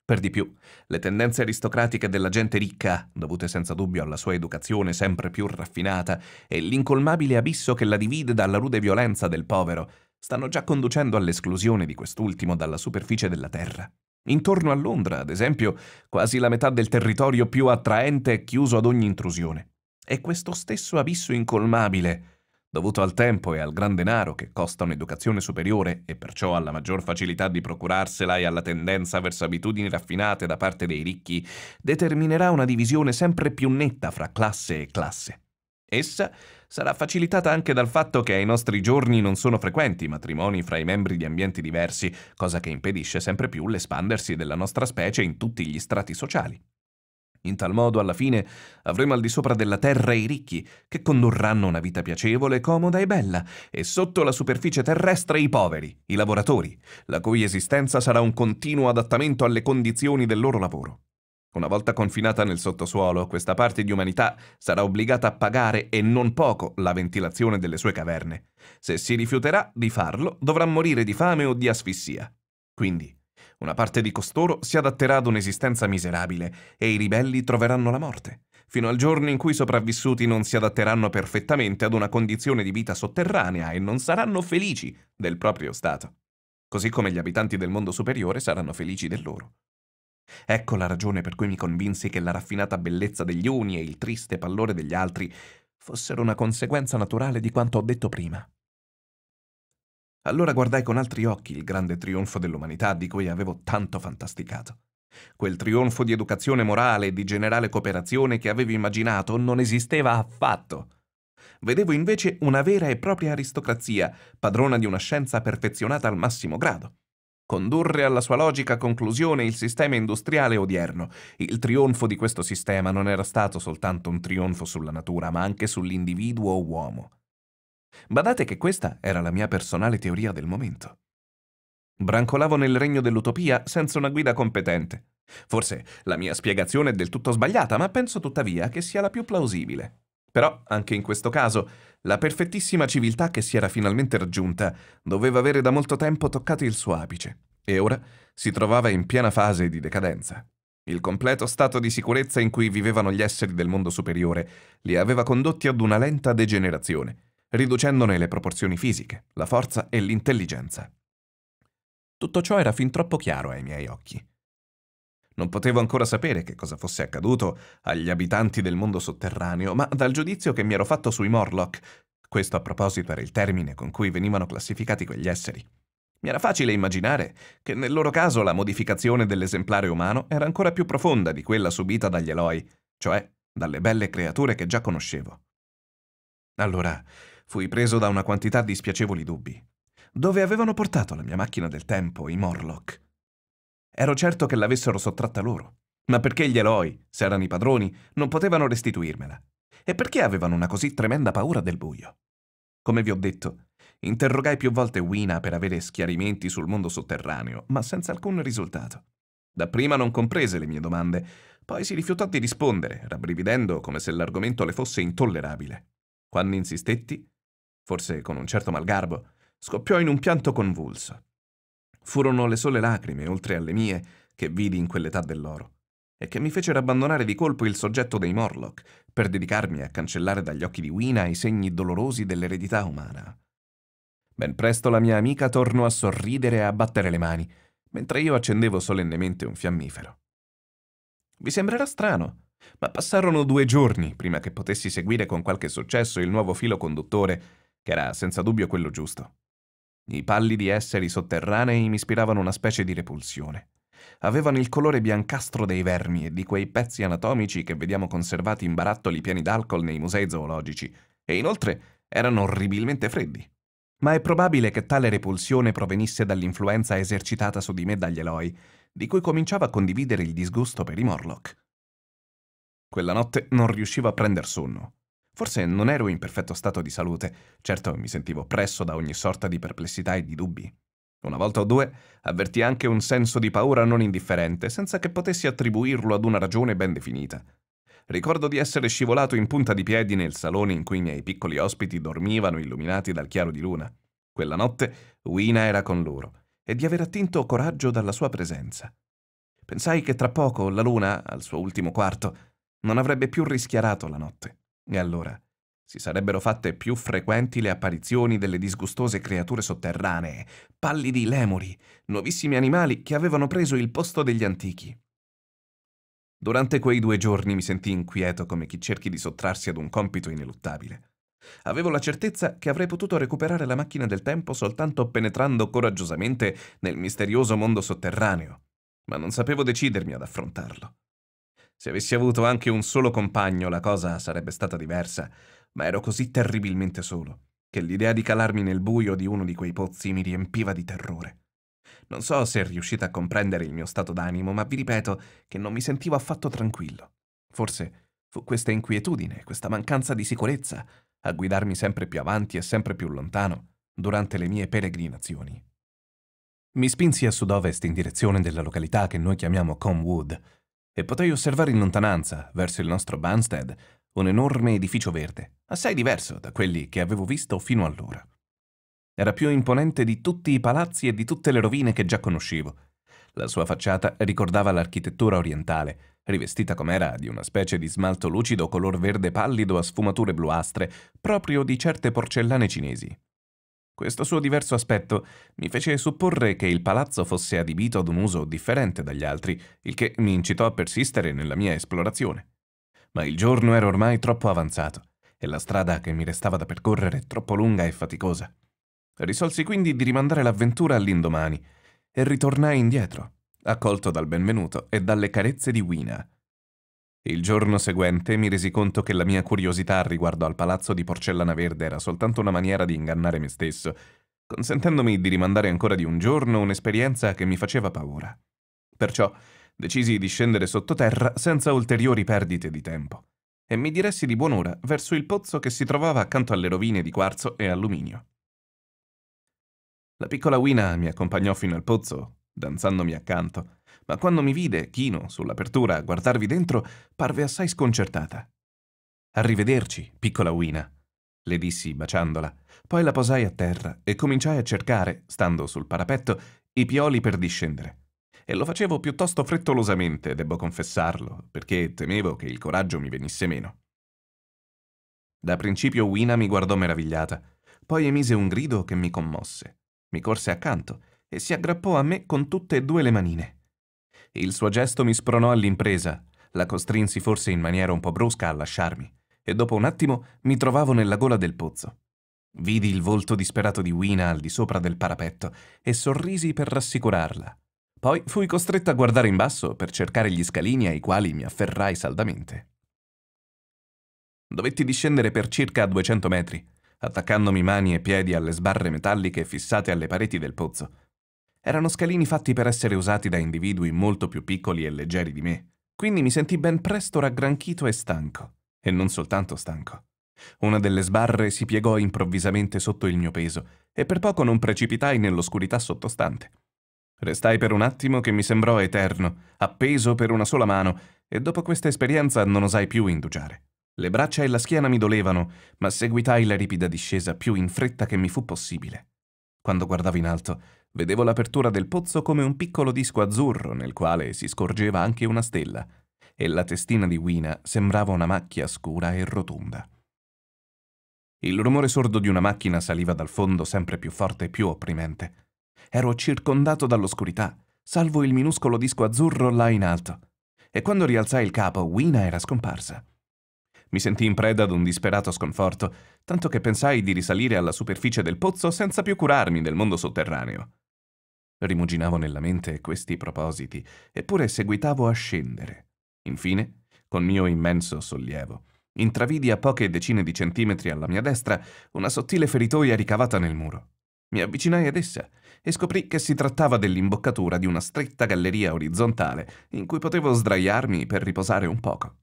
Speaker 1: Per di più, le tendenze aristocratiche della gente ricca, dovute senza dubbio alla sua educazione sempre più raffinata e l'incolmabile abisso che la divide dalla rude violenza del povero, stanno già conducendo all'esclusione di quest'ultimo dalla superficie della terra. Intorno a Londra, ad esempio, quasi la metà del territorio più attraente è chiuso ad ogni intrusione è questo stesso abisso incolmabile, dovuto al tempo e al gran denaro che costa un'educazione superiore e perciò alla maggior facilità di procurarsela e alla tendenza verso abitudini raffinate da parte dei ricchi, determinerà una divisione sempre più netta fra classe e classe. Essa sarà facilitata anche dal fatto che ai nostri giorni non sono frequenti matrimoni fra i membri di ambienti diversi, cosa che impedisce sempre più l'espandersi della nostra specie in tutti gli strati sociali. In tal modo, alla fine, avremo al di sopra della terra i ricchi, che condurranno una vita piacevole, comoda e bella, e sotto la superficie terrestre i poveri, i lavoratori, la cui esistenza sarà un continuo adattamento alle condizioni del loro lavoro. Una volta confinata nel sottosuolo, questa parte di umanità sarà obbligata a pagare e non poco la ventilazione delle sue caverne. Se si rifiuterà di farlo, dovrà morire di fame o di asfissia. Quindi, una parte di costoro si adatterà ad un'esistenza miserabile e i ribelli troveranno la morte, fino al giorno in cui i sopravvissuti non si adatteranno perfettamente ad una condizione di vita sotterranea e non saranno felici del proprio stato, così come gli abitanti del mondo superiore saranno felici del loro. Ecco la ragione per cui mi convinsi che la raffinata bellezza degli uni e il triste pallore degli altri fossero una conseguenza naturale di quanto ho detto prima. Allora guardai con altri occhi il grande trionfo dell'umanità di cui avevo tanto fantasticato. Quel trionfo di educazione morale e di generale cooperazione che avevo immaginato non esisteva affatto. Vedevo invece una vera e propria aristocrazia, padrona di una scienza perfezionata al massimo grado. Condurre alla sua logica conclusione il sistema industriale odierno. Il trionfo di questo sistema non era stato soltanto un trionfo sulla natura, ma anche sull'individuo uomo. Badate che questa era la mia personale teoria del momento. Brancolavo nel regno dell'utopia senza una guida competente. Forse la mia spiegazione è del tutto sbagliata, ma penso tuttavia che sia la più plausibile. Però, anche in questo caso, la perfettissima civiltà che si era finalmente raggiunta doveva avere da molto tempo toccato il suo apice, e ora si trovava in piena fase di decadenza. Il completo stato di sicurezza in cui vivevano gli esseri del mondo superiore li aveva condotti ad una lenta degenerazione, riducendone le proporzioni fisiche, la forza e l'intelligenza. Tutto ciò era fin troppo chiaro ai miei occhi. Non potevo ancora sapere che cosa fosse accaduto agli abitanti del mondo sotterraneo, ma dal giudizio che mi ero fatto sui Morlock, questo a proposito era il termine con cui venivano classificati quegli esseri, mi era facile immaginare che nel loro caso la modificazione dell'esemplare umano era ancora più profonda di quella subita dagli Eloi, cioè dalle belle creature che già conoscevo. Allora Fui preso da una quantità di spiacevoli dubbi. Dove avevano portato la mia macchina del tempo, i Morlock? Ero certo che l'avessero sottratta loro. Ma perché gli eroi, se erano i padroni, non potevano restituirmela? E perché avevano una così tremenda paura del buio? Come vi ho detto, interrogai più volte Wina per avere schiarimenti sul mondo sotterraneo, ma senza alcun risultato. Dapprima non comprese le mie domande, poi si rifiutò di rispondere, rabbrividendo come se l'argomento le fosse intollerabile. Quando insistetti, forse con un certo malgarbo, scoppiò in un pianto convulso. Furono le sole lacrime, oltre alle mie, che vidi in quell'età dell'oro, e che mi fecero abbandonare di colpo il soggetto dei Morlock, per dedicarmi a cancellare dagli occhi di Wina i segni dolorosi dell'eredità umana. Ben presto la mia amica tornò a sorridere e a battere le mani, mentre io accendevo solennemente un fiammifero. Vi sembrerà strano, ma passarono due giorni prima che potessi seguire con qualche successo il nuovo filo conduttore che era senza dubbio quello giusto. I pallidi esseri sotterranei mi ispiravano una specie di repulsione. Avevano il colore biancastro dei vermi e di quei pezzi anatomici che vediamo conservati in barattoli pieni d'alcol nei musei zoologici, e inoltre erano orribilmente freddi. Ma è probabile che tale repulsione provenisse dall'influenza esercitata su di me dagli Eloi, di cui cominciava a condividere il disgusto per i Morlock. Quella notte non riuscivo a prender sonno. Forse non ero in perfetto stato di salute, certo mi sentivo presso da ogni sorta di perplessità e di dubbi. Una volta o due avvertii anche un senso di paura non indifferente, senza che potessi attribuirlo ad una ragione ben definita. Ricordo di essere scivolato in punta di piedi nel salone in cui i miei piccoli ospiti dormivano illuminati dal chiaro di luna. Quella notte Wina era con loro e di aver attinto coraggio dalla sua presenza. Pensai che tra poco la luna, al suo ultimo quarto, non avrebbe più rischiarato la notte. E allora si sarebbero fatte più frequenti le apparizioni delle disgustose creature sotterranee, pallidi lemuri, nuovissimi animali che avevano preso il posto degli antichi. Durante quei due giorni mi sentii inquieto come chi cerchi di sottrarsi ad un compito ineluttabile. Avevo la certezza che avrei potuto recuperare la macchina del tempo soltanto penetrando coraggiosamente nel misterioso mondo sotterraneo, ma non sapevo decidermi ad affrontarlo. Se avessi avuto anche un solo compagno la cosa sarebbe stata diversa, ma ero così terribilmente solo che l'idea di calarmi nel buio di uno di quei pozzi mi riempiva di terrore. Non so se riuscite a comprendere il mio stato d'animo, ma vi ripeto che non mi sentivo affatto tranquillo. Forse fu questa inquietudine, questa mancanza di sicurezza, a guidarmi sempre più avanti e sempre più lontano durante le mie peregrinazioni. Mi spinsi a sud-ovest in direzione della località che noi chiamiamo Comwood, e potei osservare in lontananza, verso il nostro Banstead, un enorme edificio verde, assai diverso da quelli che avevo visto fino allora. Era più imponente di tutti i palazzi e di tutte le rovine che già conoscevo. La sua facciata ricordava l'architettura orientale, rivestita com'era di una specie di smalto lucido color verde pallido a sfumature bluastre, proprio di certe porcellane cinesi. Questo suo diverso aspetto mi fece supporre che il palazzo fosse adibito ad un uso differente dagli altri, il che mi incitò a persistere nella mia esplorazione. Ma il giorno era ormai troppo avanzato e la strada che mi restava da percorrere troppo lunga e faticosa. Risolsi quindi di rimandare l'avventura all'indomani e ritornai indietro, accolto dal benvenuto e dalle carezze di Wina, il giorno seguente mi resi conto che la mia curiosità riguardo al palazzo di porcellana verde era soltanto una maniera di ingannare me stesso, consentendomi di rimandare ancora di un giorno un'esperienza che mi faceva paura. Perciò decisi di scendere sottoterra senza ulteriori perdite di tempo e mi diressi di buon'ora verso il pozzo che si trovava accanto alle rovine di quarzo e alluminio. La piccola Wina mi accompagnò fino al pozzo, danzandomi accanto, ma quando mi vide, chino, sull'apertura a guardarvi dentro, parve assai sconcertata. Arrivederci, piccola Wina, le dissi baciandola, poi la posai a terra e cominciai a cercare, stando sul parapetto, i pioli per discendere. E lo facevo piuttosto frettolosamente, debbo confessarlo, perché temevo che il coraggio mi venisse meno. Da principio Wina mi guardò meravigliata, poi emise un grido che mi commosse. Mi corse accanto e si aggrappò a me con tutte e due le manine. Il suo gesto mi spronò all'impresa, la costrinsi forse in maniera un po' brusca a lasciarmi, e dopo un attimo mi trovavo nella gola del pozzo. Vidi il volto disperato di Wina al di sopra del parapetto e sorrisi per rassicurarla. Poi fui costretto a guardare in basso per cercare gli scalini ai quali mi afferrai saldamente. Dovetti discendere per circa 200 metri, attaccandomi mani e piedi alle sbarre metalliche fissate alle pareti del pozzo, erano scalini fatti per essere usati da individui molto più piccoli e leggeri di me, quindi mi sentii ben presto raggranchito e stanco. E non soltanto stanco. Una delle sbarre si piegò improvvisamente sotto il mio peso e per poco non precipitai nell'oscurità sottostante. Restai per un attimo che mi sembrò eterno, appeso per una sola mano, e dopo questa esperienza non osai più indugiare. Le braccia e la schiena mi dolevano, ma seguitai la ripida discesa più in fretta che mi fu possibile. Quando guardavo in alto, Vedevo l'apertura del pozzo come un piccolo disco azzurro nel quale si scorgeva anche una stella, e la testina di Wina sembrava una macchia scura e rotonda. Il rumore sordo di una macchina saliva dal fondo sempre più forte e più opprimente. Ero circondato dall'oscurità, salvo il minuscolo disco azzurro là in alto, e quando rialzai il capo Wina era scomparsa. Mi sentii in preda ad un disperato sconforto, tanto che pensai di risalire alla superficie del pozzo senza più curarmi del mondo sotterraneo. Rimuginavo nella mente questi propositi, eppure seguitavo a scendere. Infine, con mio immenso sollievo, intravidi a poche decine di centimetri alla mia destra una sottile feritoia ricavata nel muro. Mi avvicinai ad essa e scoprì che si trattava dell'imboccatura di una stretta galleria orizzontale in cui potevo sdraiarmi per riposare un poco.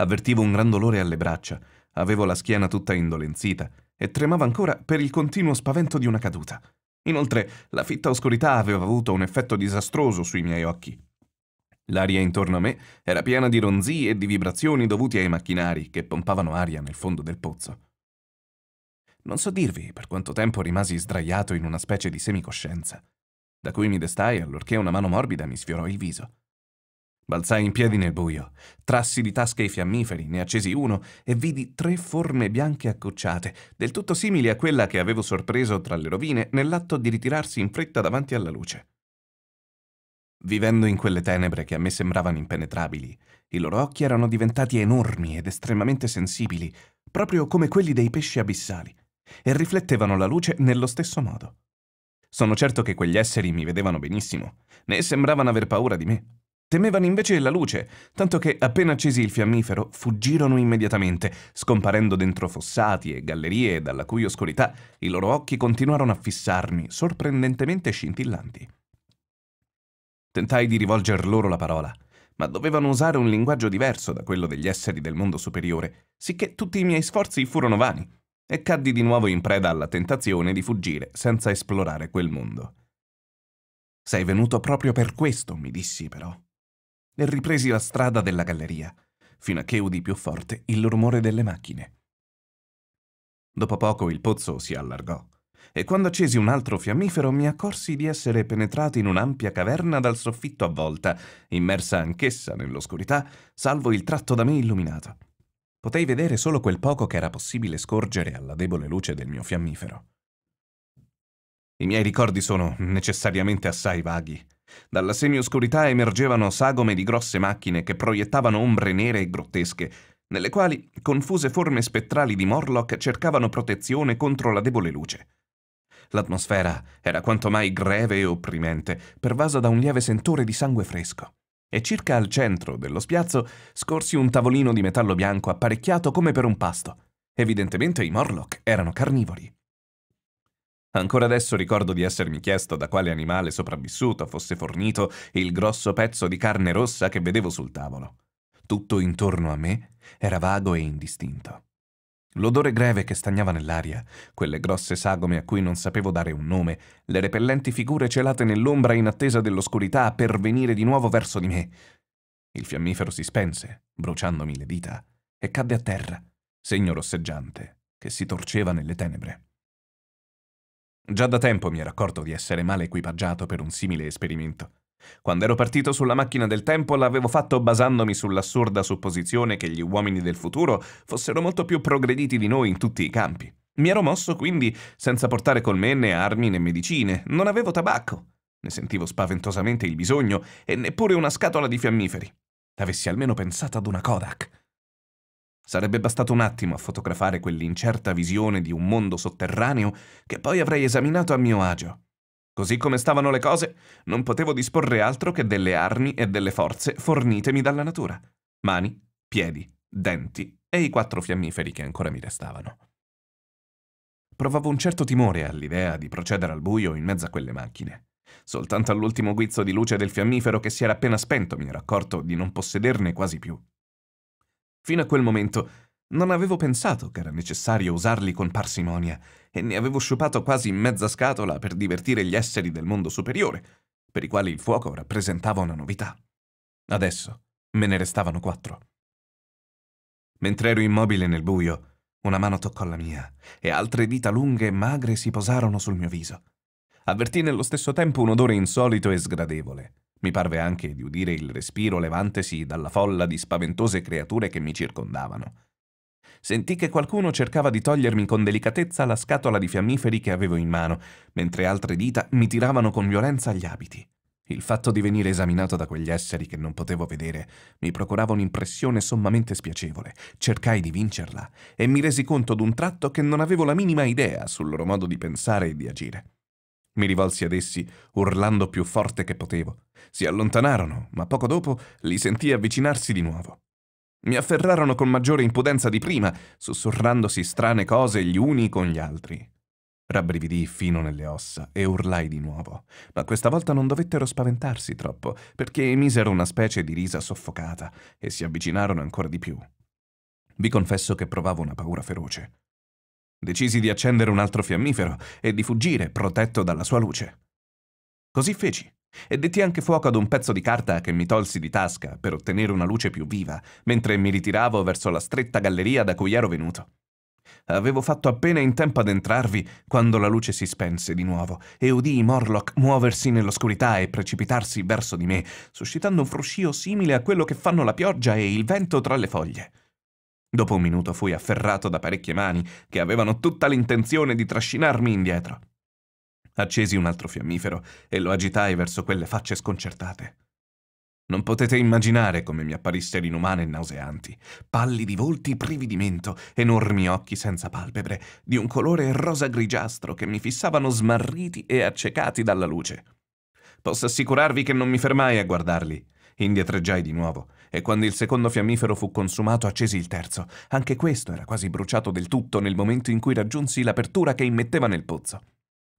Speaker 1: Avvertivo un gran dolore alle braccia, avevo la schiena tutta indolenzita e tremavo ancora per il continuo spavento di una caduta. Inoltre, la fitta oscurità aveva avuto un effetto disastroso sui miei occhi. L'aria intorno a me era piena di ronzii e di vibrazioni dovuti ai macchinari che pompavano aria nel fondo del pozzo. Non so dirvi per quanto tempo rimasi sdraiato in una specie di semicoscienza, da cui mi destai allorché una mano morbida mi sfiorò il viso. Balzai in piedi nel buio, trassi di tasca i fiammiferi, ne accesi uno e vidi tre forme bianche accucciate, del tutto simili a quella che avevo sorpreso tra le rovine nell'atto di ritirarsi in fretta davanti alla luce. Vivendo in quelle tenebre che a me sembravano impenetrabili, i loro occhi erano diventati enormi ed estremamente sensibili, proprio come quelli dei pesci abissali, e riflettevano la luce nello stesso modo. Sono certo che quegli esseri mi vedevano benissimo, né sembravano aver paura di me. Temevano invece la luce, tanto che appena accesi il fiammifero fuggirono immediatamente, scomparendo dentro fossati e gallerie dalla cui oscurità i loro occhi continuarono a fissarmi, sorprendentemente scintillanti. Tentai di rivolger loro la parola, ma dovevano usare un linguaggio diverso da quello degli esseri del mondo superiore, sicché tutti i miei sforzi furono vani, e caddi di nuovo in preda alla tentazione di fuggire senza esplorare quel mondo. Sei venuto proprio per questo, mi dissi però e ripresi la strada della galleria, fino a che udì più forte il rumore delle macchine. Dopo poco il pozzo si allargò, e quando accesi un altro fiammifero mi accorsi di essere penetrato in un'ampia caverna dal soffitto a volta, immersa anch'essa nell'oscurità, salvo il tratto da me illuminato. Potei vedere solo quel poco che era possibile scorgere alla debole luce del mio fiammifero. I miei ricordi sono necessariamente assai vaghi, dalla semioscurità emergevano sagome di grosse macchine che proiettavano ombre nere e grottesche, nelle quali confuse forme spettrali di Morlock cercavano protezione contro la debole luce. L'atmosfera era quanto mai greve e opprimente, pervasa da un lieve sentore di sangue fresco. E circa al centro dello spiazzo scorsi un tavolino di metallo bianco apparecchiato come per un pasto. Evidentemente i Morlock erano carnivori. Ancora adesso ricordo di essermi chiesto da quale animale sopravvissuto fosse fornito il grosso pezzo di carne rossa che vedevo sul tavolo. Tutto intorno a me era vago e indistinto. L'odore greve che stagnava nell'aria, quelle grosse sagome a cui non sapevo dare un nome, le repellenti figure celate nell'ombra in attesa dell'oscurità per venire di nuovo verso di me. Il fiammifero si spense, bruciandomi le dita, e cadde a terra, segno rosseggiante, che si torceva nelle tenebre. Già da tempo mi ero accorto di essere male equipaggiato per un simile esperimento. Quando ero partito sulla macchina del tempo l'avevo fatto basandomi sull'assurda supposizione che gli uomini del futuro fossero molto più progrediti di noi in tutti i campi. Mi ero mosso quindi senza portare con me né armi né medicine, non avevo tabacco. Ne sentivo spaventosamente il bisogno e neppure una scatola di fiammiferi. Avessi almeno pensato ad una Kodak. Sarebbe bastato un attimo a fotografare quell'incerta visione di un mondo sotterraneo che poi avrei esaminato a mio agio. Così come stavano le cose, non potevo disporre altro che delle armi e delle forze fornitemi dalla natura. Mani, piedi, denti e i quattro fiammiferi che ancora mi restavano. Provavo un certo timore all'idea di procedere al buio in mezzo a quelle macchine. Soltanto all'ultimo guizzo di luce del fiammifero che si era appena spento mi ero accorto di non possederne quasi più. Fino a quel momento non avevo pensato che era necessario usarli con parsimonia e ne avevo sciupato quasi mezza scatola per divertire gli esseri del mondo superiore, per i quali il fuoco rappresentava una novità. Adesso me ne restavano quattro. Mentre ero immobile nel buio, una mano toccò la mia e altre dita lunghe e magre si posarono sul mio viso. Avvertì nello stesso tempo un odore insolito e sgradevole. Mi parve anche di udire il respiro levantesi dalla folla di spaventose creature che mi circondavano. Sentì che qualcuno cercava di togliermi con delicatezza la scatola di fiammiferi che avevo in mano, mentre altre dita mi tiravano con violenza gli abiti. Il fatto di venire esaminato da quegli esseri che non potevo vedere mi procurava un'impressione sommamente spiacevole. Cercai di vincerla e mi resi conto d'un tratto che non avevo la minima idea sul loro modo di pensare e di agire. Mi rivolsi ad essi, urlando più forte che potevo. Si allontanarono, ma poco dopo li sentii avvicinarsi di nuovo. Mi afferrarono con maggiore impudenza di prima, sussurrandosi strane cose gli uni con gli altri. Rabbrividii fino nelle ossa e urlai di nuovo, ma questa volta non dovettero spaventarsi troppo, perché emisero una specie di risa soffocata e si avvicinarono ancora di più. Vi confesso che provavo una paura feroce. Decisi di accendere un altro fiammifero e di fuggire, protetto dalla sua luce. Così feci, e detti anche fuoco ad un pezzo di carta che mi tolsi di tasca per ottenere una luce più viva, mentre mi ritiravo verso la stretta galleria da cui ero venuto. Avevo fatto appena in tempo ad entrarvi quando la luce si spense di nuovo e udii Morlock muoversi nell'oscurità e precipitarsi verso di me, suscitando un fruscio simile a quello che fanno la pioggia e il vento tra le foglie. Dopo un minuto fui afferrato da parecchie mani che avevano tutta l'intenzione di trascinarmi indietro. Accesi un altro fiammifero e lo agitai verso quelle facce sconcertate. Non potete immaginare come mi apparissero inumane e nauseanti, pallidi volti privi di mento, enormi occhi senza palpebre, di un colore rosa-grigiastro che mi fissavano smarriti e accecati dalla luce. Posso assicurarvi che non mi fermai a guardarli. Indietreggiai di nuovo e quando il secondo fiammifero fu consumato accesi il terzo. Anche questo era quasi bruciato del tutto nel momento in cui raggiunsi l'apertura che immetteva nel pozzo.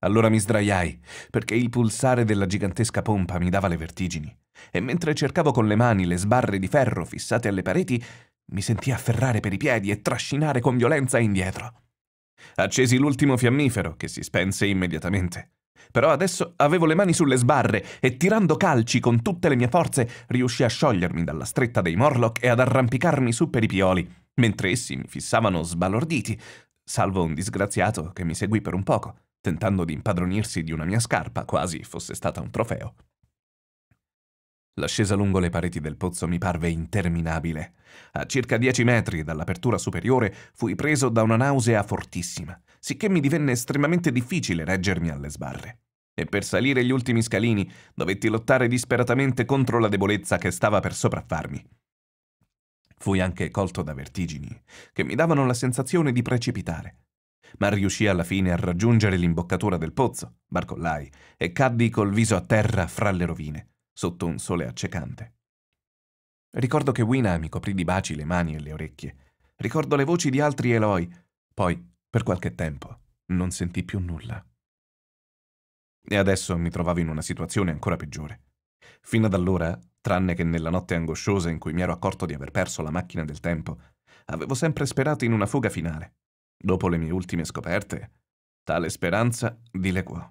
Speaker 1: Allora mi sdraiai, perché il pulsare della gigantesca pompa mi dava le vertigini, e mentre cercavo con le mani le sbarre di ferro fissate alle pareti, mi sentii afferrare per i piedi e trascinare con violenza indietro. Accesi l'ultimo fiammifero, che si spense immediatamente. Però adesso avevo le mani sulle sbarre e tirando calci con tutte le mie forze riuscii a sciogliermi dalla stretta dei Morlock e ad arrampicarmi su per i pioli, mentre essi mi fissavano sbalorditi, salvo un disgraziato che mi seguì per un poco, tentando di impadronirsi di una mia scarpa, quasi fosse stata un trofeo. L'ascesa lungo le pareti del pozzo mi parve interminabile. A circa dieci metri dall'apertura superiore fui preso da una nausea fortissima sicché mi divenne estremamente difficile reggermi alle sbarre. E per salire gli ultimi scalini dovetti lottare disperatamente contro la debolezza che stava per sopraffarmi. Fui anche colto da vertigini, che mi davano la sensazione di precipitare. Ma riuscii alla fine a raggiungere l'imboccatura del pozzo, barcollai, e caddi col viso a terra fra le rovine, sotto un sole accecante. Ricordo che Wina mi coprì di baci le mani e le orecchie. Ricordo le voci di altri Eloi. Poi per qualche tempo non sentì più nulla. E adesso mi trovavo in una situazione ancora peggiore. Fino ad allora, tranne che nella notte angosciosa in cui mi ero accorto di aver perso la macchina del tempo, avevo sempre sperato in una fuga finale. Dopo le mie ultime scoperte, tale speranza dileguò.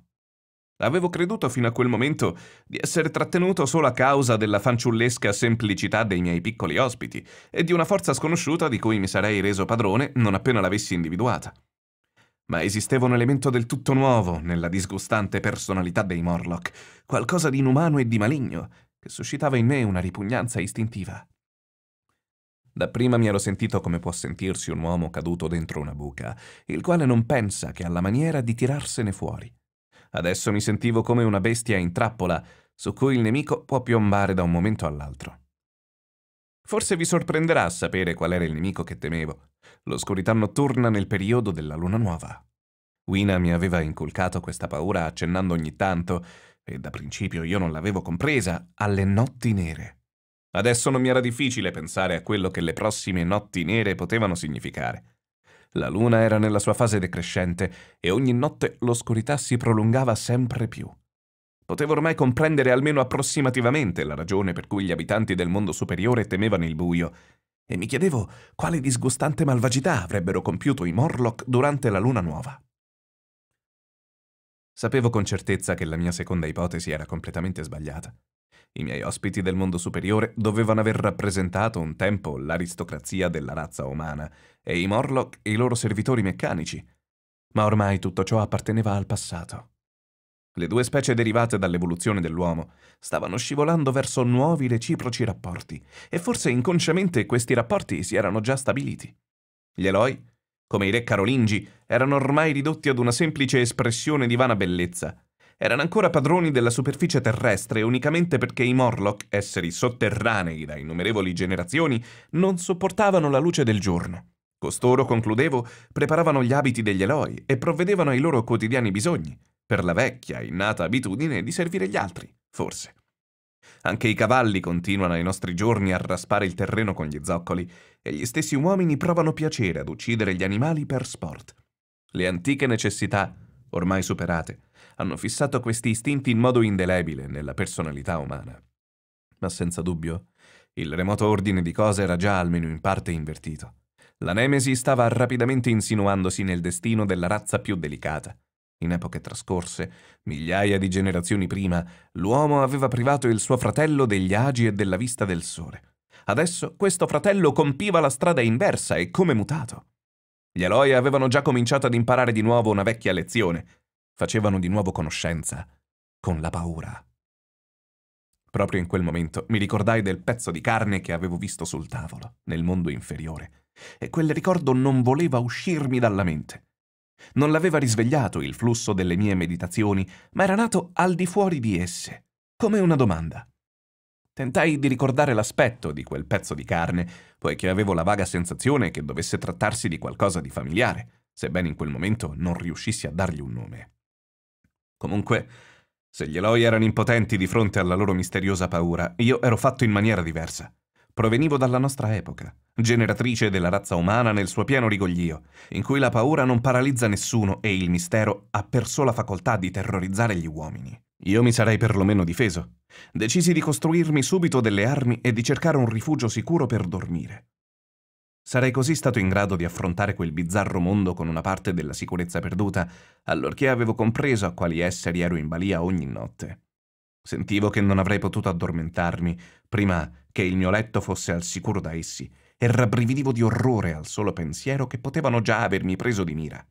Speaker 1: Avevo creduto fino a quel momento di essere trattenuto solo a causa della fanciullesca semplicità dei miei piccoli ospiti e di una forza sconosciuta di cui mi sarei reso padrone non appena l'avessi individuata. Ma esisteva un elemento del tutto nuovo nella disgustante personalità dei Morlock, qualcosa di inumano e di maligno, che suscitava in me una ripugnanza istintiva. Dapprima mi ero sentito come può sentirsi un uomo caduto dentro una buca, il quale non pensa che alla maniera di tirarsene fuori. Adesso mi sentivo come una bestia in trappola, su cui il nemico può piombare da un momento all'altro. Forse vi sorprenderà sapere qual era il nemico che temevo. L'oscurità notturna nel periodo della luna nuova. Wina mi aveva inculcato questa paura accennando ogni tanto, e da principio io non l'avevo compresa, alle notti nere. Adesso non mi era difficile pensare a quello che le prossime notti nere potevano significare. La luna era nella sua fase decrescente e ogni notte l'oscurità si prolungava sempre più. Potevo ormai comprendere almeno approssimativamente la ragione per cui gli abitanti del mondo superiore temevano il buio, e mi chiedevo quale disgustante malvagità avrebbero compiuto i Morlock durante la luna nuova. Sapevo con certezza che la mia seconda ipotesi era completamente sbagliata. I miei ospiti del mondo superiore dovevano aver rappresentato un tempo l'aristocrazia della razza umana e i Morlock i loro servitori meccanici. Ma ormai tutto ciò apparteneva al passato. Le due specie derivate dall'evoluzione dell'uomo stavano scivolando verso nuovi reciproci rapporti, e forse inconsciamente questi rapporti si erano già stabiliti. Gli Eloi, come i re carolingi, erano ormai ridotti ad una semplice espressione di vana bellezza. Erano ancora padroni della superficie terrestre unicamente perché i Morlock, esseri sotterranei da innumerevoli generazioni, non sopportavano la luce del giorno. Costoro, concludevo, preparavano gli abiti degli Eloi e provvedevano ai loro quotidiani bisogni, per la vecchia innata abitudine di servire gli altri, forse. Anche i cavalli continuano ai nostri giorni a raspare il terreno con gli zoccoli e gli stessi uomini provano piacere ad uccidere gli animali per sport. Le antiche necessità, ormai superate, hanno fissato questi istinti in modo indelebile nella personalità umana. Ma senza dubbio, il remoto ordine di cose era già almeno in parte invertito. La Nemesi stava rapidamente insinuandosi nel destino della razza più delicata, in epoche trascorse, migliaia di generazioni prima, l'uomo aveva privato il suo fratello degli agi e della vista del sole. Adesso questo fratello compiva la strada inversa e come mutato. Gli Aloe avevano già cominciato ad imparare di nuovo una vecchia lezione. Facevano di nuovo conoscenza con la paura. Proprio in quel momento mi ricordai del pezzo di carne che avevo visto sul tavolo, nel mondo inferiore, e quel ricordo non voleva uscirmi dalla mente. Non l'aveva risvegliato il flusso delle mie meditazioni, ma era nato al di fuori di esse, come una domanda. Tentai di ricordare l'aspetto di quel pezzo di carne, poiché avevo la vaga sensazione che dovesse trattarsi di qualcosa di familiare, sebbene in quel momento non riuscissi a dargli un nome. Comunque, se gli Eloi erano impotenti di fronte alla loro misteriosa paura, io ero fatto in maniera diversa. Provenivo dalla nostra epoca, generatrice della razza umana nel suo pieno rigoglio, in cui la paura non paralizza nessuno e il mistero ha perso la facoltà di terrorizzare gli uomini. Io mi sarei perlomeno difeso. Decisi di costruirmi subito delle armi e di cercare un rifugio sicuro per dormire. Sarei così stato in grado di affrontare quel bizzarro mondo con una parte della sicurezza perduta, allorché avevo compreso a quali esseri ero in balia ogni notte. Sentivo che non avrei potuto addormentarmi prima che il mio letto fosse al sicuro da essi, e rabbrividivo di orrore al solo pensiero che potevano già avermi preso di mira.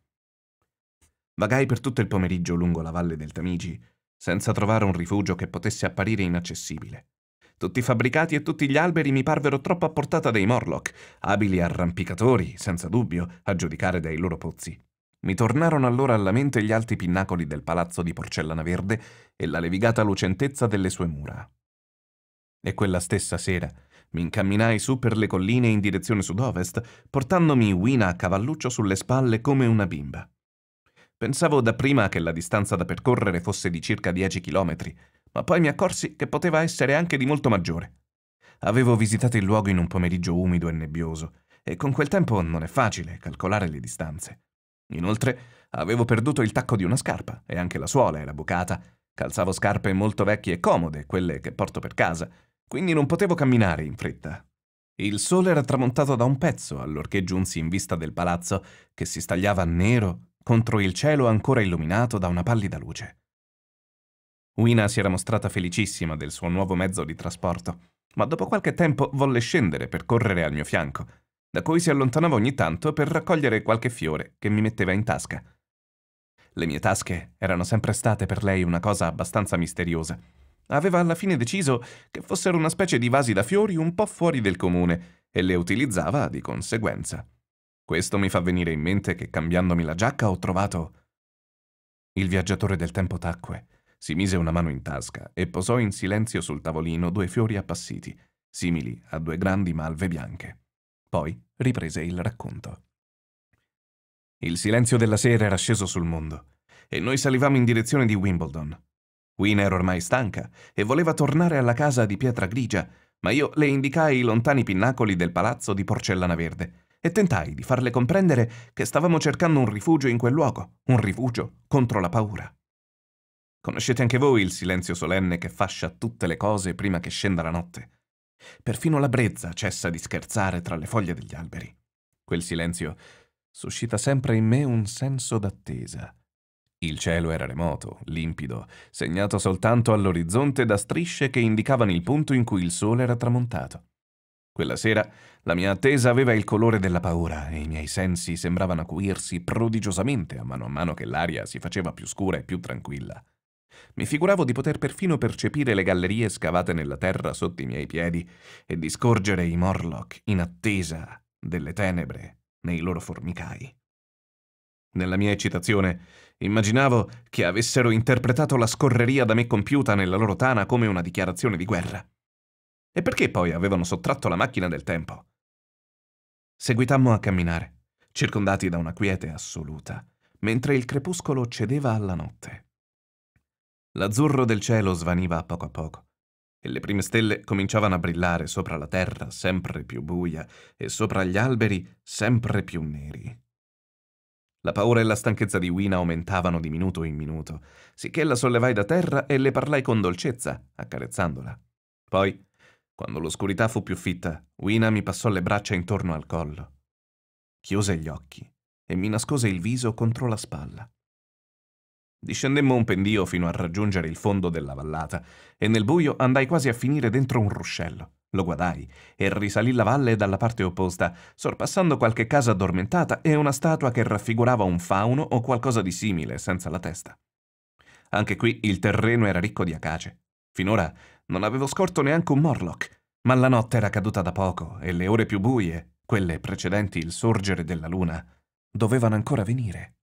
Speaker 1: Vagai per tutto il pomeriggio lungo la valle del Tamigi, senza trovare un rifugio che potesse apparire inaccessibile. Tutti i fabbricati e tutti gli alberi mi parvero troppo a portata dei Morlock, abili arrampicatori, senza dubbio, a giudicare dai loro pozzi. Mi tornarono allora alla mente gli alti pinnacoli del palazzo di porcellana verde e la levigata lucentezza delle sue mura. E quella stessa sera mi incamminai su per le colline in direzione sud-ovest, portandomi Wina a cavalluccio sulle spalle come una bimba. Pensavo dapprima che la distanza da percorrere fosse di circa 10 chilometri, ma poi mi accorsi che poteva essere anche di molto maggiore. Avevo visitato il luogo in un pomeriggio umido e nebbioso, e con quel tempo non è facile calcolare le distanze. Inoltre, avevo perduto il tacco di una scarpa, e anche la suola era bucata. Calzavo scarpe molto vecchie e comode, quelle che porto per casa, quindi non potevo camminare in fretta. Il sole era tramontato da un pezzo allorché giunsi in vista del palazzo che si stagliava nero contro il cielo ancora illuminato da una pallida luce. Wina si era mostrata felicissima del suo nuovo mezzo di trasporto, ma dopo qualche tempo volle scendere per correre al mio fianco, da cui si allontanava ogni tanto per raccogliere qualche fiore che mi metteva in tasca. Le mie tasche erano sempre state per lei una cosa abbastanza misteriosa, aveva alla fine deciso che fossero una specie di vasi da fiori un po' fuori del comune e le utilizzava di conseguenza. Questo mi fa venire in mente che cambiandomi la giacca ho trovato... Il viaggiatore del tempo tacque, si mise una mano in tasca e posò in silenzio sul tavolino due fiori appassiti, simili a due grandi malve bianche. Poi riprese il racconto. Il silenzio della sera era sceso sul mondo e noi salivamo in direzione di Wimbledon. Win era ormai stanca e voleva tornare alla casa di pietra grigia, ma io le indicai i lontani pinnacoli del palazzo di porcellana verde e tentai di farle comprendere che stavamo cercando un rifugio in quel luogo, un rifugio contro la paura. Conoscete anche voi il silenzio solenne che fascia tutte le cose prima che scenda la notte. Perfino la brezza cessa di scherzare tra le foglie degli alberi. Quel silenzio suscita sempre in me un senso d'attesa, il cielo era remoto, limpido, segnato soltanto all'orizzonte da strisce che indicavano il punto in cui il sole era tramontato. Quella sera la mia attesa aveva il colore della paura e i miei sensi sembravano acuirsi prodigiosamente a mano a mano che l'aria si faceva più scura e più tranquilla. Mi figuravo di poter perfino percepire le gallerie scavate nella terra sotto i miei piedi e di scorgere i Morlock in attesa delle tenebre nei loro formicai. Nella mia eccitazione, immaginavo che avessero interpretato la scorreria da me compiuta nella loro tana come una dichiarazione di guerra. E perché poi avevano sottratto la macchina del tempo? Seguitammo a camminare, circondati da una quiete assoluta, mentre il crepuscolo cedeva alla notte. L'azzurro del cielo svaniva a poco a poco, e le prime stelle cominciavano a brillare sopra la terra sempre più buia e sopra gli alberi sempre più neri. La paura e la stanchezza di Wina aumentavano di minuto in minuto, sicché la sollevai da terra e le parlai con dolcezza, accarezzandola. Poi, quando l'oscurità fu più fitta, Wina mi passò le braccia intorno al collo. Chiuse gli occhi e mi nascose il viso contro la spalla. Discendemmo un pendio fino a raggiungere il fondo della vallata e nel buio andai quasi a finire dentro un ruscello. Lo guadai e risalì la valle dalla parte opposta, sorpassando qualche casa addormentata e una statua che raffigurava un fauno o qualcosa di simile senza la testa. Anche qui il terreno era ricco di acace. Finora non avevo scorto neanche un morlock, ma la notte era caduta da poco e le ore più buie, quelle precedenti il sorgere della luna, dovevano ancora venire.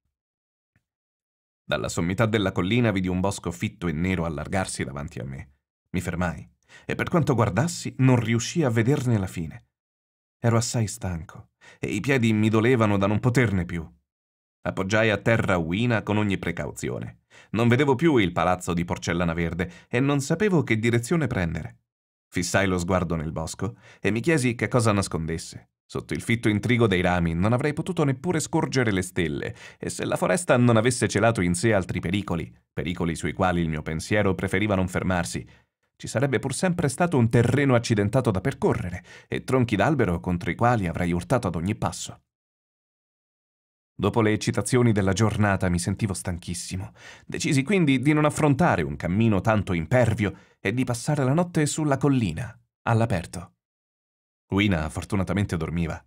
Speaker 1: Dalla sommità della collina vidi un bosco fitto e nero allargarsi davanti a me. Mi fermai e per quanto guardassi non riuscii a vederne la fine. Ero assai stanco e i piedi mi dolevano da non poterne più. Appoggiai a terra Wina con ogni precauzione. Non vedevo più il palazzo di porcellana verde e non sapevo che direzione prendere. Fissai lo sguardo nel bosco e mi chiesi che cosa nascondesse. Sotto il fitto intrigo dei rami non avrei potuto neppure scorgere le stelle, e se la foresta non avesse celato in sé altri pericoli, pericoli sui quali il mio pensiero preferiva non fermarsi, ci sarebbe pur sempre stato un terreno accidentato da percorrere e tronchi d'albero contro i quali avrei urtato ad ogni passo. Dopo le eccitazioni della giornata mi sentivo stanchissimo. Decisi quindi di non affrontare un cammino tanto impervio e di passare la notte sulla collina, all'aperto. Wina fortunatamente dormiva.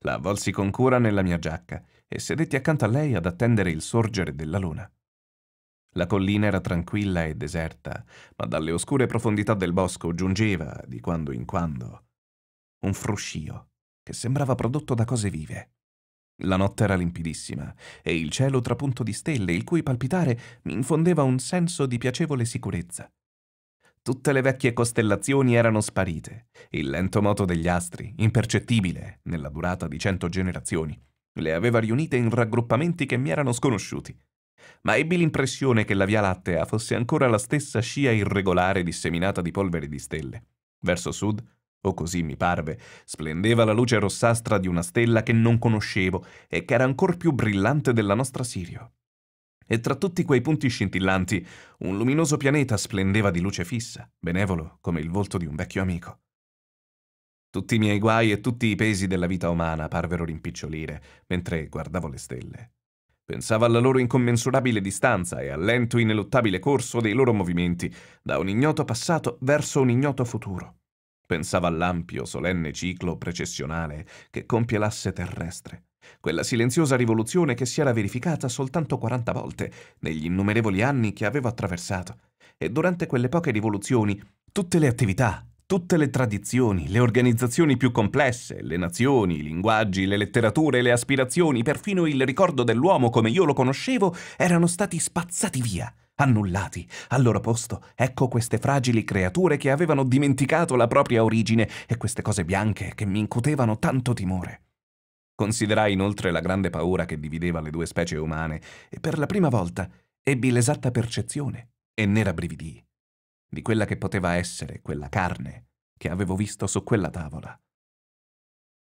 Speaker 1: La avvolsi con cura nella mia giacca e sedetti accanto a lei ad attendere il sorgere della luna. La collina era tranquilla e deserta, ma dalle oscure profondità del bosco giungeva, di quando in quando, un fruscio che sembrava prodotto da cose vive. La notte era limpidissima e il cielo trapunto di stelle, il cui palpitare mi infondeva un senso di piacevole sicurezza. Tutte le vecchie costellazioni erano sparite, il lento moto degli astri, impercettibile nella durata di cento generazioni, le aveva riunite in raggruppamenti che mi erano sconosciuti ma ebbi l'impressione che la Via Lattea fosse ancora la stessa scia irregolare disseminata di polvere di stelle. Verso sud, o così mi parve, splendeva la luce rossastra di una stella che non conoscevo e che era ancor più brillante della nostra Sirio. E tra tutti quei punti scintillanti, un luminoso pianeta splendeva di luce fissa, benevolo come il volto di un vecchio amico. Tutti i miei guai e tutti i pesi della vita umana parvero rimpicciolire mentre guardavo le stelle. Pensava alla loro incommensurabile distanza e al lento ineluttabile corso dei loro movimenti da un ignoto passato verso un ignoto futuro. Pensava all'ampio, solenne ciclo precessionale che compie l'asse terrestre, quella silenziosa rivoluzione che si era verificata soltanto 40 volte negli innumerevoli anni che avevo attraversato, e durante quelle poche rivoluzioni tutte le attività, Tutte le tradizioni, le organizzazioni più complesse, le nazioni, i linguaggi, le letterature, le aspirazioni, perfino il ricordo dell'uomo come io lo conoscevo, erano stati spazzati via, annullati. Al loro posto, ecco queste fragili creature che avevano dimenticato la propria origine e queste cose bianche che mi incutevano tanto timore. Considerai inoltre la grande paura che divideva le due specie umane e per la prima volta ebbi l'esatta percezione e ne rabbrividii di quella che poteva essere quella carne che avevo visto su quella tavola.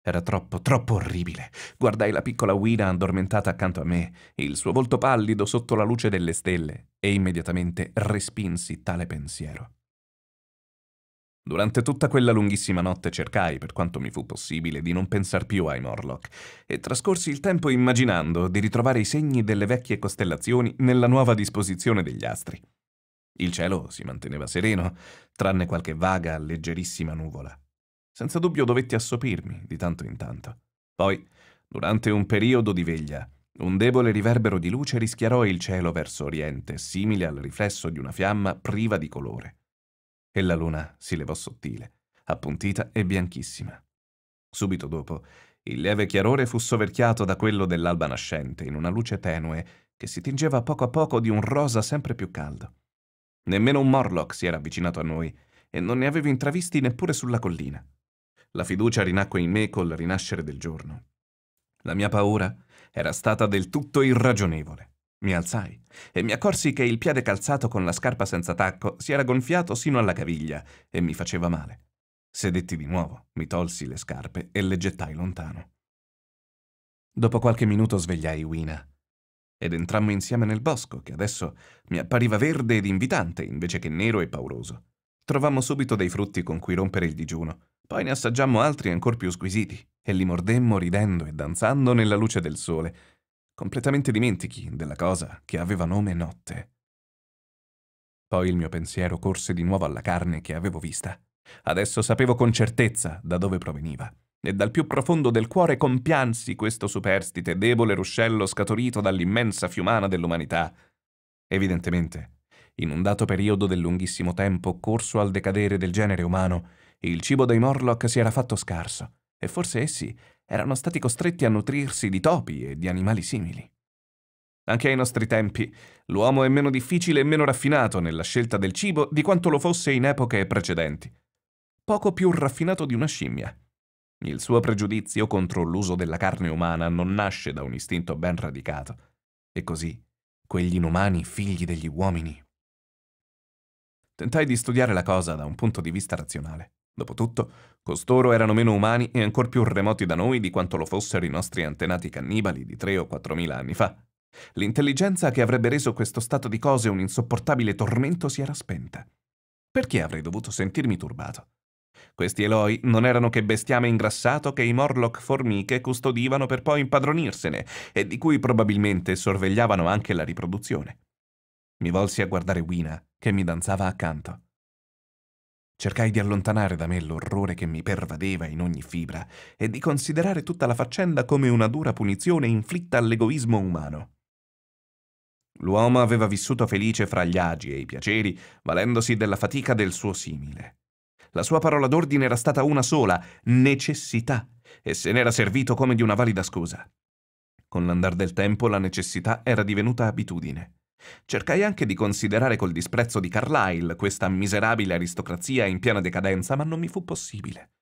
Speaker 1: Era troppo, troppo orribile. Guardai la piccola Wina addormentata accanto a me, il suo volto pallido sotto la luce delle stelle, e immediatamente respinsi tale pensiero. Durante tutta quella lunghissima notte cercai, per quanto mi fu possibile, di non pensar più ai Morlock, e trascorsi il tempo immaginando di ritrovare i segni delle vecchie costellazioni nella nuova disposizione degli astri. Il cielo si manteneva sereno, tranne qualche vaga, leggerissima nuvola. Senza dubbio dovetti assopirmi di tanto in tanto. Poi, durante un periodo di veglia, un debole riverbero di luce rischiarò il cielo verso oriente, simile al riflesso di una fiamma priva di colore. E la luna si levò sottile, appuntita e bianchissima. Subito dopo, il lieve chiarore fu soverchiato da quello dell'alba nascente in una luce tenue che si tingeva poco a poco di un rosa sempre più caldo. Nemmeno un Morlock si era avvicinato a noi e non ne avevo intravisti neppure sulla collina. La fiducia rinacque in me col rinascere del giorno. La mia paura era stata del tutto irragionevole. Mi alzai e mi accorsi che il piede calzato con la scarpa senza tacco si era gonfiato sino alla caviglia e mi faceva male. Sedetti di nuovo, mi tolsi le scarpe e le gettai lontano. Dopo qualche minuto svegliai Wina ed entrammo insieme nel bosco, che adesso mi appariva verde ed invitante invece che nero e pauroso. Trovammo subito dei frutti con cui rompere il digiuno, poi ne assaggiammo altri ancora più squisiti e li mordemmo ridendo e danzando nella luce del sole, completamente dimentichi della cosa che aveva nome notte. Poi il mio pensiero corse di nuovo alla carne che avevo vista. Adesso sapevo con certezza da dove proveniva e dal più profondo del cuore compiansi questo superstite, debole ruscello scaturito dall'immensa fiumana dell'umanità. Evidentemente, in un dato periodo del lunghissimo tempo corso al decadere del genere umano, il cibo dei Morlock si era fatto scarso, e forse essi erano stati costretti a nutrirsi di topi e di animali simili. Anche ai nostri tempi, l'uomo è meno difficile e meno raffinato nella scelta del cibo di quanto lo fosse in epoche precedenti. Poco più raffinato di una scimmia, il suo pregiudizio contro l'uso della carne umana non nasce da un istinto ben radicato, e così quegli inumani figli degli uomini. Tentai di studiare la cosa da un punto di vista razionale. Dopotutto, costoro erano meno umani e ancor più remoti da noi di quanto lo fossero i nostri antenati cannibali di 3 o 4 anni fa. L'intelligenza che avrebbe reso questo stato di cose un insopportabile tormento si era spenta. Perché avrei dovuto sentirmi turbato? Questi Eloi non erano che bestiame ingrassato che i Morlock formiche custodivano per poi impadronirsene e di cui probabilmente sorvegliavano anche la riproduzione. Mi volsi a guardare Wina, che mi danzava accanto. Cercai di allontanare da me l'orrore che mi pervadeva in ogni fibra e di considerare tutta la faccenda come una dura punizione inflitta all'egoismo umano. L'uomo aveva vissuto felice fra gli agi e i piaceri, valendosi della fatica del suo simile. La sua parola d'ordine era stata una sola, necessità, e se n'era servito come di una valida scusa. Con l'andar del tempo la necessità era divenuta abitudine. Cercai anche di considerare col disprezzo di Carlyle questa miserabile aristocrazia in piena decadenza, ma non mi fu possibile.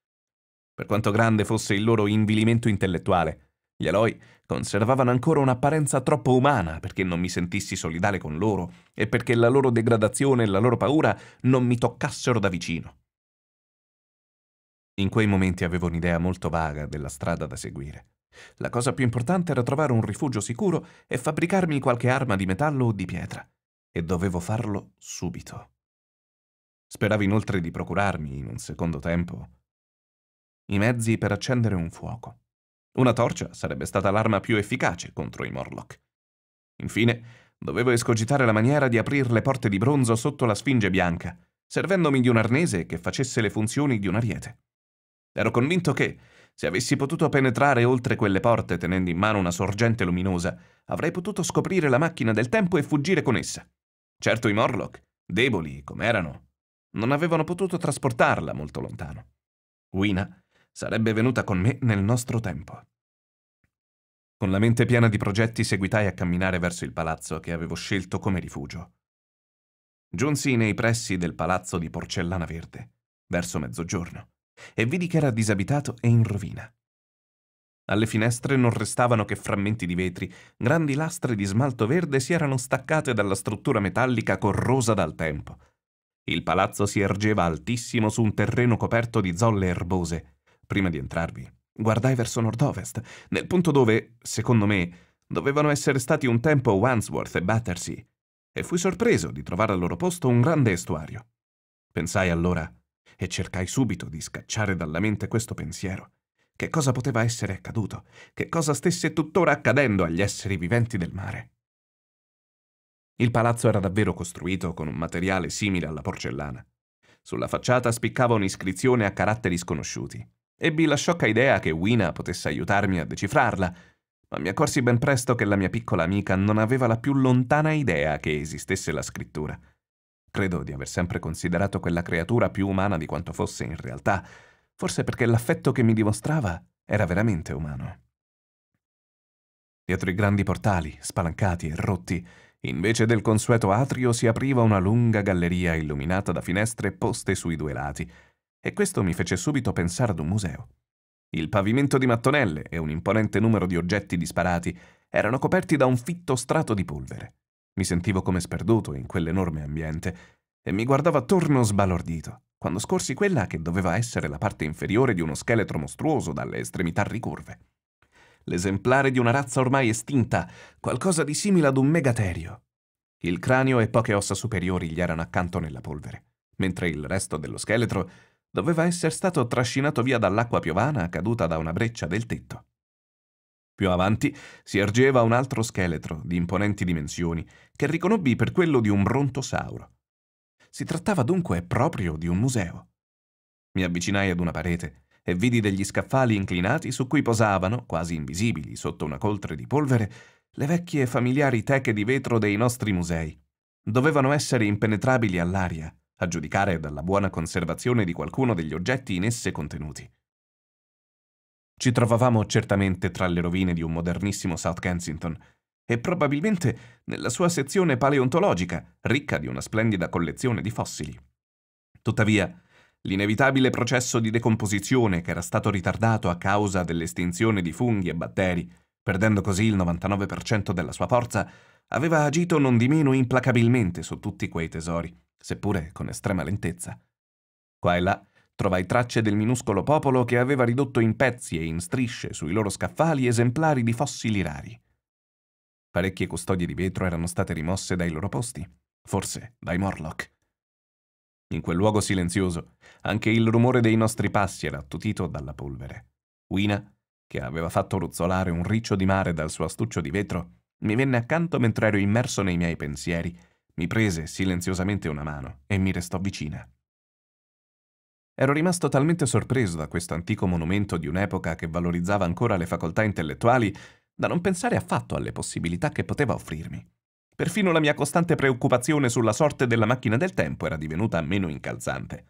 Speaker 1: Per quanto grande fosse il loro invilimento intellettuale, gli Aloi conservavano ancora un'apparenza troppo umana perché non mi sentissi solidale con loro e perché la loro degradazione e la loro paura non mi toccassero da vicino. In quei momenti avevo un'idea molto vaga della strada da seguire. La cosa più importante era trovare un rifugio sicuro e fabbricarmi qualche arma di metallo o di pietra. E dovevo farlo subito. Speravo inoltre di procurarmi, in un secondo tempo, i mezzi per accendere un fuoco. Una torcia sarebbe stata l'arma più efficace contro i Morlock. Infine, dovevo escogitare la maniera di aprire le porte di bronzo sotto la sfinge bianca, servendomi di un arnese che facesse le funzioni di un ariete. Ero convinto che, se avessi potuto penetrare oltre quelle porte tenendo in mano una sorgente luminosa, avrei potuto scoprire la macchina del tempo e fuggire con essa. Certo i Morlock, deboli com'erano, non avevano potuto trasportarla molto lontano. Wina sarebbe venuta con me nel nostro tempo. Con la mente piena di progetti seguitai a camminare verso il palazzo che avevo scelto come rifugio. Giunsi nei pressi del palazzo di porcellana verde, verso mezzogiorno e vidi che era disabitato e in rovina. Alle finestre non restavano che frammenti di vetri, grandi lastre di smalto verde si erano staccate dalla struttura metallica corrosa dal tempo. Il palazzo si ergeva altissimo su un terreno coperto di zolle erbose. Prima di entrarvi, guardai verso nord-ovest, nel punto dove, secondo me, dovevano essere stati un tempo Wandsworth e Battersea, e fui sorpreso di trovare al loro posto un grande estuario. Pensai allora, e cercai subito di scacciare dalla mente questo pensiero. Che cosa poteva essere accaduto? Che cosa stesse tuttora accadendo agli esseri viventi del mare? Il palazzo era davvero costruito con un materiale simile alla porcellana. Sulla facciata spiccava un'iscrizione a caratteri sconosciuti. Ebbi la sciocca idea che Wina potesse aiutarmi a decifrarla, ma mi accorsi ben presto che la mia piccola amica non aveva la più lontana idea che esistesse la scrittura. Credo di aver sempre considerato quella creatura più umana di quanto fosse in realtà, forse perché l'affetto che mi dimostrava era veramente umano. Dietro i grandi portali, spalancati e rotti, invece del consueto atrio si apriva una lunga galleria illuminata da finestre poste sui due lati, e questo mi fece subito pensare ad un museo. Il pavimento di mattonelle e un imponente numero di oggetti disparati erano coperti da un fitto strato di polvere. Mi sentivo come sperduto in quell'enorme ambiente e mi guardavo attorno sbalordito quando scorsi quella che doveva essere la parte inferiore di uno scheletro mostruoso dalle estremità ricurve. L'esemplare di una razza ormai estinta, qualcosa di simile ad un megaterio. Il cranio e poche ossa superiori gli erano accanto nella polvere, mentre il resto dello scheletro doveva essere stato trascinato via dall'acqua piovana caduta da una breccia del tetto. Più avanti si ergeva un altro scheletro di imponenti dimensioni che riconobbi per quello di un brontosauro. Si trattava dunque proprio di un museo. Mi avvicinai ad una parete e vidi degli scaffali inclinati su cui posavano, quasi invisibili sotto una coltre di polvere, le vecchie e familiari teche di vetro dei nostri musei. Dovevano essere impenetrabili all'aria, a giudicare dalla buona conservazione di qualcuno degli oggetti in esse contenuti. Ci trovavamo certamente tra le rovine di un modernissimo South Kensington e probabilmente nella sua sezione paleontologica, ricca di una splendida collezione di fossili. Tuttavia, l'inevitabile processo di decomposizione che era stato ritardato a causa dell'estinzione di funghi e batteri, perdendo così il 99% della sua forza, aveva agito non di meno implacabilmente su tutti quei tesori, seppure con estrema lentezza. Qua e là Trovai tracce del minuscolo popolo che aveva ridotto in pezzi e in strisce sui loro scaffali esemplari di fossili rari. Parecchie custodie di vetro erano state rimosse dai loro posti, forse dai Morlock. In quel luogo silenzioso, anche il rumore dei nostri passi era attutito dalla polvere. Wina, che aveva fatto ruzzolare un riccio di mare dal suo astuccio di vetro, mi venne accanto mentre ero immerso nei miei pensieri, mi prese silenziosamente una mano e mi restò vicina. Ero rimasto talmente sorpreso da questo antico monumento di un'epoca che valorizzava ancora le facoltà intellettuali da non pensare affatto alle possibilità che poteva offrirmi. Perfino la mia costante preoccupazione sulla sorte della macchina del tempo era divenuta meno incalzante.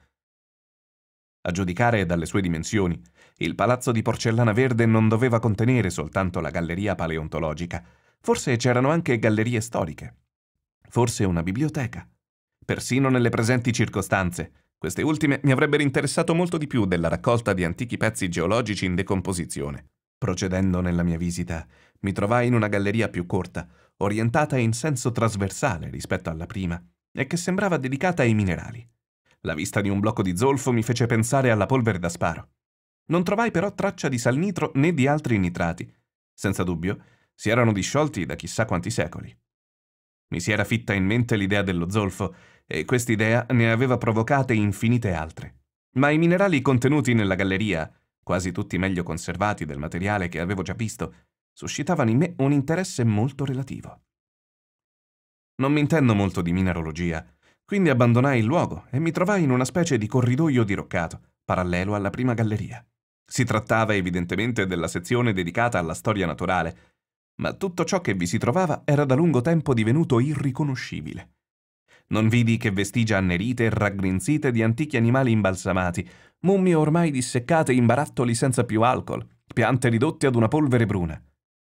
Speaker 1: A giudicare dalle sue dimensioni, il palazzo di porcellana verde non doveva contenere soltanto la galleria paleontologica, forse c'erano anche gallerie storiche, forse una biblioteca. Persino nelle presenti circostanze, queste ultime mi avrebbero interessato molto di più della raccolta di antichi pezzi geologici in decomposizione. Procedendo nella mia visita, mi trovai in una galleria più corta, orientata in senso trasversale rispetto alla prima, e che sembrava dedicata ai minerali. La vista di un blocco di zolfo mi fece pensare alla polvere da sparo. Non trovai però traccia di salnitro né di altri nitrati. Senza dubbio, si erano disciolti da chissà quanti secoli. Mi si era fitta in mente l'idea dello zolfo, e quest'idea ne aveva provocate infinite altre. Ma i minerali contenuti nella galleria, quasi tutti meglio conservati del materiale che avevo già visto, suscitavano in me un interesse molto relativo. Non mi intendo molto di mineralogia, quindi abbandonai il luogo e mi trovai in una specie di corridoio diroccato, parallelo alla prima galleria. Si trattava evidentemente della sezione dedicata alla storia naturale, ma tutto ciò che vi si trovava era da lungo tempo divenuto irriconoscibile. Non vidi che vestigia annerite e raggrinzite di antichi animali imbalsamati, mummie ormai disseccate in barattoli senza più alcol, piante ridotte ad una polvere bruna.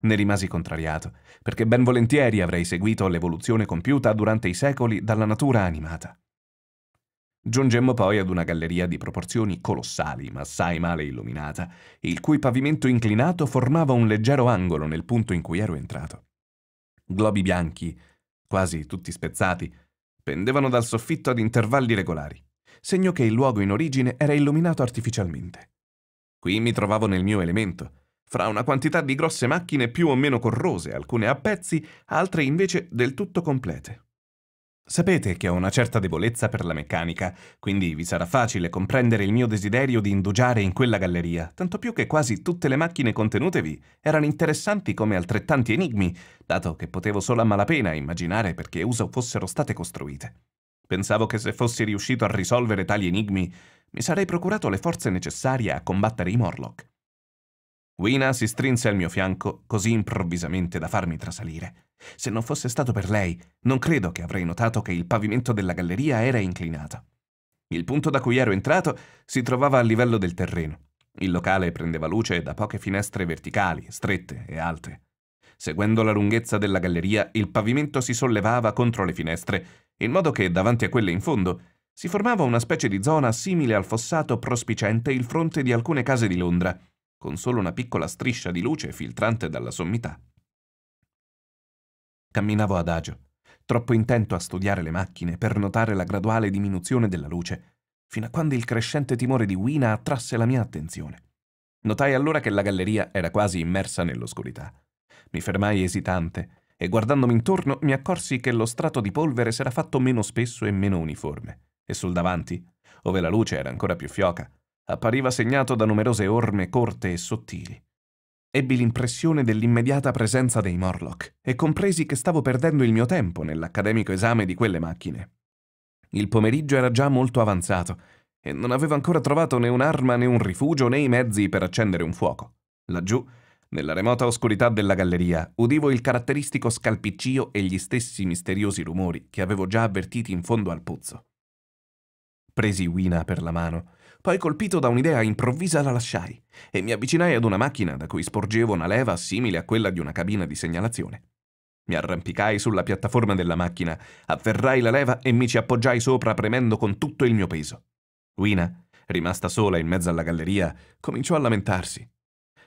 Speaker 1: Ne rimasi contrariato, perché ben volentieri avrei seguito l'evoluzione compiuta durante i secoli dalla natura animata. Giungemmo poi ad una galleria di proporzioni colossali, ma assai male illuminata, il cui pavimento inclinato formava un leggero angolo nel punto in cui ero entrato. Globi bianchi, quasi tutti spezzati, pendevano dal soffitto ad intervalli regolari, segno che il luogo in origine era illuminato artificialmente. Qui mi trovavo nel mio elemento, fra una quantità di grosse macchine più o meno corrose, alcune a pezzi, altre invece del tutto complete. Sapete che ho una certa debolezza per la meccanica, quindi vi sarà facile comprendere il mio desiderio di indugiare in quella galleria, tanto più che quasi tutte le macchine contenutevi erano interessanti come altrettanti enigmi, dato che potevo solo a malapena immaginare perché uso fossero state costruite. Pensavo che se fossi riuscito a risolvere tali enigmi, mi sarei procurato le forze necessarie a combattere i Morlock. Wina si strinse al mio fianco così improvvisamente da farmi trasalire. Se non fosse stato per lei, non credo che avrei notato che il pavimento della galleria era inclinato. Il punto da cui ero entrato si trovava a livello del terreno. Il locale prendeva luce da poche finestre verticali, strette e alte. Seguendo la lunghezza della galleria, il pavimento si sollevava contro le finestre, in modo che davanti a quelle in fondo si formava una specie di zona simile al fossato prospiciente il fronte di alcune case di Londra, con solo una piccola striscia di luce filtrante dalla sommità. Camminavo adagio, troppo intento a studiare le macchine per notare la graduale diminuzione della luce, fino a quando il crescente timore di Wina attrasse la mia attenzione. Notai allora che la galleria era quasi immersa nell'oscurità. Mi fermai esitante e guardandomi intorno mi accorsi che lo strato di polvere s'era fatto meno spesso e meno uniforme, e sul davanti, ove la luce era ancora più fioca, appariva segnato da numerose orme corte e sottili. Ebbi l'impressione dell'immediata presenza dei Morlock e compresi che stavo perdendo il mio tempo nell'accademico esame di quelle macchine. Il pomeriggio era già molto avanzato e non avevo ancora trovato né un'arma né un rifugio né i mezzi per accendere un fuoco. Laggiù, nella remota oscurità della galleria, udivo il caratteristico scalpiccio e gli stessi misteriosi rumori che avevo già avvertiti in fondo al pozzo. Presi Wina per la mano poi colpito da un'idea improvvisa la lasciai e mi avvicinai ad una macchina da cui sporgevo una leva simile a quella di una cabina di segnalazione. Mi arrampicai sulla piattaforma della macchina, afferrai la leva e mi ci appoggiai sopra premendo con tutto il mio peso. Wina, rimasta sola in mezzo alla galleria, cominciò a lamentarsi.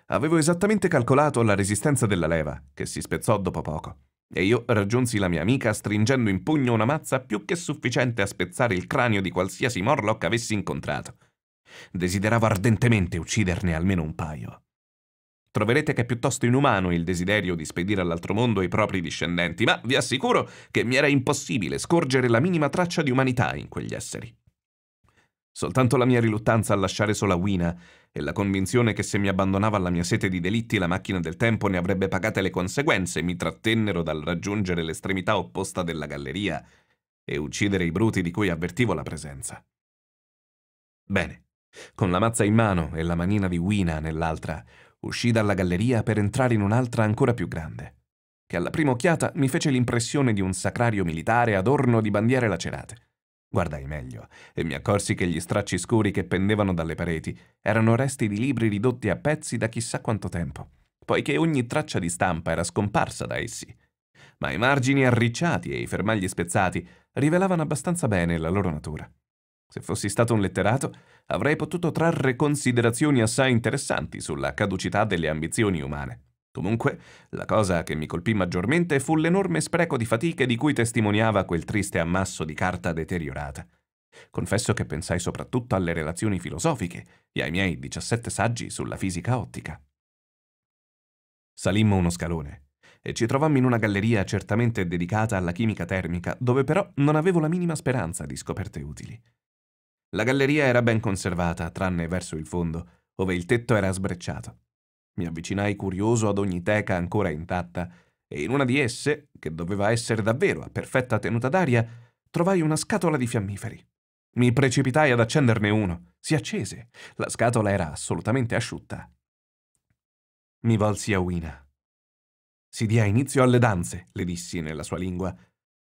Speaker 1: Avevo esattamente calcolato la resistenza della leva, che si spezzò dopo poco, e io raggiunsi la mia amica stringendo in pugno una mazza più che sufficiente a spezzare il cranio di qualsiasi Morlock avessi incontrato. Desideravo ardentemente ucciderne almeno un paio. Troverete che è piuttosto inumano il desiderio di spedire all'altro mondo i propri discendenti, ma vi assicuro che mi era impossibile scorgere la minima traccia di umanità in quegli esseri. Soltanto la mia riluttanza a lasciare sola Wina e la convinzione che se mi abbandonava alla mia sete di delitti la macchina del tempo ne avrebbe pagate le conseguenze mi trattennero dal raggiungere l'estremità opposta della galleria e uccidere i bruti di cui avvertivo la presenza. Bene, con la mazza in mano e la manina di Wina nell'altra, uscì dalla galleria per entrare in un'altra ancora più grande, che alla prima occhiata mi fece l'impressione di un sacrario militare adorno di bandiere lacerate. Guardai meglio e mi accorsi che gli stracci scuri che pendevano dalle pareti erano resti di libri ridotti a pezzi da chissà quanto tempo, poiché ogni traccia di stampa era scomparsa da essi. Ma i margini arricciati e i fermagli spezzati rivelavano abbastanza bene la loro natura. Se fossi stato un letterato, avrei potuto trarre considerazioni assai interessanti sulla caducità delle ambizioni umane. Comunque, la cosa che mi colpì maggiormente fu l'enorme spreco di fatiche di cui testimoniava quel triste ammasso di carta deteriorata. Confesso che pensai soprattutto alle relazioni filosofiche e ai miei 17 saggi sulla fisica ottica. Salimmo uno scalone e ci trovammo in una galleria certamente dedicata alla chimica termica, dove però non avevo la minima speranza di scoperte utili. La galleria era ben conservata, tranne verso il fondo, dove il tetto era sbrecciato. Mi avvicinai curioso ad ogni teca ancora intatta e in una di esse, che doveva essere davvero a perfetta tenuta d'aria, trovai una scatola di fiammiferi. Mi precipitai ad accenderne uno. Si accese. La scatola era assolutamente asciutta. Mi volsi a Wina. Si dia inizio alle danze, le dissi nella sua lingua.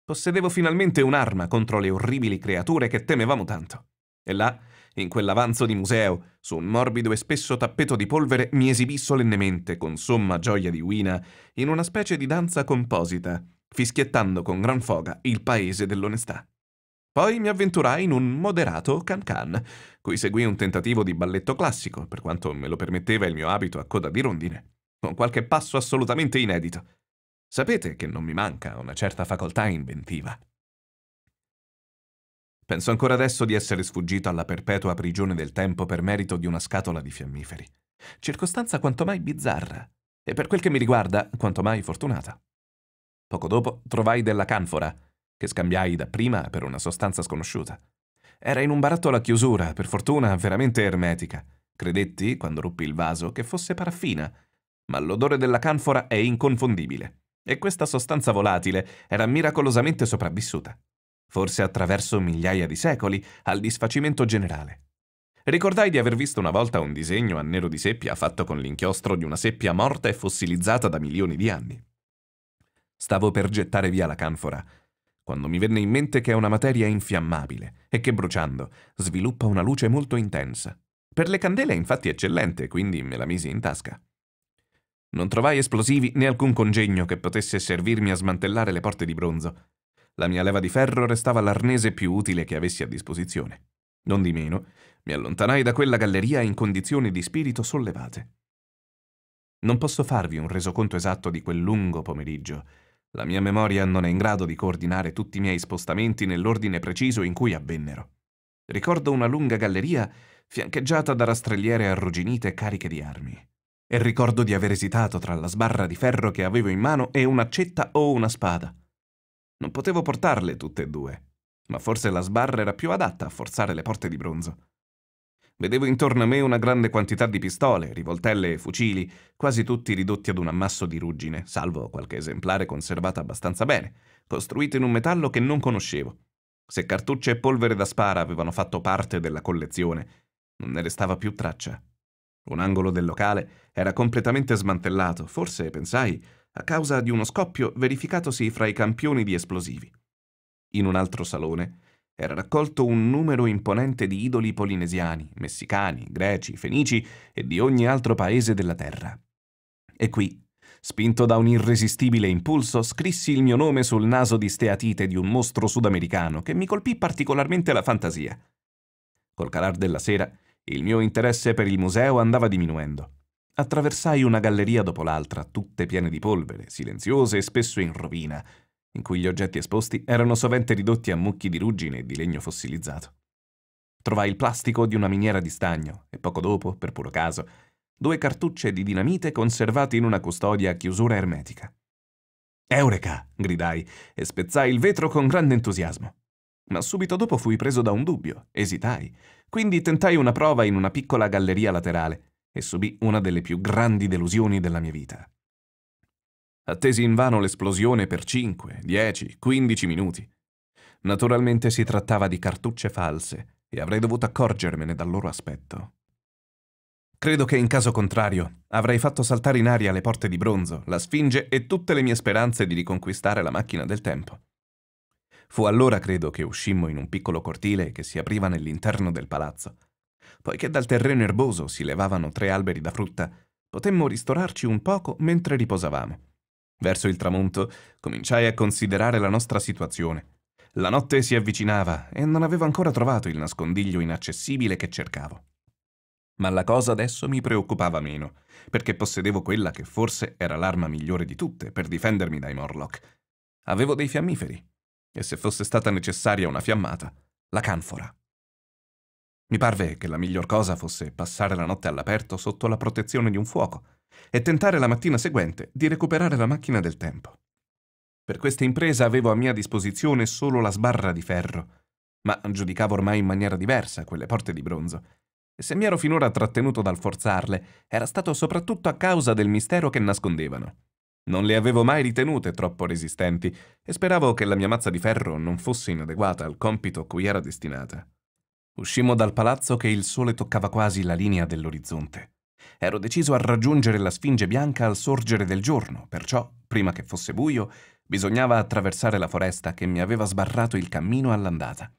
Speaker 1: Possedevo finalmente un'arma contro le orribili creature che temevamo tanto. E là, in quell'avanzo di museo, su un morbido e spesso tappeto di polvere, mi esibì solennemente, con somma gioia di Wina, in una specie di danza composita, fischiettando con gran foga il paese dell'onestà. Poi mi avventurai in un moderato can-can, cui seguì un tentativo di balletto classico, per quanto me lo permetteva il mio abito a coda di rondine, con qualche passo assolutamente inedito. Sapete che non mi manca una certa facoltà inventiva. Penso ancora adesso di essere sfuggito alla perpetua prigione del tempo per merito di una scatola di fiammiferi. Circostanza quanto mai bizzarra, e per quel che mi riguarda, quanto mai fortunata. Poco dopo trovai della canfora, che scambiai dapprima per una sostanza sconosciuta. Era in un barattolo a chiusura, per fortuna veramente ermetica. Credetti, quando ruppi il vaso, che fosse paraffina, ma l'odore della canfora è inconfondibile, e questa sostanza volatile era miracolosamente sopravvissuta forse attraverso migliaia di secoli, al disfacimento generale. Ricordai di aver visto una volta un disegno a nero di seppia fatto con l'inchiostro di una seppia morta e fossilizzata da milioni di anni. Stavo per gettare via la canfora, quando mi venne in mente che è una materia infiammabile e che bruciando sviluppa una luce molto intensa. Per le candele è infatti eccellente, quindi me la misi in tasca. Non trovai esplosivi né alcun congegno che potesse servirmi a smantellare le porte di bronzo, la mia leva di ferro restava l'arnese più utile che avessi a disposizione. Non di meno, mi allontanai da quella galleria in condizioni di spirito sollevate. Non posso farvi un resoconto esatto di quel lungo pomeriggio. La mia memoria non è in grado di coordinare tutti i miei spostamenti nell'ordine preciso in cui avvennero. Ricordo una lunga galleria fiancheggiata da rastrelliere arrugginite cariche di armi. E ricordo di aver esitato tra la sbarra di ferro che avevo in mano e un'accetta o una spada. Non potevo portarle tutte e due, ma forse la sbarra era più adatta a forzare le porte di bronzo. Vedevo intorno a me una grande quantità di pistole, rivoltelle e fucili, quasi tutti ridotti ad un ammasso di ruggine, salvo qualche esemplare conservato abbastanza bene, costruito in un metallo che non conoscevo. Se cartucce e polvere da spara avevano fatto parte della collezione, non ne restava più traccia. Un angolo del locale era completamente smantellato, forse, pensai, a causa di uno scoppio verificatosi fra i campioni di esplosivi. In un altro salone era raccolto un numero imponente di idoli polinesiani, messicani, greci, fenici e di ogni altro paese della terra. E qui, spinto da un irresistibile impulso, scrissi il mio nome sul naso di steatite di un mostro sudamericano che mi colpì particolarmente la fantasia. Col calar della sera, il mio interesse per il museo andava diminuendo attraversai una galleria dopo l'altra, tutte piene di polvere, silenziose e spesso in rovina, in cui gli oggetti esposti erano sovente ridotti a mucchi di ruggine e di legno fossilizzato. Trovai il plastico di una miniera di stagno e poco dopo, per puro caso, due cartucce di dinamite conservate in una custodia a chiusura ermetica. Eureka! gridai e spezzai il vetro con grande entusiasmo. Ma subito dopo fui preso da un dubbio, esitai, quindi tentai una prova in una piccola galleria laterale e subì una delle più grandi delusioni della mia vita. Attesi invano l'esplosione per 5, 10, 15 minuti. Naturalmente si trattava di cartucce false e avrei dovuto accorgermene dal loro aspetto. Credo che in caso contrario avrei fatto saltare in aria le porte di bronzo, la sfinge e tutte le mie speranze di riconquistare la macchina del tempo. Fu allora, credo, che uscimmo in un piccolo cortile che si apriva nell'interno del palazzo poiché dal terreno erboso si levavano tre alberi da frutta, potemmo ristorarci un poco mentre riposavamo. Verso il tramonto cominciai a considerare la nostra situazione. La notte si avvicinava e non avevo ancora trovato il nascondiglio inaccessibile che cercavo. Ma la cosa adesso mi preoccupava meno, perché possedevo quella che forse era l'arma migliore di tutte per difendermi dai Morlock. Avevo dei fiammiferi, e se fosse stata necessaria una fiammata, la canfora. Mi parve che la miglior cosa fosse passare la notte all'aperto sotto la protezione di un fuoco e tentare la mattina seguente di recuperare la macchina del tempo. Per questa impresa avevo a mia disposizione solo la sbarra di ferro, ma giudicavo ormai in maniera diversa quelle porte di bronzo, e se mi ero finora trattenuto dal forzarle, era stato soprattutto a causa del mistero che nascondevano. Non le avevo mai ritenute troppo resistenti e speravo che la mia mazza di ferro non fosse inadeguata al compito cui era destinata. Uscimmo dal palazzo che il sole toccava quasi la linea dell'orizzonte. Ero deciso a raggiungere la Sfinge Bianca al sorgere del giorno, perciò, prima che fosse buio, bisognava attraversare la foresta che mi aveva sbarrato il cammino all'andata.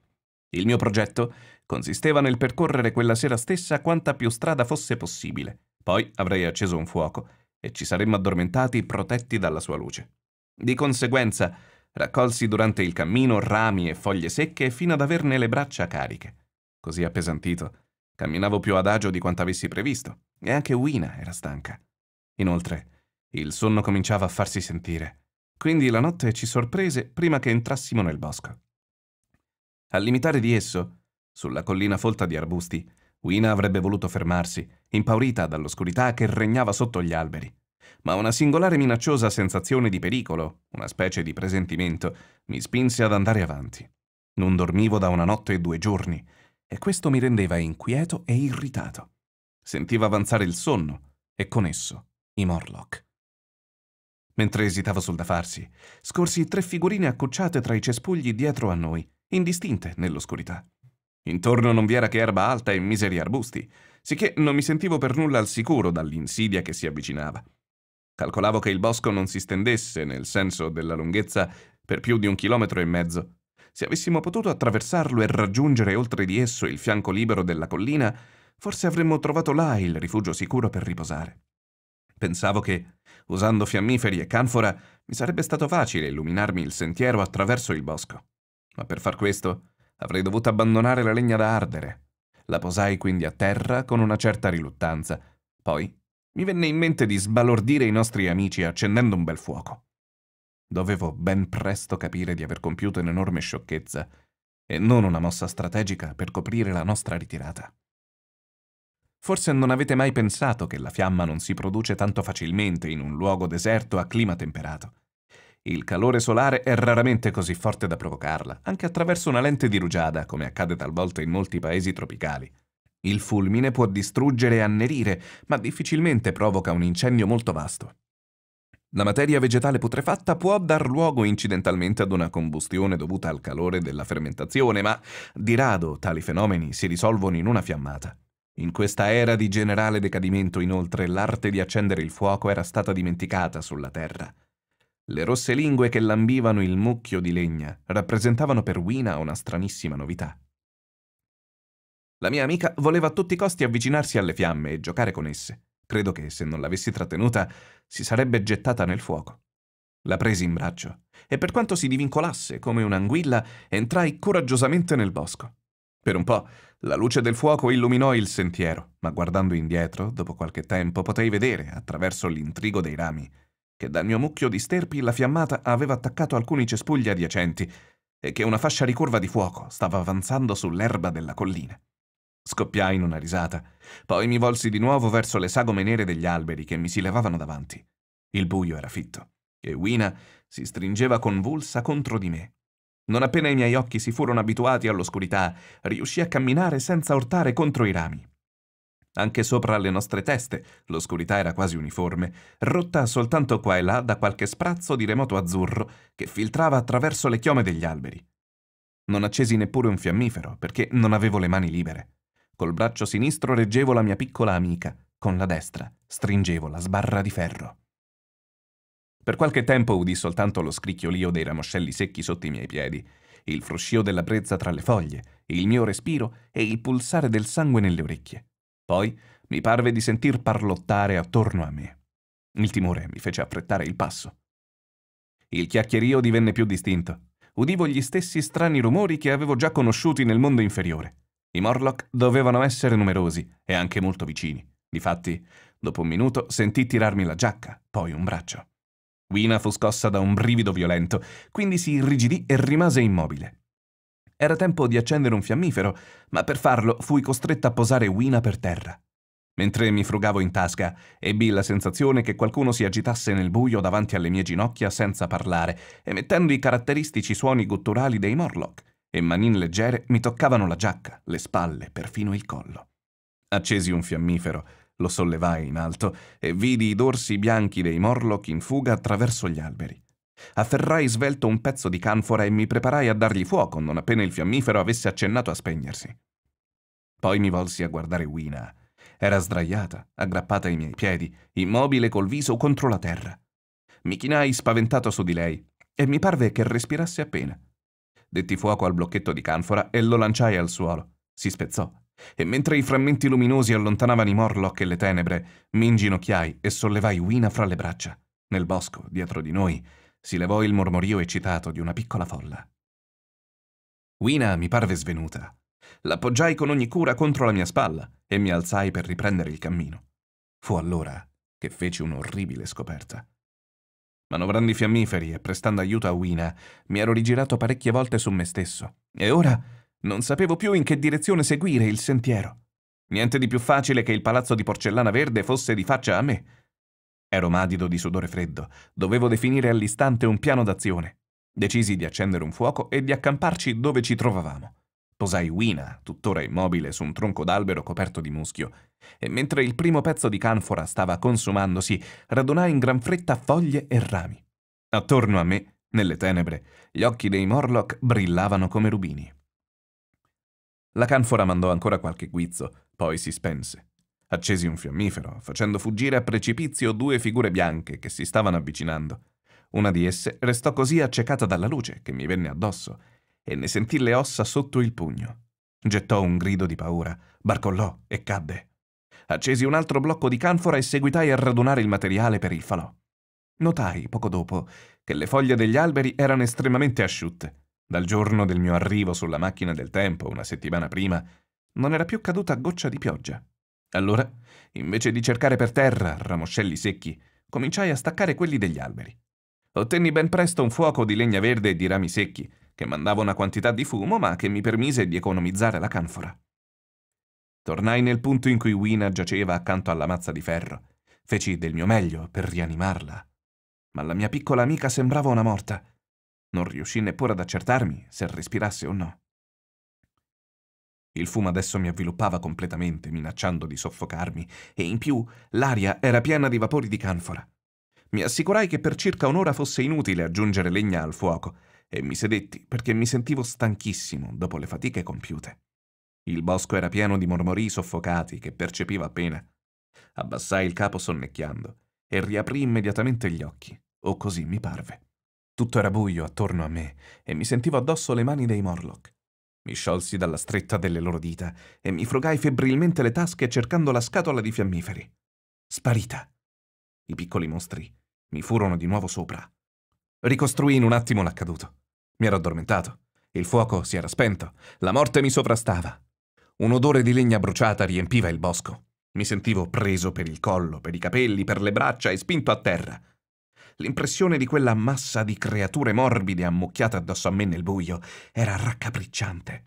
Speaker 1: Il mio progetto consisteva nel percorrere quella sera stessa quanta più strada fosse possibile. Poi avrei acceso un fuoco e ci saremmo addormentati protetti dalla sua luce. Di conseguenza, raccolsi durante il cammino rami e foglie secche fino ad averne le braccia cariche così appesantito. Camminavo più adagio di quanto avessi previsto, e anche Wina era stanca. Inoltre, il sonno cominciava a farsi sentire, quindi la notte ci sorprese prima che entrassimo nel bosco. Al limitare di esso, sulla collina folta di arbusti, Wina avrebbe voluto fermarsi, impaurita dall'oscurità che regnava sotto gli alberi. Ma una singolare minacciosa sensazione di pericolo, una specie di presentimento, mi spinse ad andare avanti. Non dormivo da una notte e due giorni, e questo mi rendeva inquieto e irritato. Sentivo avanzare il sonno e con esso i Morlock. Mentre esitavo sul da farsi, scorsi tre figurine accucciate tra i cespugli dietro a noi, indistinte nell'oscurità. Intorno non vi era che erba alta e miseri arbusti, sicché non mi sentivo per nulla al sicuro dall'insidia che si avvicinava. Calcolavo che il bosco non si stendesse, nel senso della lunghezza, per più di un chilometro e mezzo, se avessimo potuto attraversarlo e raggiungere oltre di esso il fianco libero della collina, forse avremmo trovato là il rifugio sicuro per riposare. Pensavo che, usando fiammiferi e canfora, mi sarebbe stato facile illuminarmi il sentiero attraverso il bosco. Ma per far questo avrei dovuto abbandonare la legna da ardere. La posai quindi a terra con una certa riluttanza. Poi mi venne in mente di sbalordire i nostri amici accendendo un bel fuoco dovevo ben presto capire di aver compiuto un'enorme sciocchezza e non una mossa strategica per coprire la nostra ritirata. Forse non avete mai pensato che la fiamma non si produce tanto facilmente in un luogo deserto a clima temperato. Il calore solare è raramente così forte da provocarla, anche attraverso una lente di rugiada, come accade talvolta in molti paesi tropicali. Il fulmine può distruggere e annerire, ma difficilmente provoca un incendio molto vasto. La materia vegetale putrefatta può dar luogo incidentalmente ad una combustione dovuta al calore della fermentazione, ma di rado tali fenomeni si risolvono in una fiammata. In questa era di generale decadimento, inoltre, l'arte di accendere il fuoco era stata dimenticata sulla terra. Le rosse lingue che lambivano il mucchio di legna rappresentavano per Wina una stranissima novità. La mia amica voleva a tutti i costi avvicinarsi alle fiamme e giocare con esse. Credo che se non l'avessi trattenuta si sarebbe gettata nel fuoco. La presi in braccio e per quanto si divincolasse come un'anguilla, entrai coraggiosamente nel bosco. Per un po' la luce del fuoco illuminò il sentiero, ma guardando indietro, dopo qualche tempo, potei vedere, attraverso l'intrigo dei rami, che dal mio mucchio di sterpi la fiammata aveva attaccato alcuni cespugli adiacenti e che una fascia ricurva di fuoco stava avanzando sull'erba della collina. Scoppiai in una risata. Poi mi volsi di nuovo verso le sagome nere degli alberi che mi si levavano davanti. Il buio era fitto e Wina si stringeva convulsa contro di me. Non appena i miei occhi si furono abituati all'oscurità, riuscì a camminare senza urtare contro i rami. Anche sopra le nostre teste l'oscurità era quasi uniforme, rotta soltanto qua e là da qualche sprazzo di remoto azzurro che filtrava attraverso le chiome degli alberi. Non accesi neppure un fiammifero perché non avevo le mani libere. Col braccio sinistro reggevo la mia piccola amica, con la destra stringevo la sbarra di ferro. Per qualche tempo udì soltanto lo scricchiolio dei ramoscelli secchi sotto i miei piedi, il fruscio della brezza tra le foglie, il mio respiro e il pulsare del sangue nelle orecchie. Poi mi parve di sentir parlottare attorno a me. Il timore mi fece affrettare il passo. Il chiacchierio divenne più distinto. Udivo gli stessi strani rumori che avevo già conosciuti nel mondo inferiore. I Morlock dovevano essere numerosi e anche molto vicini. Difatti, dopo un minuto sentì tirarmi la giacca, poi un braccio. Wina fu scossa da un brivido violento, quindi si irrigidì e rimase immobile. Era tempo di accendere un fiammifero, ma per farlo fui costretta a posare Wina per terra. Mentre mi frugavo in tasca, ebbi la sensazione che qualcuno si agitasse nel buio davanti alle mie ginocchia senza parlare, emettendo i caratteristici suoni gutturali dei Morlock e manine leggere mi toccavano la giacca, le spalle, perfino il collo. Accesi un fiammifero, lo sollevai in alto e vidi i dorsi bianchi dei morlock in fuga attraverso gli alberi. Afferrai svelto un pezzo di canfora e mi preparai a dargli fuoco non appena il fiammifero avesse accennato a spegnersi. Poi mi volsi a guardare Wina. Era sdraiata, aggrappata ai miei piedi, immobile col viso contro la terra. Mi chinai spaventato su di lei e mi parve che respirasse appena. Detti fuoco al blocchetto di canfora e lo lanciai al suolo. Si spezzò. E mentre i frammenti luminosi allontanavano i Morlock e le tenebre, mi inginocchiai e sollevai Wina fra le braccia. Nel bosco, dietro di noi, si levò il mormorio eccitato di una piccola folla. Wina mi parve svenuta. L'appoggiai con ogni cura contro la mia spalla e mi alzai per riprendere il cammino. Fu allora che feci un'orribile scoperta. Manovrando i fiammiferi e prestando aiuto a Wina, mi ero rigirato parecchie volte su me stesso, e ora non sapevo più in che direzione seguire il sentiero. Niente di più facile che il palazzo di porcellana verde fosse di faccia a me. Ero madido di sudore freddo, dovevo definire all'istante un piano d'azione. Decisi di accendere un fuoco e di accamparci dove ci trovavamo. Wina, tuttora immobile su un tronco d'albero coperto di muschio, e mentre il primo pezzo di canfora stava consumandosi, radunai in gran fretta foglie e rami. Attorno a me, nelle tenebre, gli occhi dei Morlock brillavano come rubini. La canfora mandò ancora qualche guizzo, poi si spense. Accesi un fiammifero, facendo fuggire a precipizio due figure bianche che si stavano avvicinando. Una di esse restò così accecata dalla luce che mi venne addosso e ne sentì le ossa sotto il pugno. Gettò un grido di paura, barcollò e cadde. Accesi un altro blocco di canfora e seguitai a radunare il materiale per il falò. Notai, poco dopo, che le foglie degli alberi erano estremamente asciutte. Dal giorno del mio arrivo sulla macchina del tempo, una settimana prima, non era più caduta goccia di pioggia. Allora, invece di cercare per terra ramoscelli secchi, cominciai a staccare quelli degli alberi. Ottenni ben presto un fuoco di legna verde e di rami secchi, che mandava una quantità di fumo ma che mi permise di economizzare la canfora. Tornai nel punto in cui Wina giaceva accanto alla mazza di ferro. Feci del mio meglio per rianimarla. Ma la mia piccola amica sembrava una morta. Non riuscì neppure ad accertarmi se respirasse o no. Il fumo adesso mi avviluppava completamente, minacciando di soffocarmi, e in più l'aria era piena di vapori di canfora. Mi assicurai che per circa un'ora fosse inutile aggiungere legna al fuoco, e mi sedetti perché mi sentivo stanchissimo dopo le fatiche compiute. Il bosco era pieno di mormorii soffocati che percepivo appena. Abbassai il capo sonnecchiando e riaprì immediatamente gli occhi, o così mi parve. Tutto era buio attorno a me e mi sentivo addosso le mani dei Morlock. Mi sciolsi dalla stretta delle loro dita e mi frugai febbrilmente le tasche cercando la scatola di fiammiferi. Sparita. I piccoli mostri mi furono di nuovo sopra. Ricostruì in un attimo l'accaduto. Mi ero addormentato. Il fuoco si era spento. La morte mi sovrastava. Un odore di legna bruciata riempiva il bosco. Mi sentivo preso per il collo, per i capelli, per le braccia e spinto a terra. L'impressione di quella massa di creature morbide ammucchiate addosso a me nel buio era raccapricciante.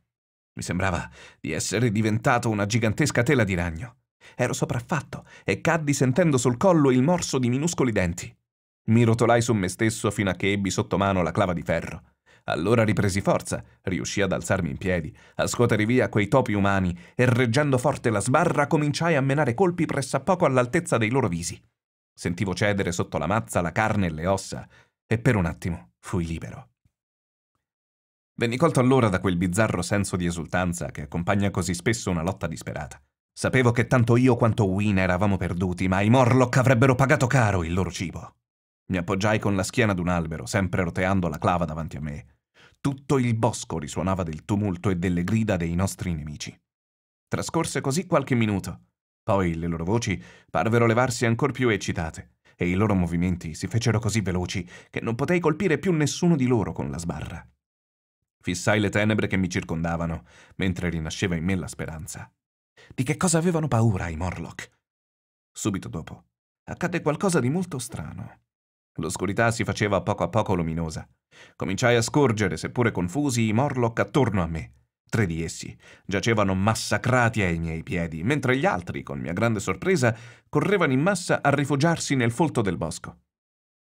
Speaker 1: Mi sembrava di essere diventato una gigantesca tela di ragno. Ero sopraffatto e caddi sentendo sul collo il morso di minuscoli denti. Mi rotolai su me stesso fino a che ebbi sotto mano la clava di ferro. Allora ripresi forza, riuscì ad alzarmi in piedi, a scuotere via quei topi umani e reggendo forte la sbarra cominciai a menare colpi pressappoco all'altezza dei loro visi. Sentivo cedere sotto la mazza la carne e le ossa e per un attimo fui libero. Venni colto allora da quel bizzarro senso di esultanza che accompagna così spesso una lotta disperata. Sapevo che tanto io quanto Win eravamo perduti, ma i Morlock avrebbero pagato caro il loro cibo. Mi appoggiai con la schiena ad un albero, sempre roteando la clava davanti a me. Tutto il bosco risuonava del tumulto e delle grida dei nostri nemici. Trascorse così qualche minuto. Poi le loro voci parvero levarsi ancor più eccitate e i loro movimenti si fecero così veloci che non potei colpire più nessuno di loro con la sbarra. Fissai le tenebre che mi circondavano, mentre rinasceva in me la speranza. Di che cosa avevano paura i Morlock? Subito dopo accadde qualcosa di molto strano. L'oscurità si faceva poco a poco luminosa. Cominciai a scorgere, seppure confusi, i Morlock attorno a me. Tre di essi giacevano massacrati ai miei piedi, mentre gli altri, con mia grande sorpresa, correvano in massa a rifugiarsi nel folto del bosco.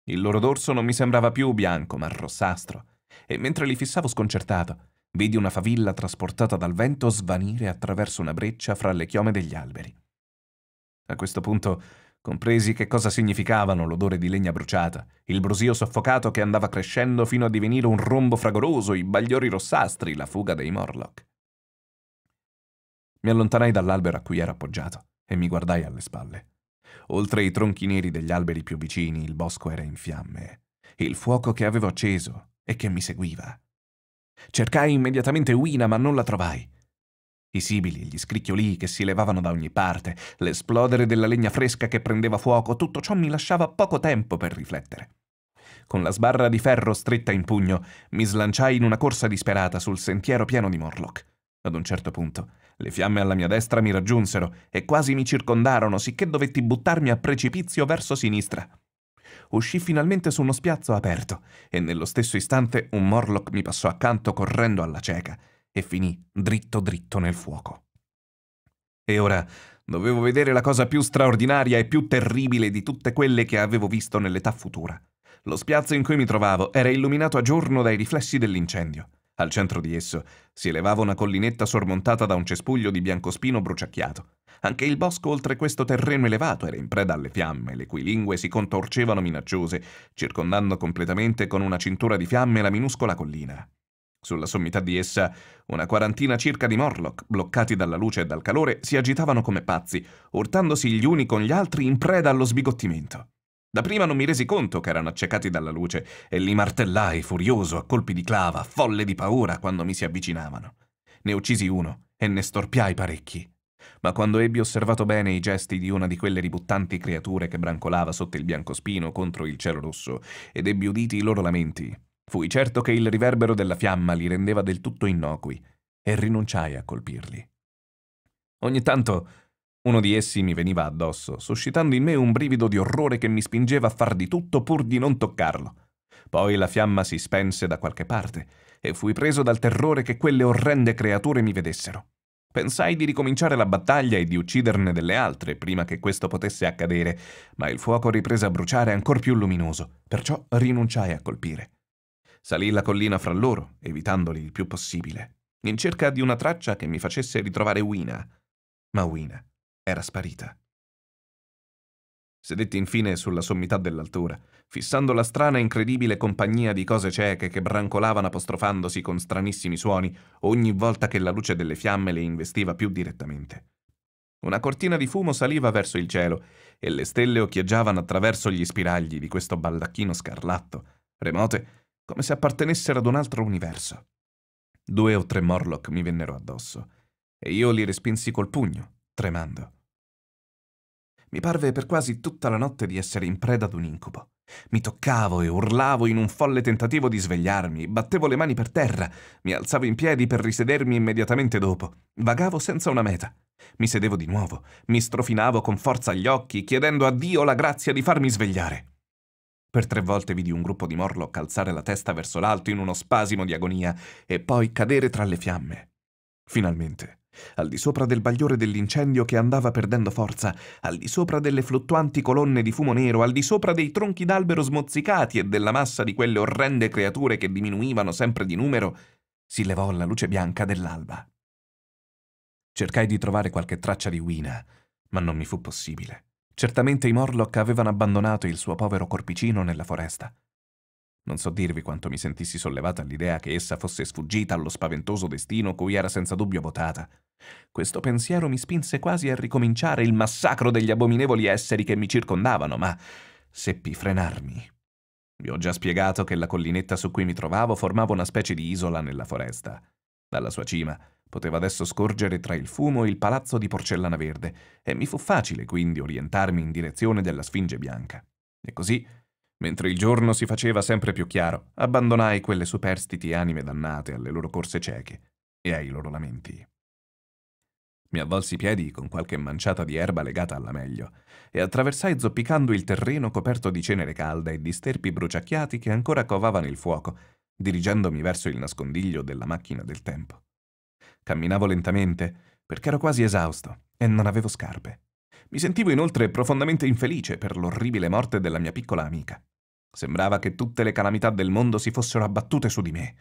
Speaker 1: Il loro dorso non mi sembrava più bianco, ma rossastro, e mentre li fissavo sconcertato, vidi una favilla trasportata dal vento svanire attraverso una breccia fra le chiome degli alberi. A questo punto compresi che cosa significavano l'odore di legna bruciata, il brusio soffocato che andava crescendo fino a divenire un rombo fragoroso, i bagliori rossastri, la fuga dei Morlock. Mi allontanai dall'albero a cui ero appoggiato e mi guardai alle spalle. Oltre i tronchi neri degli alberi più vicini, il bosco era in fiamme. Il fuoco che avevo acceso e che mi seguiva. Cercai immediatamente Wina, ma non la trovai. I sibili, gli scricchiolii che si levavano da ogni parte, l'esplodere della legna fresca che prendeva fuoco, tutto ciò mi lasciava poco tempo per riflettere. Con la sbarra di ferro stretta in pugno, mi slanciai in una corsa disperata sul sentiero pieno di Morlock. Ad un certo punto, le fiamme alla mia destra mi raggiunsero e quasi mi circondarono, sicché dovetti buttarmi a precipizio verso sinistra. Uscì finalmente su uno spiazzo aperto e nello stesso istante un Morlock mi passò accanto correndo alla cieca e finì dritto dritto nel fuoco. E ora dovevo vedere la cosa più straordinaria e più terribile di tutte quelle che avevo visto nell'età futura. Lo spiazzo in cui mi trovavo era illuminato a giorno dai riflessi dell'incendio. Al centro di esso si elevava una collinetta sormontata da un cespuglio di biancospino bruciacchiato. Anche il bosco oltre questo terreno elevato era in preda alle fiamme, le cui lingue si contorcevano minacciose, circondando completamente con una cintura di fiamme la minuscola collina. Sulla sommità di essa una quarantina circa di Morlock, bloccati dalla luce e dal calore, si agitavano come pazzi, urtandosi gli uni con gli altri in preda allo sbigottimento. Da prima non mi resi conto che erano accecati dalla luce e li martellai furioso a colpi di clava, folle di paura quando mi si avvicinavano. Ne uccisi uno e ne storpiai parecchi. Ma quando ebbi osservato bene i gesti di una di quelle ributtanti creature che brancolava sotto il biancospino contro il cielo rosso ed ebbi uditi i loro lamenti, Fui certo che il riverbero della fiamma li rendeva del tutto innocui e rinunciai a colpirli. Ogni tanto uno di essi mi veniva addosso, suscitando in me un brivido di orrore che mi spingeva a far di tutto pur di non toccarlo. Poi la fiamma si spense da qualche parte e fui preso dal terrore che quelle orrende creature mi vedessero. Pensai di ricominciare la battaglia e di ucciderne delle altre prima che questo potesse accadere, ma il fuoco riprese a bruciare ancor più luminoso, perciò rinunciai a colpire salì la collina fra loro, evitandoli il più possibile, in cerca di una traccia che mi facesse ritrovare Wina. Ma Wina era sparita. Sedetti infine sulla sommità dell'altura, fissando la strana e incredibile compagnia di cose cieche che brancolavano apostrofandosi con stranissimi suoni ogni volta che la luce delle fiamme le investiva più direttamente. Una cortina di fumo saliva verso il cielo e le stelle occhieggiavano attraverso gli spiragli di questo baldacchino scarlatto, remote come se appartenessero ad un altro universo. Due o tre Morlock mi vennero addosso, e io li respinsi col pugno, tremando. Mi parve per quasi tutta la notte di essere in preda ad un incubo. Mi toccavo e urlavo in un folle tentativo di svegliarmi, battevo le mani per terra, mi alzavo in piedi per risedermi immediatamente dopo, vagavo senza una meta. Mi sedevo di nuovo, mi strofinavo con forza gli occhi, chiedendo a Dio la grazia di farmi svegliare. Per tre volte vidi un gruppo di morlo calzare la testa verso l'alto in uno spasimo di agonia e poi cadere tra le fiamme. Finalmente, al di sopra del bagliore dell'incendio che andava perdendo forza, al di sopra delle fluttuanti colonne di fumo nero, al di sopra dei tronchi d'albero smozzicati e della massa di quelle orrende creature che diminuivano sempre di numero, si levò la luce bianca dell'alba. Cercai di trovare qualche traccia di Wina, ma non mi fu possibile. Certamente i Morlock avevano abbandonato il suo povero corpicino nella foresta. Non so dirvi quanto mi sentissi sollevata all'idea che essa fosse sfuggita allo spaventoso destino cui era senza dubbio votata. Questo pensiero mi spinse quasi a ricominciare il massacro degli abominevoli esseri che mi circondavano, ma seppi frenarmi. Vi ho già spiegato che la collinetta su cui mi trovavo formava una specie di isola nella foresta. Dalla sua cima Potevo adesso scorgere tra il fumo il palazzo di porcellana verde e mi fu facile quindi orientarmi in direzione della Sfinge Bianca. E così, mentre il giorno si faceva sempre più chiaro, abbandonai quelle superstiti anime dannate alle loro corse cieche e ai loro lamenti. Mi avvolsi i piedi con qualche manciata di erba legata alla meglio e attraversai zoppicando il terreno coperto di cenere calda e di sterpi bruciacchiati che ancora covavano il fuoco, dirigendomi verso il nascondiglio della macchina del tempo. Camminavo lentamente, perché ero quasi esausto e non avevo scarpe. Mi sentivo inoltre profondamente infelice per l'orribile morte della mia piccola amica. Sembrava che tutte le calamità del mondo si fossero abbattute su di me.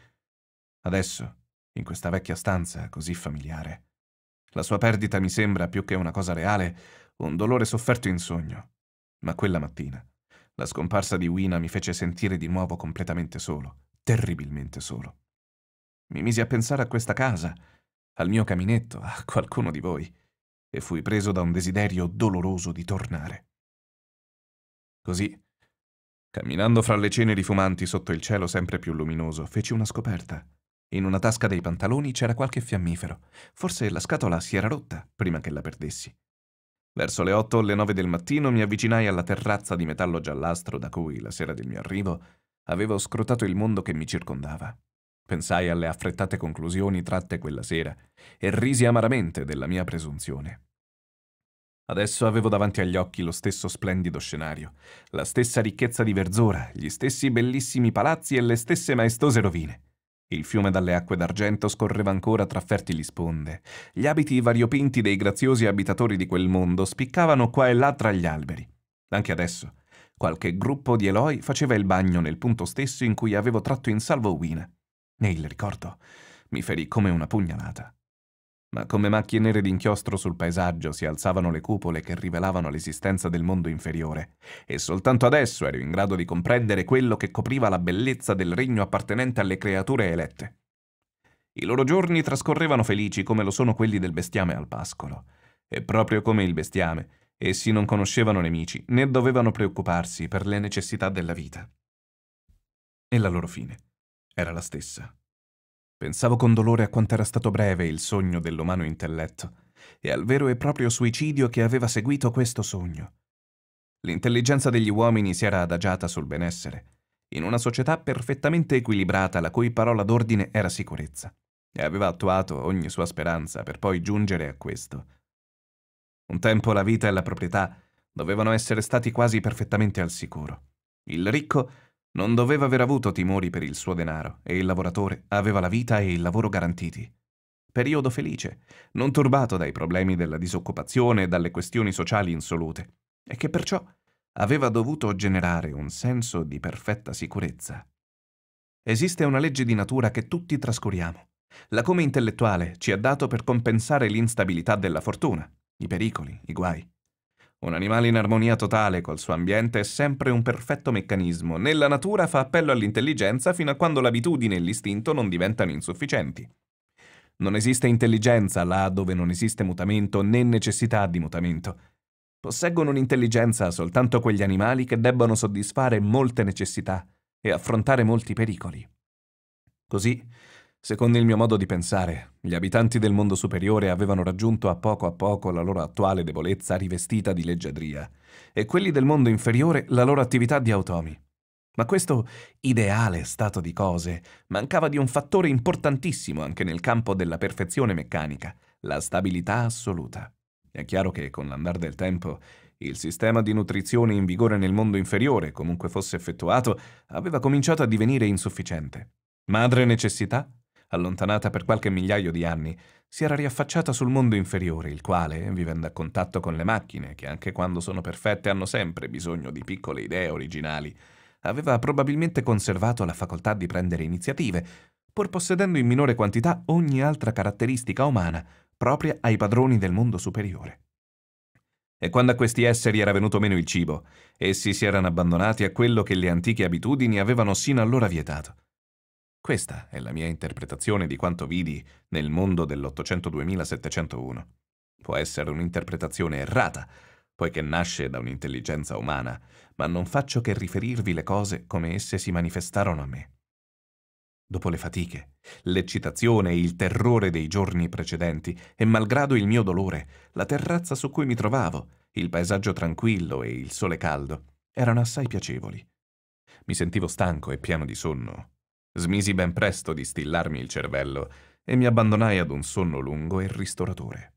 Speaker 1: Adesso, in questa vecchia stanza così familiare, la sua perdita mi sembra più che una cosa reale, un dolore sofferto in sogno. Ma quella mattina, la scomparsa di Wina mi fece sentire di nuovo completamente solo, terribilmente solo. Mi misi a pensare a questa casa, al mio caminetto, a qualcuno di voi, e fui preso da un desiderio doloroso di tornare. Così, camminando fra le ceneri fumanti sotto il cielo sempre più luminoso, feci una scoperta. In una tasca dei pantaloni c'era qualche fiammifero. Forse la scatola si era rotta prima che la perdessi. Verso le otto o le nove del mattino mi avvicinai alla terrazza di metallo giallastro da cui, la sera del mio arrivo, avevo scrutato il mondo che mi circondava. Pensai alle affrettate conclusioni tratte quella sera e risi amaramente della mia presunzione. Adesso avevo davanti agli occhi lo stesso splendido scenario, la stessa ricchezza di verzura, gli stessi bellissimi palazzi e le stesse maestose rovine. Il fiume dalle acque d'argento scorreva ancora tra fertili sponde. Gli abiti variopinti dei graziosi abitatori di quel mondo spiccavano qua e là tra gli alberi. Anche adesso, qualche gruppo di Eloi faceva il bagno nel punto stesso in cui avevo tratto in salvo Wina, e il ricordo mi ferì come una pugnalata. Ma come macchie nere d'inchiostro sul paesaggio si alzavano le cupole che rivelavano l'esistenza del mondo inferiore, e soltanto adesso ero in grado di comprendere quello che copriva la bellezza del regno appartenente alle creature elette. I loro giorni trascorrevano felici come lo sono quelli del bestiame al pascolo, e proprio come il bestiame, essi non conoscevano nemici né dovevano preoccuparsi per le necessità della vita. E la loro fine era la stessa. Pensavo con dolore a quanto era stato breve il sogno dell'umano intelletto e al vero e proprio suicidio che aveva seguito questo sogno. L'intelligenza degli uomini si era adagiata sul benessere, in una società perfettamente equilibrata la cui parola d'ordine era sicurezza, e aveva attuato ogni sua speranza per poi giungere a questo. Un tempo la vita e la proprietà dovevano essere stati quasi perfettamente al sicuro. Il ricco non doveva aver avuto timori per il suo denaro e il lavoratore aveva la vita e il lavoro garantiti. Periodo felice, non turbato dai problemi della disoccupazione e dalle questioni sociali insolute, e che perciò aveva dovuto generare un senso di perfetta sicurezza. Esiste una legge di natura che tutti trascuriamo, la come intellettuale ci ha dato per compensare l'instabilità della fortuna, i pericoli, i guai. Un animale in armonia totale col suo ambiente è sempre un perfetto meccanismo. Nella natura fa appello all'intelligenza fino a quando l'abitudine e l'istinto non diventano insufficienti. Non esiste intelligenza là dove non esiste mutamento né necessità di mutamento. Posseggono un'intelligenza soltanto quegli animali che debbono soddisfare molte necessità e affrontare molti pericoli. Così Secondo il mio modo di pensare, gli abitanti del mondo superiore avevano raggiunto a poco a poco la loro attuale debolezza rivestita di leggiadria, e quelli del mondo inferiore la loro attività di automi. Ma questo ideale stato di cose mancava di un fattore importantissimo anche nel campo della perfezione meccanica, la stabilità assoluta. È chiaro che con l'andare del tempo il sistema di nutrizione in vigore nel mondo inferiore, comunque fosse effettuato, aveva cominciato a divenire insufficiente. Madre necessità allontanata per qualche migliaio di anni, si era riaffacciata sul mondo inferiore, il quale, vivendo a contatto con le macchine, che anche quando sono perfette hanno sempre bisogno di piccole idee originali, aveva probabilmente conservato la facoltà di prendere iniziative, pur possedendo in minore quantità ogni altra caratteristica umana propria ai padroni del mondo superiore. E quando a questi esseri era venuto meno il cibo, essi si erano abbandonati a quello che le antiche abitudini avevano sino allora vietato. Questa è la mia interpretazione di quanto vidi nel mondo dell'Ottocento 2701. Può essere un'interpretazione errata, poiché nasce da un'intelligenza umana, ma non faccio che riferirvi le cose come esse si manifestarono a me. Dopo le fatiche, l'eccitazione e il terrore dei giorni precedenti, e malgrado il mio dolore, la terrazza su cui mi trovavo, il paesaggio tranquillo e il sole caldo erano assai piacevoli. Mi sentivo stanco e pieno di sonno, Smisi ben presto di stillarmi il cervello e mi abbandonai ad un sonno lungo e ristoratore.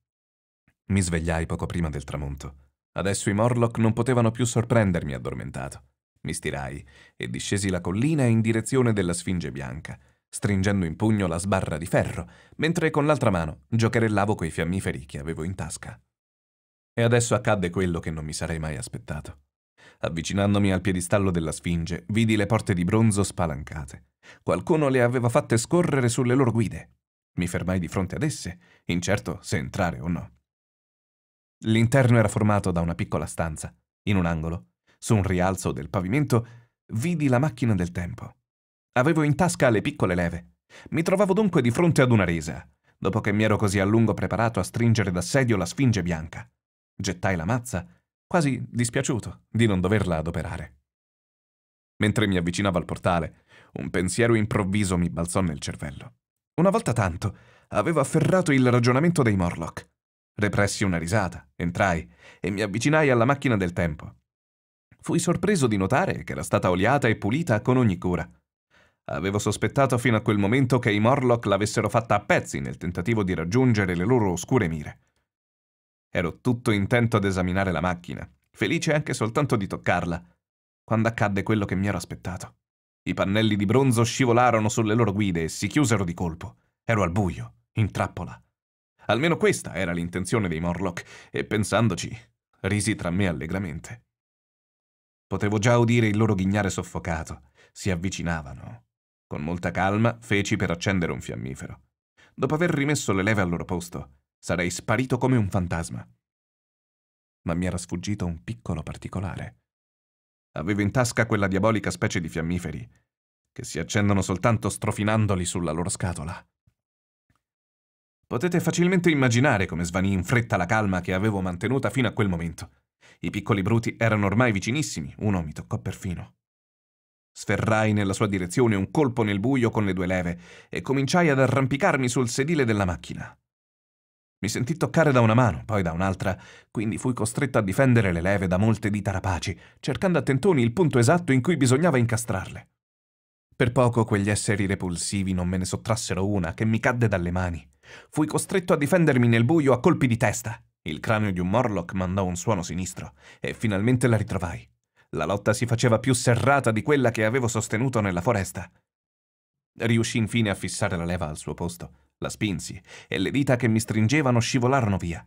Speaker 1: Mi svegliai poco prima del tramonto. Adesso i Morlock non potevano più sorprendermi addormentato. Mi stirai e discesi la collina in direzione della Sfinge Bianca, stringendo in pugno la sbarra di ferro, mentre con l'altra mano giocherellavo coi fiammiferi che avevo in tasca. E adesso accadde quello che non mi sarei mai aspettato. Avvicinandomi al piedistallo della Sfinge, vidi le porte di bronzo spalancate. Qualcuno le aveva fatte scorrere sulle loro guide. Mi fermai di fronte ad esse, incerto se entrare o no. L'interno era formato da una piccola stanza. In un angolo, su un rialzo del pavimento, vidi la macchina del tempo. Avevo in tasca le piccole leve. Mi trovavo dunque di fronte ad una resa, dopo che mi ero così a lungo preparato a stringere d'assedio la sfinge bianca. Gettai la mazza quasi dispiaciuto di non doverla adoperare. Mentre mi avvicinavo al portale, un pensiero improvviso mi balzò nel cervello. Una volta tanto avevo afferrato il ragionamento dei Morlock. Repressi una risata, entrai e mi avvicinai alla macchina del tempo. Fui sorpreso di notare che era stata oliata e pulita con ogni cura. Avevo sospettato fino a quel momento che i Morlock l'avessero fatta a pezzi nel tentativo di raggiungere le loro oscure mire. Ero tutto intento ad esaminare la macchina, felice anche soltanto di toccarla, quando accadde quello che mi ero aspettato. I pannelli di bronzo scivolarono sulle loro guide e si chiusero di colpo. Ero al buio, in trappola. Almeno questa era l'intenzione dei Morlock, e pensandoci, risi tra me allegramente. Potevo già udire il loro ghignare soffocato. Si avvicinavano. Con molta calma feci per accendere un fiammifero. Dopo aver rimesso le leve al loro posto, sarei sparito come un fantasma. Ma mi era sfuggito un piccolo particolare. Avevo in tasca quella diabolica specie di fiammiferi, che si accendono soltanto strofinandoli sulla loro scatola. Potete facilmente immaginare come svanì in fretta la calma che avevo mantenuta fino a quel momento. I piccoli bruti erano ormai vicinissimi, uno mi toccò perfino. Sferrai nella sua direzione un colpo nel buio con le due leve e cominciai ad arrampicarmi sul sedile della macchina. Mi sentì toccare da una mano, poi da un'altra, quindi fui costretto a difendere le leve da molte dita rapaci, cercando a tentoni il punto esatto in cui bisognava incastrarle. Per poco quegli esseri repulsivi non me ne sottrassero una che mi cadde dalle mani. Fui costretto a difendermi nel buio a colpi di testa. Il cranio di un Morlock mandò un suono sinistro e finalmente la ritrovai. La lotta si faceva più serrata di quella che avevo sostenuto nella foresta. Riuscì infine a fissare la leva al suo posto, la spinsi e le dita che mi stringevano scivolarono via.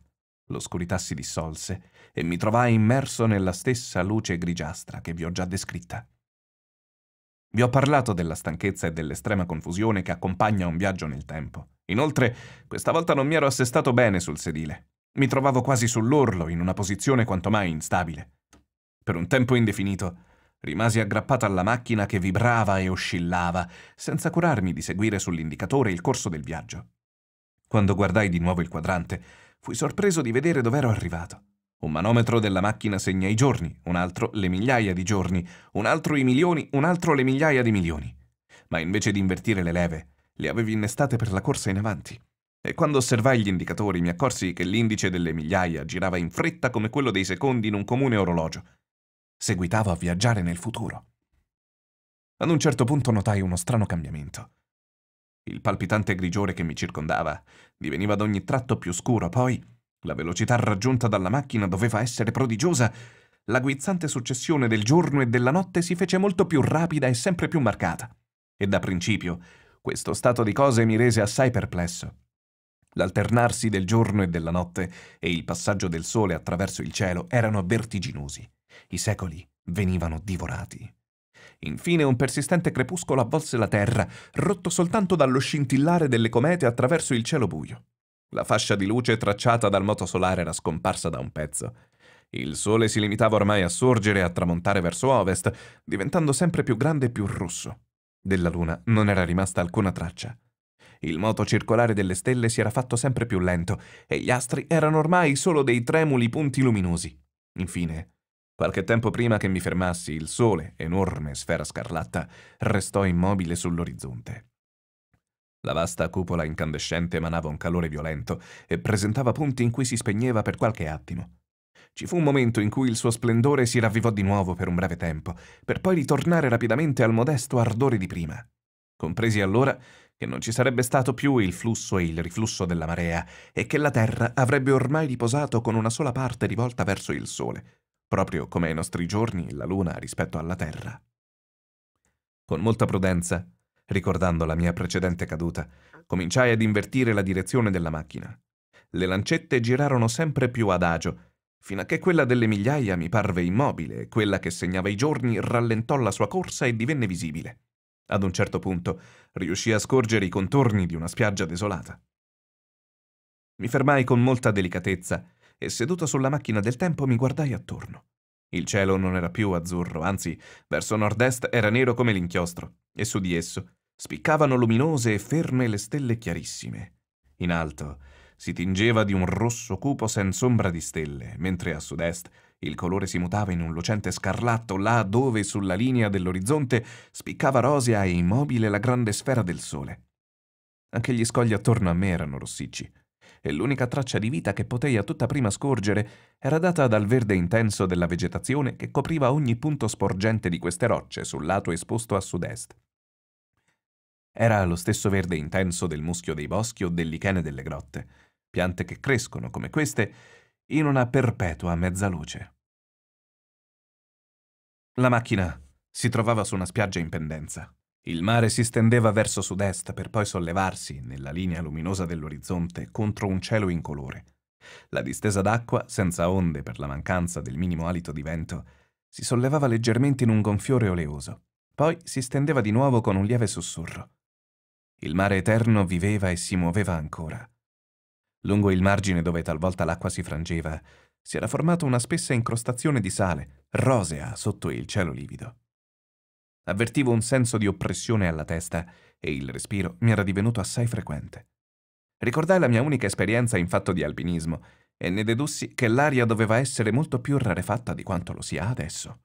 Speaker 1: L'oscurità si dissolse e mi trovai immerso nella stessa luce grigiastra che vi ho già descritta. Vi ho parlato della stanchezza e dell'estrema confusione che accompagna un viaggio nel tempo. Inoltre, questa volta non mi ero assestato bene sul sedile. Mi trovavo quasi sull'orlo, in una posizione quanto mai instabile. Per un tempo indefinito, Rimasi aggrappata alla macchina che vibrava e oscillava, senza curarmi di seguire sull'indicatore il corso del viaggio. Quando guardai di nuovo il quadrante, fui sorpreso di vedere dov'ero arrivato. Un manometro della macchina segna i giorni, un altro le migliaia di giorni, un altro i milioni, un altro le migliaia di milioni. Ma invece di invertire le leve, le avevi innestate per la corsa in avanti. E quando osservai gli indicatori mi accorsi che l'indice delle migliaia girava in fretta come quello dei secondi in un comune orologio seguitavo a viaggiare nel futuro. Ad un certo punto notai uno strano cambiamento. Il palpitante grigiore che mi circondava diveniva ad ogni tratto più scuro, poi la velocità raggiunta dalla macchina doveva essere prodigiosa, la guizzante successione del giorno e della notte si fece molto più rapida e sempre più marcata. E da principio questo stato di cose mi rese assai perplesso. L'alternarsi del giorno e della notte e il passaggio del sole attraverso il cielo erano vertiginosi. I secoli venivano divorati. Infine un persistente crepuscolo avvolse la Terra, rotto soltanto dallo scintillare delle comete attraverso il cielo buio. La fascia di luce tracciata dal moto solare era scomparsa da un pezzo. Il sole si limitava ormai a sorgere e a tramontare verso ovest, diventando sempre più grande e più rosso. Della luna non era rimasta alcuna traccia. Il moto circolare delle stelle si era fatto sempre più lento e gli astri erano ormai solo dei tremuli punti luminosi. Infine, Qualche tempo prima che mi fermassi, il sole, enorme sfera scarlatta, restò immobile sull'orizzonte. La vasta cupola incandescente emanava un calore violento e presentava punti in cui si spegneva per qualche attimo. Ci fu un momento in cui il suo splendore si ravvivò di nuovo per un breve tempo, per poi ritornare rapidamente al modesto ardore di prima. Compresi allora che non ci sarebbe stato più il flusso e il riflusso della marea e che la Terra avrebbe ormai riposato con una sola parte rivolta verso il Sole, proprio come ai nostri giorni la Luna rispetto alla Terra. Con molta prudenza, ricordando la mia precedente caduta, cominciai ad invertire la direzione della macchina. Le lancette girarono sempre più adagio, fino a che quella delle migliaia mi parve immobile e quella che segnava i giorni rallentò la sua corsa e divenne visibile. Ad un certo punto riuscii a scorgere i contorni di una spiaggia desolata. Mi fermai con molta delicatezza e seduto sulla macchina del tempo mi guardai attorno. Il cielo non era più azzurro, anzi, verso nord-est era nero come l'inchiostro, e su di esso spiccavano luminose e ferme le stelle chiarissime. In alto si tingeva di un rosso cupo senza ombra di stelle, mentre a sud-est il colore si mutava in un lucente scarlatto là dove sulla linea dell'orizzonte spiccava rosea e immobile la grande sfera del sole. Anche gli scogli attorno a me erano rossicci, e l'unica traccia di vita che potei a tutta prima scorgere era data dal verde intenso della vegetazione che copriva ogni punto sporgente di queste rocce sul lato esposto a sud-est. Era lo stesso verde intenso del muschio dei boschi o del lichene delle grotte, piante che crescono, come queste, in una perpetua mezzaluce. La macchina si trovava su una spiaggia in pendenza. Il mare si stendeva verso sud-est per poi sollevarsi, nella linea luminosa dell'orizzonte, contro un cielo incolore. La distesa d'acqua, senza onde per la mancanza del minimo alito di vento, si sollevava leggermente in un gonfiore oleoso, poi si stendeva di nuovo con un lieve sussurro. Il mare eterno viveva e si muoveva ancora. Lungo il margine dove talvolta l'acqua si frangeva, si era formata una spessa incrostazione di sale, rosea sotto il cielo livido. Avvertivo un senso di oppressione alla testa e il respiro mi era divenuto assai frequente. Ricordai la mia unica esperienza in fatto di alpinismo e ne dedussi che l'aria doveva essere molto più rarefatta di quanto lo sia adesso.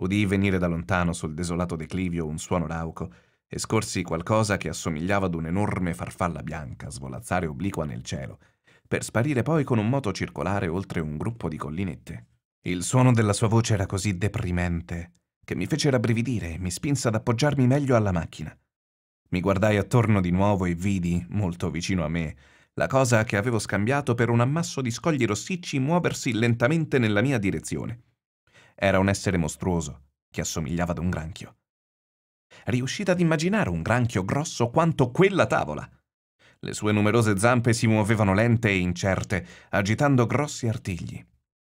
Speaker 1: Udii venire da lontano sul desolato declivio un suono rauco e scorsi qualcosa che assomigliava ad un'enorme farfalla bianca svolazzare obliqua nel cielo, per sparire poi con un moto circolare oltre un gruppo di collinette. Il suono della sua voce era così deprimente che mi fece rabbrividire e mi spinse ad appoggiarmi meglio alla macchina. Mi guardai attorno di nuovo e vidi, molto vicino a me, la cosa che avevo scambiato per un ammasso di scogli rossicci muoversi lentamente nella mia direzione. Era un essere mostruoso, che assomigliava ad un granchio. Riuscite ad immaginare un granchio grosso quanto quella tavola. Le sue numerose zampe si muovevano lente e incerte, agitando grossi artigli.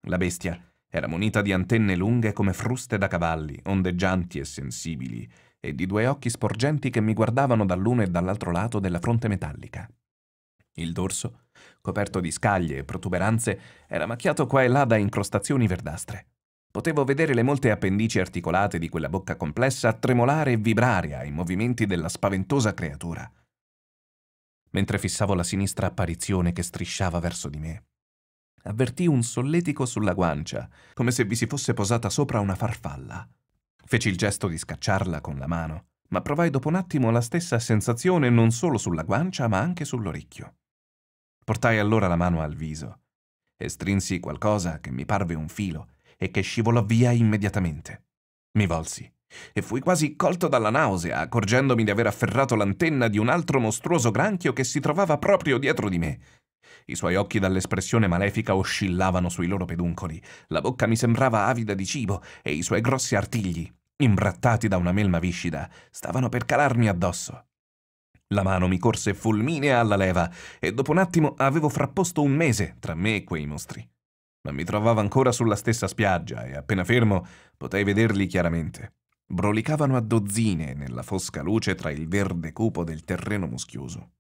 Speaker 1: La bestia era munita di antenne lunghe come fruste da cavalli, ondeggianti e sensibili, e di due occhi sporgenti che mi guardavano dall'uno e dall'altro lato della fronte metallica. Il dorso, coperto di scaglie e protuberanze, era macchiato qua e là da incrostazioni verdastre. Potevo vedere le molte appendici articolate di quella bocca complessa tremolare e vibrare ai movimenti della spaventosa creatura. Mentre fissavo la sinistra apparizione che strisciava verso di me, avvertì un solletico sulla guancia, come se vi si fosse posata sopra una farfalla. Feci il gesto di scacciarla con la mano, ma provai dopo un attimo la stessa sensazione non solo sulla guancia, ma anche sull'orecchio. Portai allora la mano al viso e strinsi qualcosa che mi parve un filo e che scivolò via immediatamente. Mi volsi e fui quasi colto dalla nausea, accorgendomi di aver afferrato l'antenna di un altro mostruoso granchio che si trovava proprio dietro di me. I suoi occhi dall'espressione malefica oscillavano sui loro peduncoli, la bocca mi sembrava avida di cibo e i suoi grossi artigli, imbrattati da una melma viscida, stavano per calarmi addosso. La mano mi corse fulminea alla leva e dopo un attimo avevo frapposto un mese tra me e quei mostri. Ma mi trovavo ancora sulla stessa spiaggia e appena fermo potei vederli chiaramente. Brolicavano a dozzine nella fosca luce tra il verde cupo del terreno muschioso.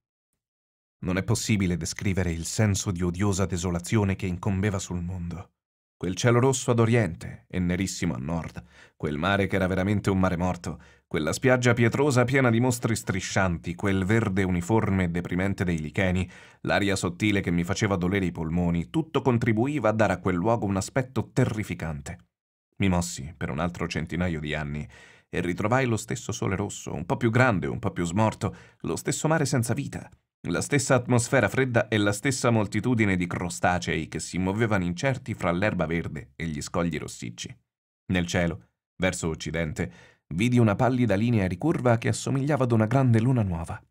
Speaker 1: Non è possibile descrivere il senso di odiosa desolazione che incombeva sul mondo. Quel cielo rosso ad oriente e nerissimo a nord, quel mare che era veramente un mare morto, quella spiaggia pietrosa piena di mostri striscianti, quel verde uniforme e deprimente dei licheni, l'aria sottile che mi faceva dolere i polmoni, tutto contribuiva a dare a quel luogo un aspetto terrificante. Mi mossi per un altro centinaio di anni e ritrovai lo stesso sole rosso, un po' più grande, un po' più smorto, lo stesso mare senza vita, la stessa atmosfera fredda e la stessa moltitudine di crostacei che si muovevano incerti fra l'erba verde e gli scogli rossicci. Nel cielo, verso occidente, vidi una pallida linea ricurva che assomigliava ad una grande luna nuova.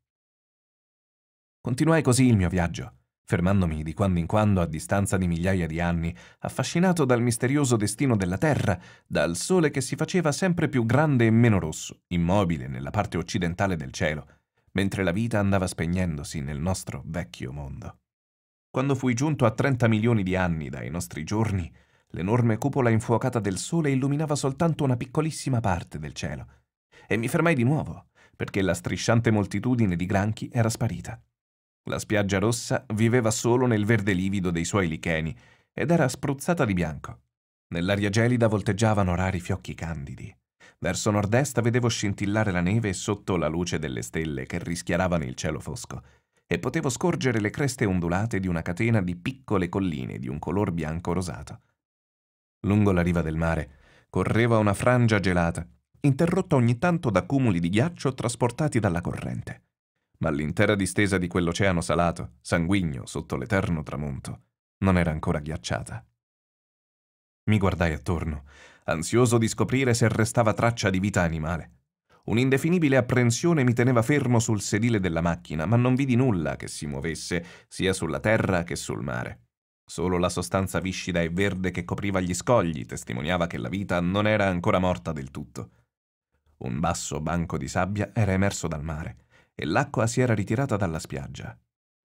Speaker 1: Continuai così il mio viaggio, fermandomi di quando in quando a distanza di migliaia di anni, affascinato dal misterioso destino della Terra, dal sole che si faceva sempre più grande e meno rosso, immobile nella parte occidentale del cielo, mentre la vita andava spegnendosi nel nostro vecchio mondo. Quando fui giunto a 30 milioni di anni dai nostri giorni, l'enorme cupola infuocata del sole illuminava soltanto una piccolissima parte del cielo. E mi fermai di nuovo, perché la strisciante moltitudine di granchi era sparita. La spiaggia rossa viveva solo nel verde livido dei suoi licheni ed era spruzzata di bianco. Nell'aria gelida volteggiavano rari fiocchi candidi. Verso nord-est vedevo scintillare la neve sotto la luce delle stelle che rischiaravano il cielo fosco, e potevo scorgere le creste ondulate di una catena di piccole colline di un color bianco rosato. Lungo la riva del mare correva una frangia gelata, interrotta ogni tanto da cumuli di ghiaccio trasportati dalla corrente. Ma l'intera distesa di quell'oceano salato, sanguigno sotto l'eterno tramonto, non era ancora ghiacciata. Mi guardai attorno, ansioso di scoprire se restava traccia di vita animale. Un'indefinibile apprensione mi teneva fermo sul sedile della macchina, ma non vidi nulla che si muovesse, sia sulla terra che sul mare. Solo la sostanza viscida e verde che copriva gli scogli testimoniava che la vita non era ancora morta del tutto. Un basso banco di sabbia era emerso dal mare e l'acqua si era ritirata dalla spiaggia.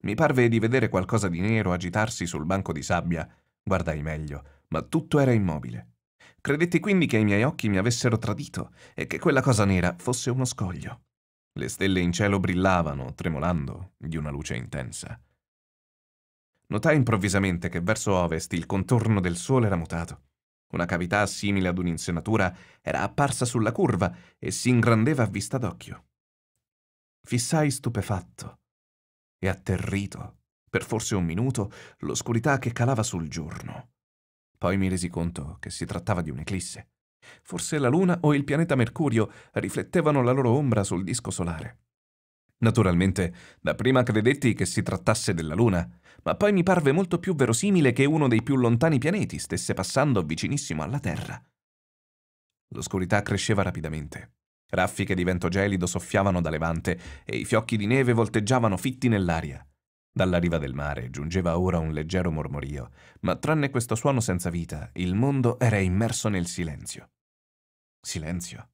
Speaker 1: Mi parve di vedere qualcosa di nero agitarsi sul banco di sabbia. Guardai meglio, ma tutto era immobile. Credetti quindi che i miei occhi mi avessero tradito e che quella cosa nera fosse uno scoglio. Le stelle in cielo brillavano, tremolando, di una luce intensa. Notai improvvisamente che verso ovest il contorno del sole era mutato. Una cavità simile ad un'insenatura era apparsa sulla curva e si ingrandeva a vista d'occhio. Fissai stupefatto e atterrito, per forse un minuto, l'oscurità che calava sul giorno. Poi mi resi conto che si trattava di un'eclisse. Forse la Luna o il pianeta Mercurio riflettevano la loro ombra sul disco solare. Naturalmente, da prima credetti che si trattasse della Luna, ma poi mi parve molto più verosimile che uno dei più lontani pianeti stesse passando vicinissimo alla Terra. L'oscurità cresceva rapidamente. Raffiche di vento gelido soffiavano da levante e i fiocchi di neve volteggiavano fitti nell'aria. Dalla riva del mare giungeva ora un leggero mormorio, ma tranne questo suono senza vita, il mondo era immerso nel silenzio. Silenzio.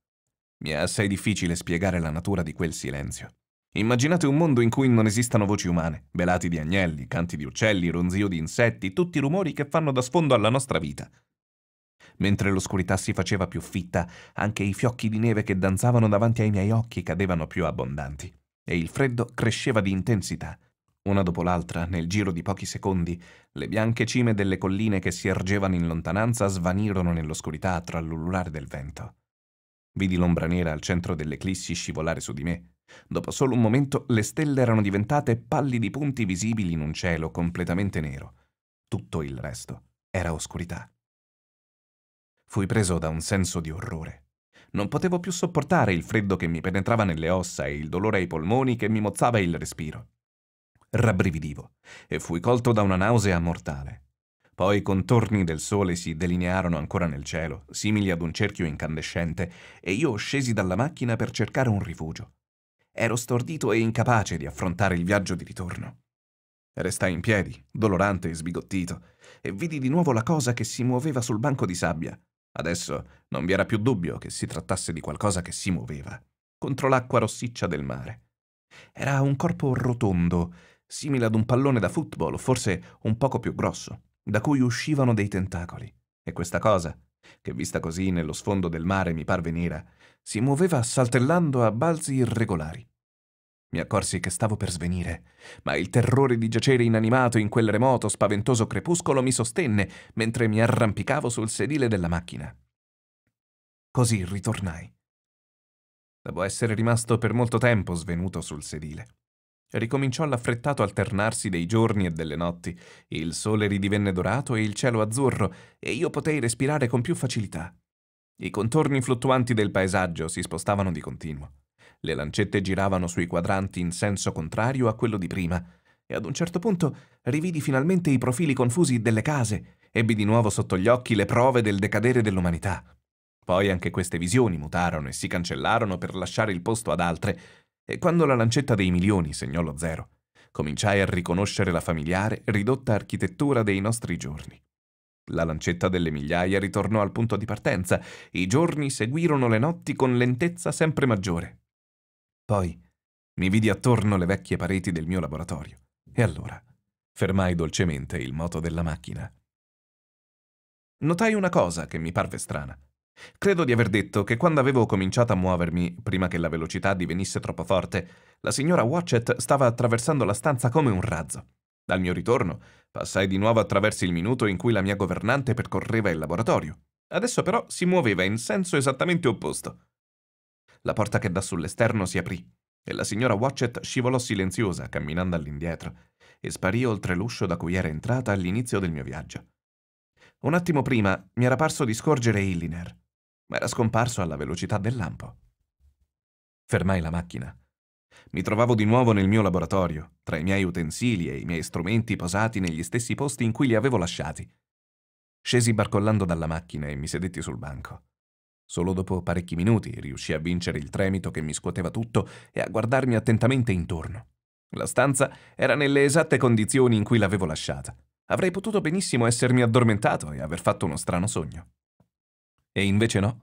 Speaker 1: Mi è assai difficile spiegare la natura di quel silenzio. Immaginate un mondo in cui non esistano voci umane, velati di agnelli, canti di uccelli, ronzio di insetti, tutti i rumori che fanno da sfondo alla nostra vita. Mentre l'oscurità si faceva più fitta, anche i fiocchi di neve che danzavano davanti ai miei occhi cadevano più abbondanti, e il freddo cresceva di intensità, una dopo l'altra, nel giro di pochi secondi, le bianche cime delle colline che si ergevano in lontananza svanirono nell'oscurità tra l'ululare del vento. Vidi l'ombra nera al centro dell'eclissi scivolare su di me. Dopo solo un momento le stelle erano diventate pallidi punti visibili in un cielo completamente nero. Tutto il resto era oscurità. Fui preso da un senso di orrore. Non potevo più sopportare il freddo che mi penetrava nelle ossa e il dolore ai polmoni che mi mozzava il respiro rabbrividivo e fui colto da una nausea mortale. Poi i contorni del sole si delinearono ancora nel cielo, simili ad un cerchio incandescente, e io scesi dalla macchina per cercare un rifugio. Ero stordito e incapace di affrontare il viaggio di ritorno. Restai in piedi, dolorante e sbigottito, e vidi di nuovo la cosa che si muoveva sul banco di sabbia. Adesso non vi era più dubbio che si trattasse di qualcosa che si muoveva, contro l'acqua rossiccia del mare. Era un corpo rotondo, simile ad un pallone da football forse un poco più grosso, da cui uscivano dei tentacoli. E questa cosa, che vista così nello sfondo del mare mi parve nera, si muoveva saltellando a balzi irregolari. Mi accorsi che stavo per svenire, ma il terrore di giacere inanimato in quel remoto, spaventoso crepuscolo mi sostenne mentre mi arrampicavo sul sedile della macchina. Così ritornai. Devo essere rimasto per molto tempo svenuto sul sedile. Ricominciò l'affrettato alternarsi dei giorni e delle notti, il sole ridivenne dorato e il cielo azzurro, e io potei respirare con più facilità. I contorni fluttuanti del paesaggio si spostavano di continuo. Le lancette giravano sui quadranti in senso contrario a quello di prima, e ad un certo punto rividi finalmente i profili confusi delle case, ebbi di nuovo sotto gli occhi le prove del decadere dell'umanità. Poi anche queste visioni mutarono e si cancellarono per lasciare il posto ad altre, e quando la lancetta dei milioni segnò lo zero, cominciai a riconoscere la familiare, ridotta architettura dei nostri giorni. La lancetta delle migliaia ritornò al punto di partenza, i giorni seguirono le notti con lentezza sempre maggiore. Poi mi vidi attorno le vecchie pareti del mio laboratorio e allora fermai dolcemente il moto della macchina. Notai una cosa che mi parve strana. Credo di aver detto che quando avevo cominciato a muovermi, prima che la velocità divenisse troppo forte, la signora Watchett stava attraversando la stanza come un razzo. Dal mio ritorno, passai di nuovo attraverso il minuto in cui la mia governante percorreva il laboratorio. Adesso però si muoveva in senso esattamente opposto. La porta che dà sull'esterno si aprì e la signora Watchett scivolò silenziosa, camminando all'indietro, e sparì oltre l'uscio da cui era entrata all'inizio del mio viaggio. Un attimo prima mi era parso di scorgere Illiner ma Era scomparso alla velocità del lampo. Fermai la macchina. Mi trovavo di nuovo nel mio laboratorio, tra i miei utensili e i miei strumenti posati negli stessi posti in cui li avevo lasciati. Scesi barcollando dalla macchina e mi sedetti sul banco. Solo dopo parecchi minuti riuscii a vincere il tremito che mi scuoteva tutto e a guardarmi attentamente intorno. La stanza era nelle esatte condizioni in cui l'avevo lasciata. Avrei potuto benissimo essermi addormentato e aver fatto uno strano sogno. E invece no.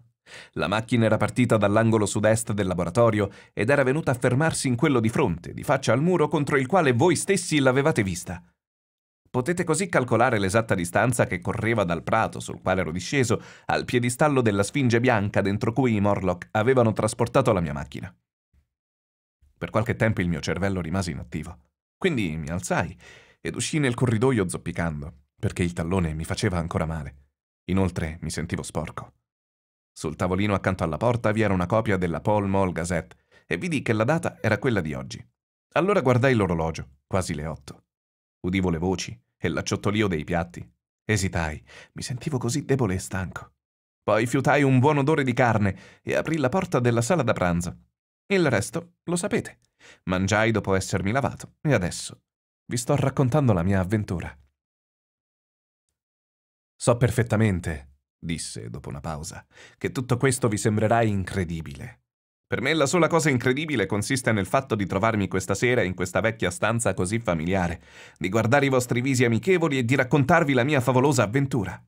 Speaker 1: La macchina era partita dall'angolo sud-est del laboratorio ed era venuta a fermarsi in quello di fronte, di faccia al muro contro il quale voi stessi l'avevate vista. Potete così calcolare l'esatta distanza che correva dal prato sul quale ero disceso al piedistallo della Sfinge Bianca dentro cui i Morlock avevano trasportato la mia macchina. Per qualche tempo il mio cervello rimase inattivo. Quindi mi alzai ed uscii nel corridoio zoppicando, perché il tallone mi faceva ancora male. Inoltre mi sentivo sporco. Sul tavolino accanto alla porta vi era una copia della Paul Mall Gazette e vidi che la data era quella di oggi. Allora guardai l'orologio, quasi le otto. Udivo le voci e l'acciottolio dei piatti. Esitai, mi sentivo così debole e stanco. Poi fiutai un buon odore di carne e aprì la porta della sala da pranzo. Il resto lo sapete. Mangiai dopo essermi lavato e adesso vi sto raccontando la mia avventura. So perfettamente disse dopo una pausa, che tutto questo vi sembrerà incredibile. Per me la sola cosa incredibile consiste nel fatto di trovarmi questa sera in questa vecchia stanza così familiare, di guardare i vostri visi amichevoli e di raccontarvi la mia favolosa avventura.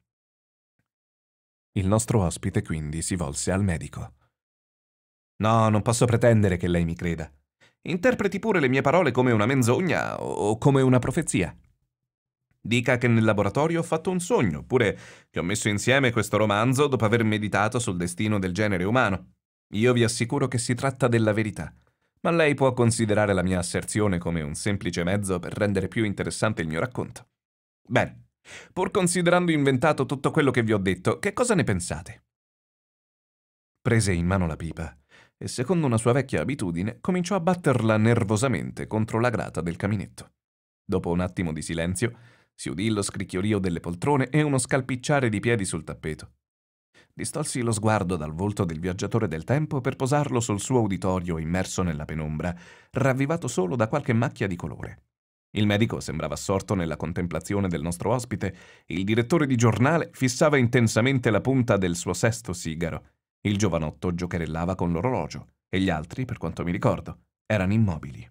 Speaker 1: Il nostro ospite quindi si volse al medico. No, non posso pretendere che lei mi creda. Interpreti pure le mie parole come una menzogna o come una profezia. Dica che nel laboratorio ho fatto un sogno, oppure che ho messo insieme questo romanzo dopo aver meditato sul destino del genere umano. Io vi assicuro che si tratta della verità, ma lei può considerare la mia asserzione come un semplice mezzo per rendere più interessante il mio racconto. Bene, pur considerando inventato tutto quello che vi ho detto, che cosa ne pensate? Prese in mano la pipa e, secondo una sua vecchia abitudine, cominciò a batterla nervosamente contro la grata del caminetto. Dopo un attimo di silenzio, si udì lo scricchiolio delle poltrone e uno scalpicciare di piedi sul tappeto. Distolsi lo sguardo dal volto del viaggiatore del tempo per posarlo sul suo uditorio immerso nella penombra, ravvivato solo da qualche macchia di colore. Il medico sembrava assorto nella contemplazione del nostro ospite, il direttore di giornale fissava intensamente la punta del suo sesto sigaro, il giovanotto giocherellava con l'orologio e gli altri, per quanto mi ricordo, erano immobili.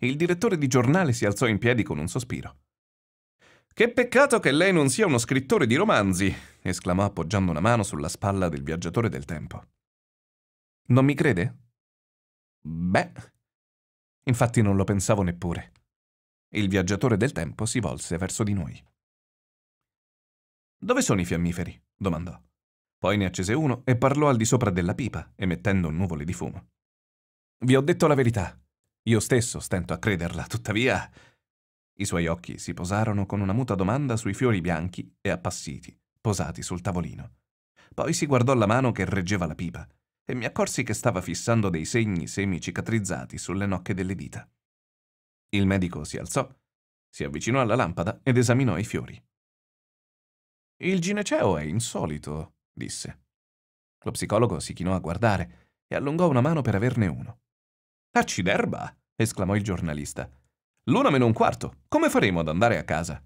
Speaker 1: Il direttore di giornale si alzò in piedi con un sospiro. Che peccato che lei non sia uno scrittore di romanzi, esclamò appoggiando una mano sulla spalla del viaggiatore del tempo. Non mi crede? Beh, infatti non lo pensavo neppure. Il viaggiatore del tempo si volse verso di noi. Dove sono i fiammiferi? domandò. Poi ne accese uno e parlò al di sopra della pipa, emettendo nuvole di fumo. Vi ho detto la verità, io stesso stento a crederla, tuttavia... I suoi occhi si posarono con una muta domanda sui fiori bianchi e appassiti, posati sul tavolino. Poi si guardò la mano che reggeva la pipa e mi accorsi che stava fissando dei segni semicicatrizzati sulle nocche delle dita. Il medico si alzò, si avvicinò alla lampada ed esaminò i fiori. Il gineceo è insolito, disse. Lo psicologo si chinò a guardare e allungò una mano per averne uno. Acciderba! esclamò il giornalista. L'una meno un quarto. Come faremo ad andare a casa?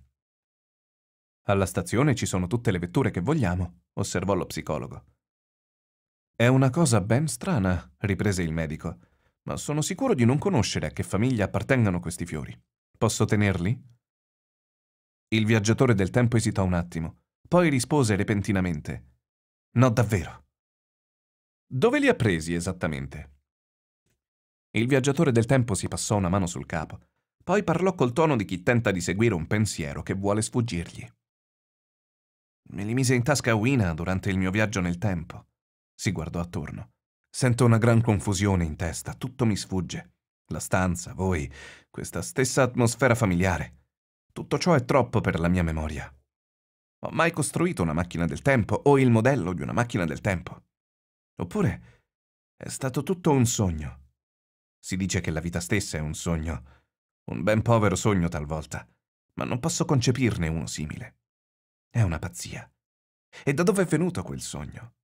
Speaker 1: Alla stazione ci sono tutte le vetture che vogliamo, osservò lo psicologo. È una cosa ben strana, riprese il medico, ma sono sicuro di non conoscere a che famiglia appartengano questi fiori. Posso tenerli? Il viaggiatore del tempo esitò un attimo, poi rispose repentinamente. No, davvero. Dove li ha presi esattamente? Il viaggiatore del tempo si passò una mano sul capo, poi parlò col tono di chi tenta di seguire un pensiero che vuole sfuggirgli. Me li mise in tasca a Wina durante il mio viaggio nel tempo. Si guardò attorno. Sento una gran confusione in testa, tutto mi sfugge. La stanza, voi, questa stessa atmosfera familiare. Tutto ciò è troppo per la mia memoria. Ho mai costruito una macchina del tempo o il modello di una macchina del tempo? Oppure è stato tutto un sogno? Si dice che la vita stessa è un sogno, un ben povero sogno talvolta, ma non posso concepirne uno simile. È una pazzia. E da dove è venuto quel sogno?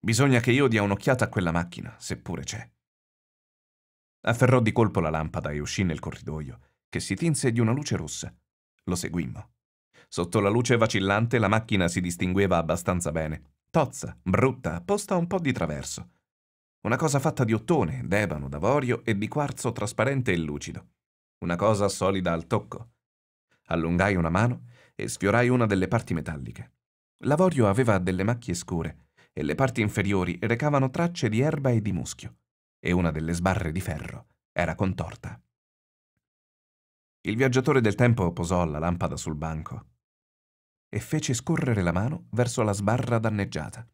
Speaker 1: Bisogna che io dia un'occhiata a quella macchina, seppure c'è. Afferrò di colpo la lampada e uscì nel corridoio, che si tinse di una luce rossa. Lo seguimmo. Sotto la luce vacillante la macchina si distingueva abbastanza bene. Tozza, brutta, posta un po' di traverso. Una cosa fatta di ottone, d'ebano, d'avorio e di quarzo trasparente e lucido. Una cosa solida al tocco. Allungai una mano e sfiorai una delle parti metalliche. L'avorio aveva delle macchie scure e le parti inferiori recavano tracce di erba e di muschio, e una delle sbarre di ferro era contorta. Il viaggiatore del tempo posò la lampada sul banco e fece scorrere la mano verso la sbarra danneggiata.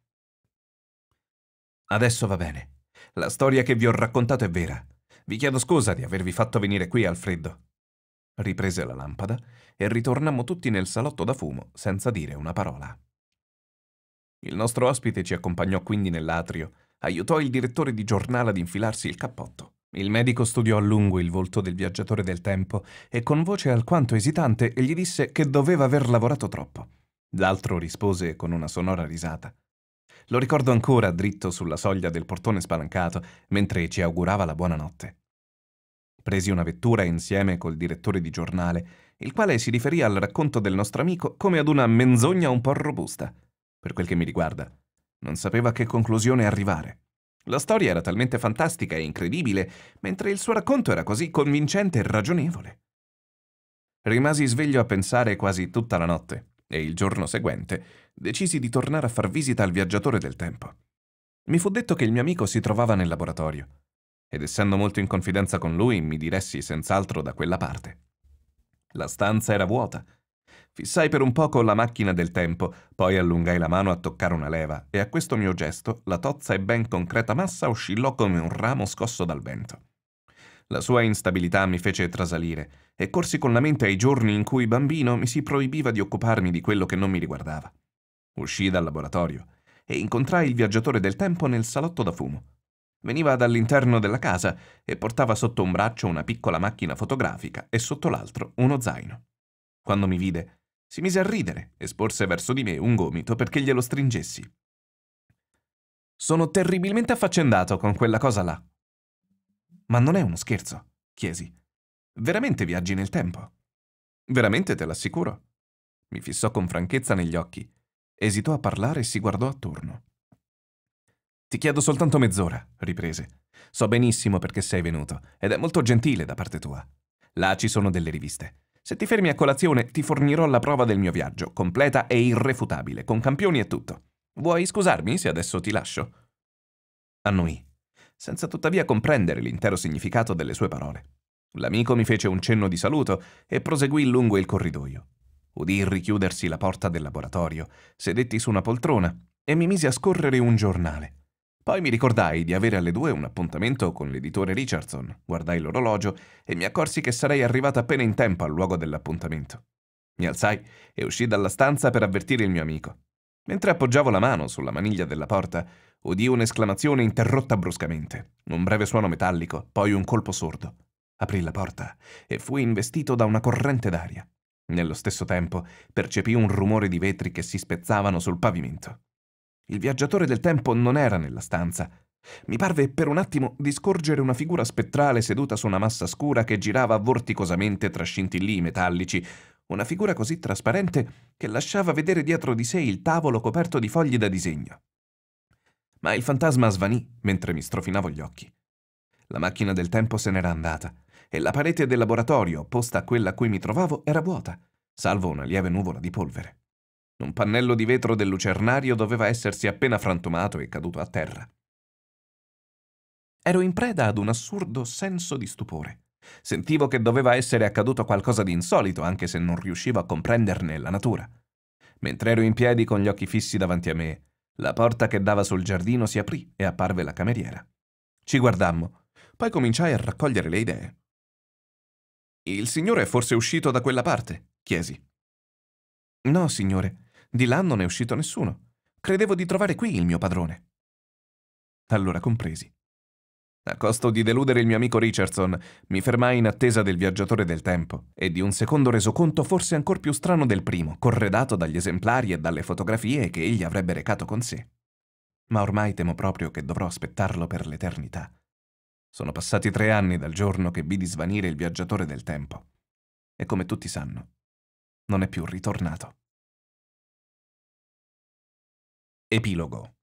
Speaker 1: Adesso va bene. La storia che vi ho raccontato è vera. Vi chiedo scusa di avervi fatto venire qui al freddo. Riprese la lampada e ritornammo tutti nel salotto da fumo senza dire una parola. Il nostro ospite ci accompagnò quindi nell'atrio, aiutò il direttore di giornale ad infilarsi il cappotto. Il medico studiò a lungo il volto del viaggiatore del tempo e con voce alquanto esitante gli disse che doveva aver lavorato troppo. L'altro rispose con una sonora risata. Lo ricordo ancora dritto sulla soglia del portone spalancato mentre ci augurava la buonanotte. Presi una vettura insieme col direttore di giornale, il quale si riferì al racconto del nostro amico come ad una menzogna un po' robusta. Per quel che mi riguarda, non sapeva a che conclusione arrivare. La storia era talmente fantastica e incredibile, mentre il suo racconto era così convincente e ragionevole. Rimasi sveglio a pensare quasi tutta la notte, e il giorno seguente decisi di tornare a far visita al viaggiatore del tempo. Mi fu detto che il mio amico si trovava nel laboratorio, ed essendo molto in confidenza con lui mi diressi senz'altro da quella parte. La stanza era vuota. Fissai per un poco la macchina del tempo, poi allungai la mano a toccare una leva e a questo mio gesto la tozza e ben concreta massa oscillò come un ramo scosso dal vento. La sua instabilità mi fece trasalire e corsi con la mente ai giorni in cui bambino mi si proibiva di occuparmi di quello che non mi riguardava. Uscii dal laboratorio e incontrai il viaggiatore del tempo nel salotto da fumo. Veniva dall'interno della casa e portava sotto un braccio una piccola macchina fotografica e sotto l'altro uno zaino. Quando mi vide, si mise a ridere e sporse verso di me un gomito perché glielo stringessi. Sono terribilmente affaccendato con quella cosa là. Ma non è uno scherzo, chiesi. Veramente viaggi nel tempo? Veramente te l'assicuro. Mi fissò con franchezza negli occhi Esitò a parlare e si guardò attorno. Ti chiedo soltanto mezz'ora, riprese. So benissimo perché sei venuto ed è molto gentile da parte tua. Là ci sono delle riviste. Se ti fermi a colazione ti fornirò la prova del mio viaggio, completa e irrefutabile, con campioni e tutto. Vuoi scusarmi se adesso ti lascio? Annui, senza tuttavia comprendere l'intero significato delle sue parole. L'amico mi fece un cenno di saluto e proseguì lungo il corridoio. Udì richiudersi la porta del laboratorio, sedetti su una poltrona e mi misi a scorrere un giornale. Poi mi ricordai di avere alle due un appuntamento con l'editore Richardson, guardai l'orologio e mi accorsi che sarei arrivato appena in tempo al luogo dell'appuntamento. Mi alzai e uscii dalla stanza per avvertire il mio amico. Mentre appoggiavo la mano sulla maniglia della porta, udì un'esclamazione interrotta bruscamente, un breve suono metallico, poi un colpo sordo. Aprì la porta e fui investito da una corrente d'aria. Nello stesso tempo percepì un rumore di vetri che si spezzavano sul pavimento. Il viaggiatore del tempo non era nella stanza. Mi parve per un attimo di scorgere una figura spettrale seduta su una massa scura che girava vorticosamente tra scintillii metallici, una figura così trasparente che lasciava vedere dietro di sé il tavolo coperto di fogli da disegno. Ma il fantasma svanì mentre mi strofinavo gli occhi. La macchina del tempo se n'era andata e la parete del laboratorio, opposta a quella a cui mi trovavo, era vuota, salvo una lieve nuvola di polvere. Un pannello di vetro del lucernario doveva essersi appena frantumato e caduto a terra. Ero in preda ad un assurdo senso di stupore. Sentivo che doveva essere accaduto qualcosa di insolito, anche se non riuscivo a comprenderne la natura. Mentre ero in piedi con gli occhi fissi davanti a me, la porta che dava sul giardino si aprì e apparve la cameriera. Ci guardammo, poi cominciai a raccogliere le idee. Il signore è forse uscito da quella parte? chiesi. No, signore, di là non è uscito nessuno. Credevo di trovare qui il mio padrone. Allora compresi. A costo di deludere il mio amico Richardson, mi fermai in attesa del viaggiatore del tempo e di un secondo resoconto forse ancor più strano del primo, corredato dagli esemplari e dalle fotografie che egli avrebbe recato con sé. Ma ormai temo proprio che dovrò aspettarlo per l'eternità. Sono passati tre anni dal giorno che vidi svanire il viaggiatore del tempo. E come tutti sanno, non è più ritornato. Epilogo.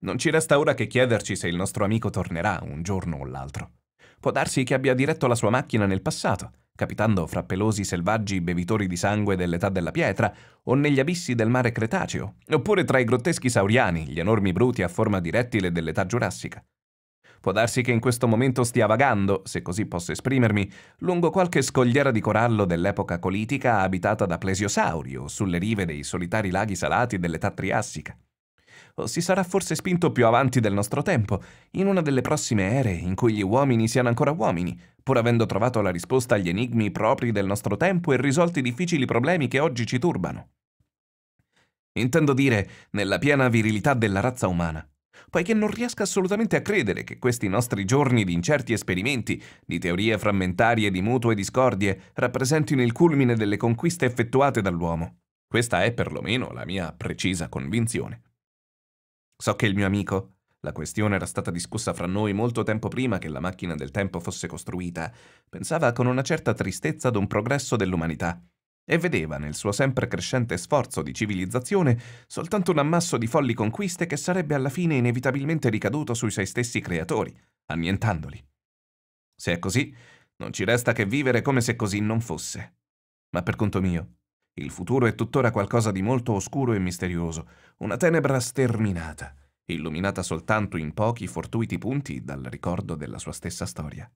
Speaker 1: Non ci resta ora che chiederci se il nostro amico tornerà un giorno o l'altro. Può darsi che abbia diretto la sua macchina nel passato, capitando fra pelosi selvaggi bevitori di sangue dell'età della pietra, o negli abissi del mare Cretaceo, oppure tra i grotteschi sauriani, gli enormi bruti a forma di rettile dell'età giurassica. Può darsi che in questo momento stia vagando, se così posso esprimermi, lungo qualche scogliera di corallo dell'epoca colitica abitata da plesiosauri o sulle rive dei solitari laghi salati dell'età triassica. O si sarà forse spinto più avanti del nostro tempo, in una delle prossime ere in cui gli uomini siano ancora uomini, pur avendo trovato la risposta agli enigmi propri del nostro tempo e risolti i difficili problemi che oggi ci turbano. Intendo dire, nella piena virilità della razza umana poiché non riesco assolutamente a credere che questi nostri giorni di incerti esperimenti, di teorie frammentarie di mutue discordie, rappresentino il culmine delle conquiste effettuate dall'uomo. Questa è perlomeno la mia precisa convinzione. So che il mio amico, la questione era stata discussa fra noi molto tempo prima che la macchina del tempo fosse costruita, pensava con una certa tristezza ad un progresso dell'umanità, e vedeva nel suo sempre crescente sforzo di civilizzazione soltanto un ammasso di folli conquiste che sarebbe alla fine inevitabilmente ricaduto sui suoi stessi creatori, annientandoli. Se è così, non ci resta che vivere come se così non fosse. Ma per conto mio, il futuro è tuttora qualcosa di molto oscuro e misterioso, una tenebra sterminata, illuminata soltanto in pochi fortuiti punti dal ricordo della sua stessa storia.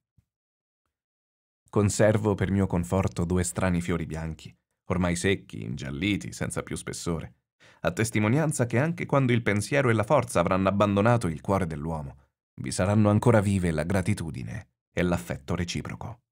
Speaker 1: Conservo per mio conforto due strani fiori bianchi, ormai secchi, ingialliti, senza più spessore, a testimonianza che anche quando il pensiero e la forza avranno abbandonato il cuore dell'uomo, vi saranno ancora vive la gratitudine e l'affetto reciproco.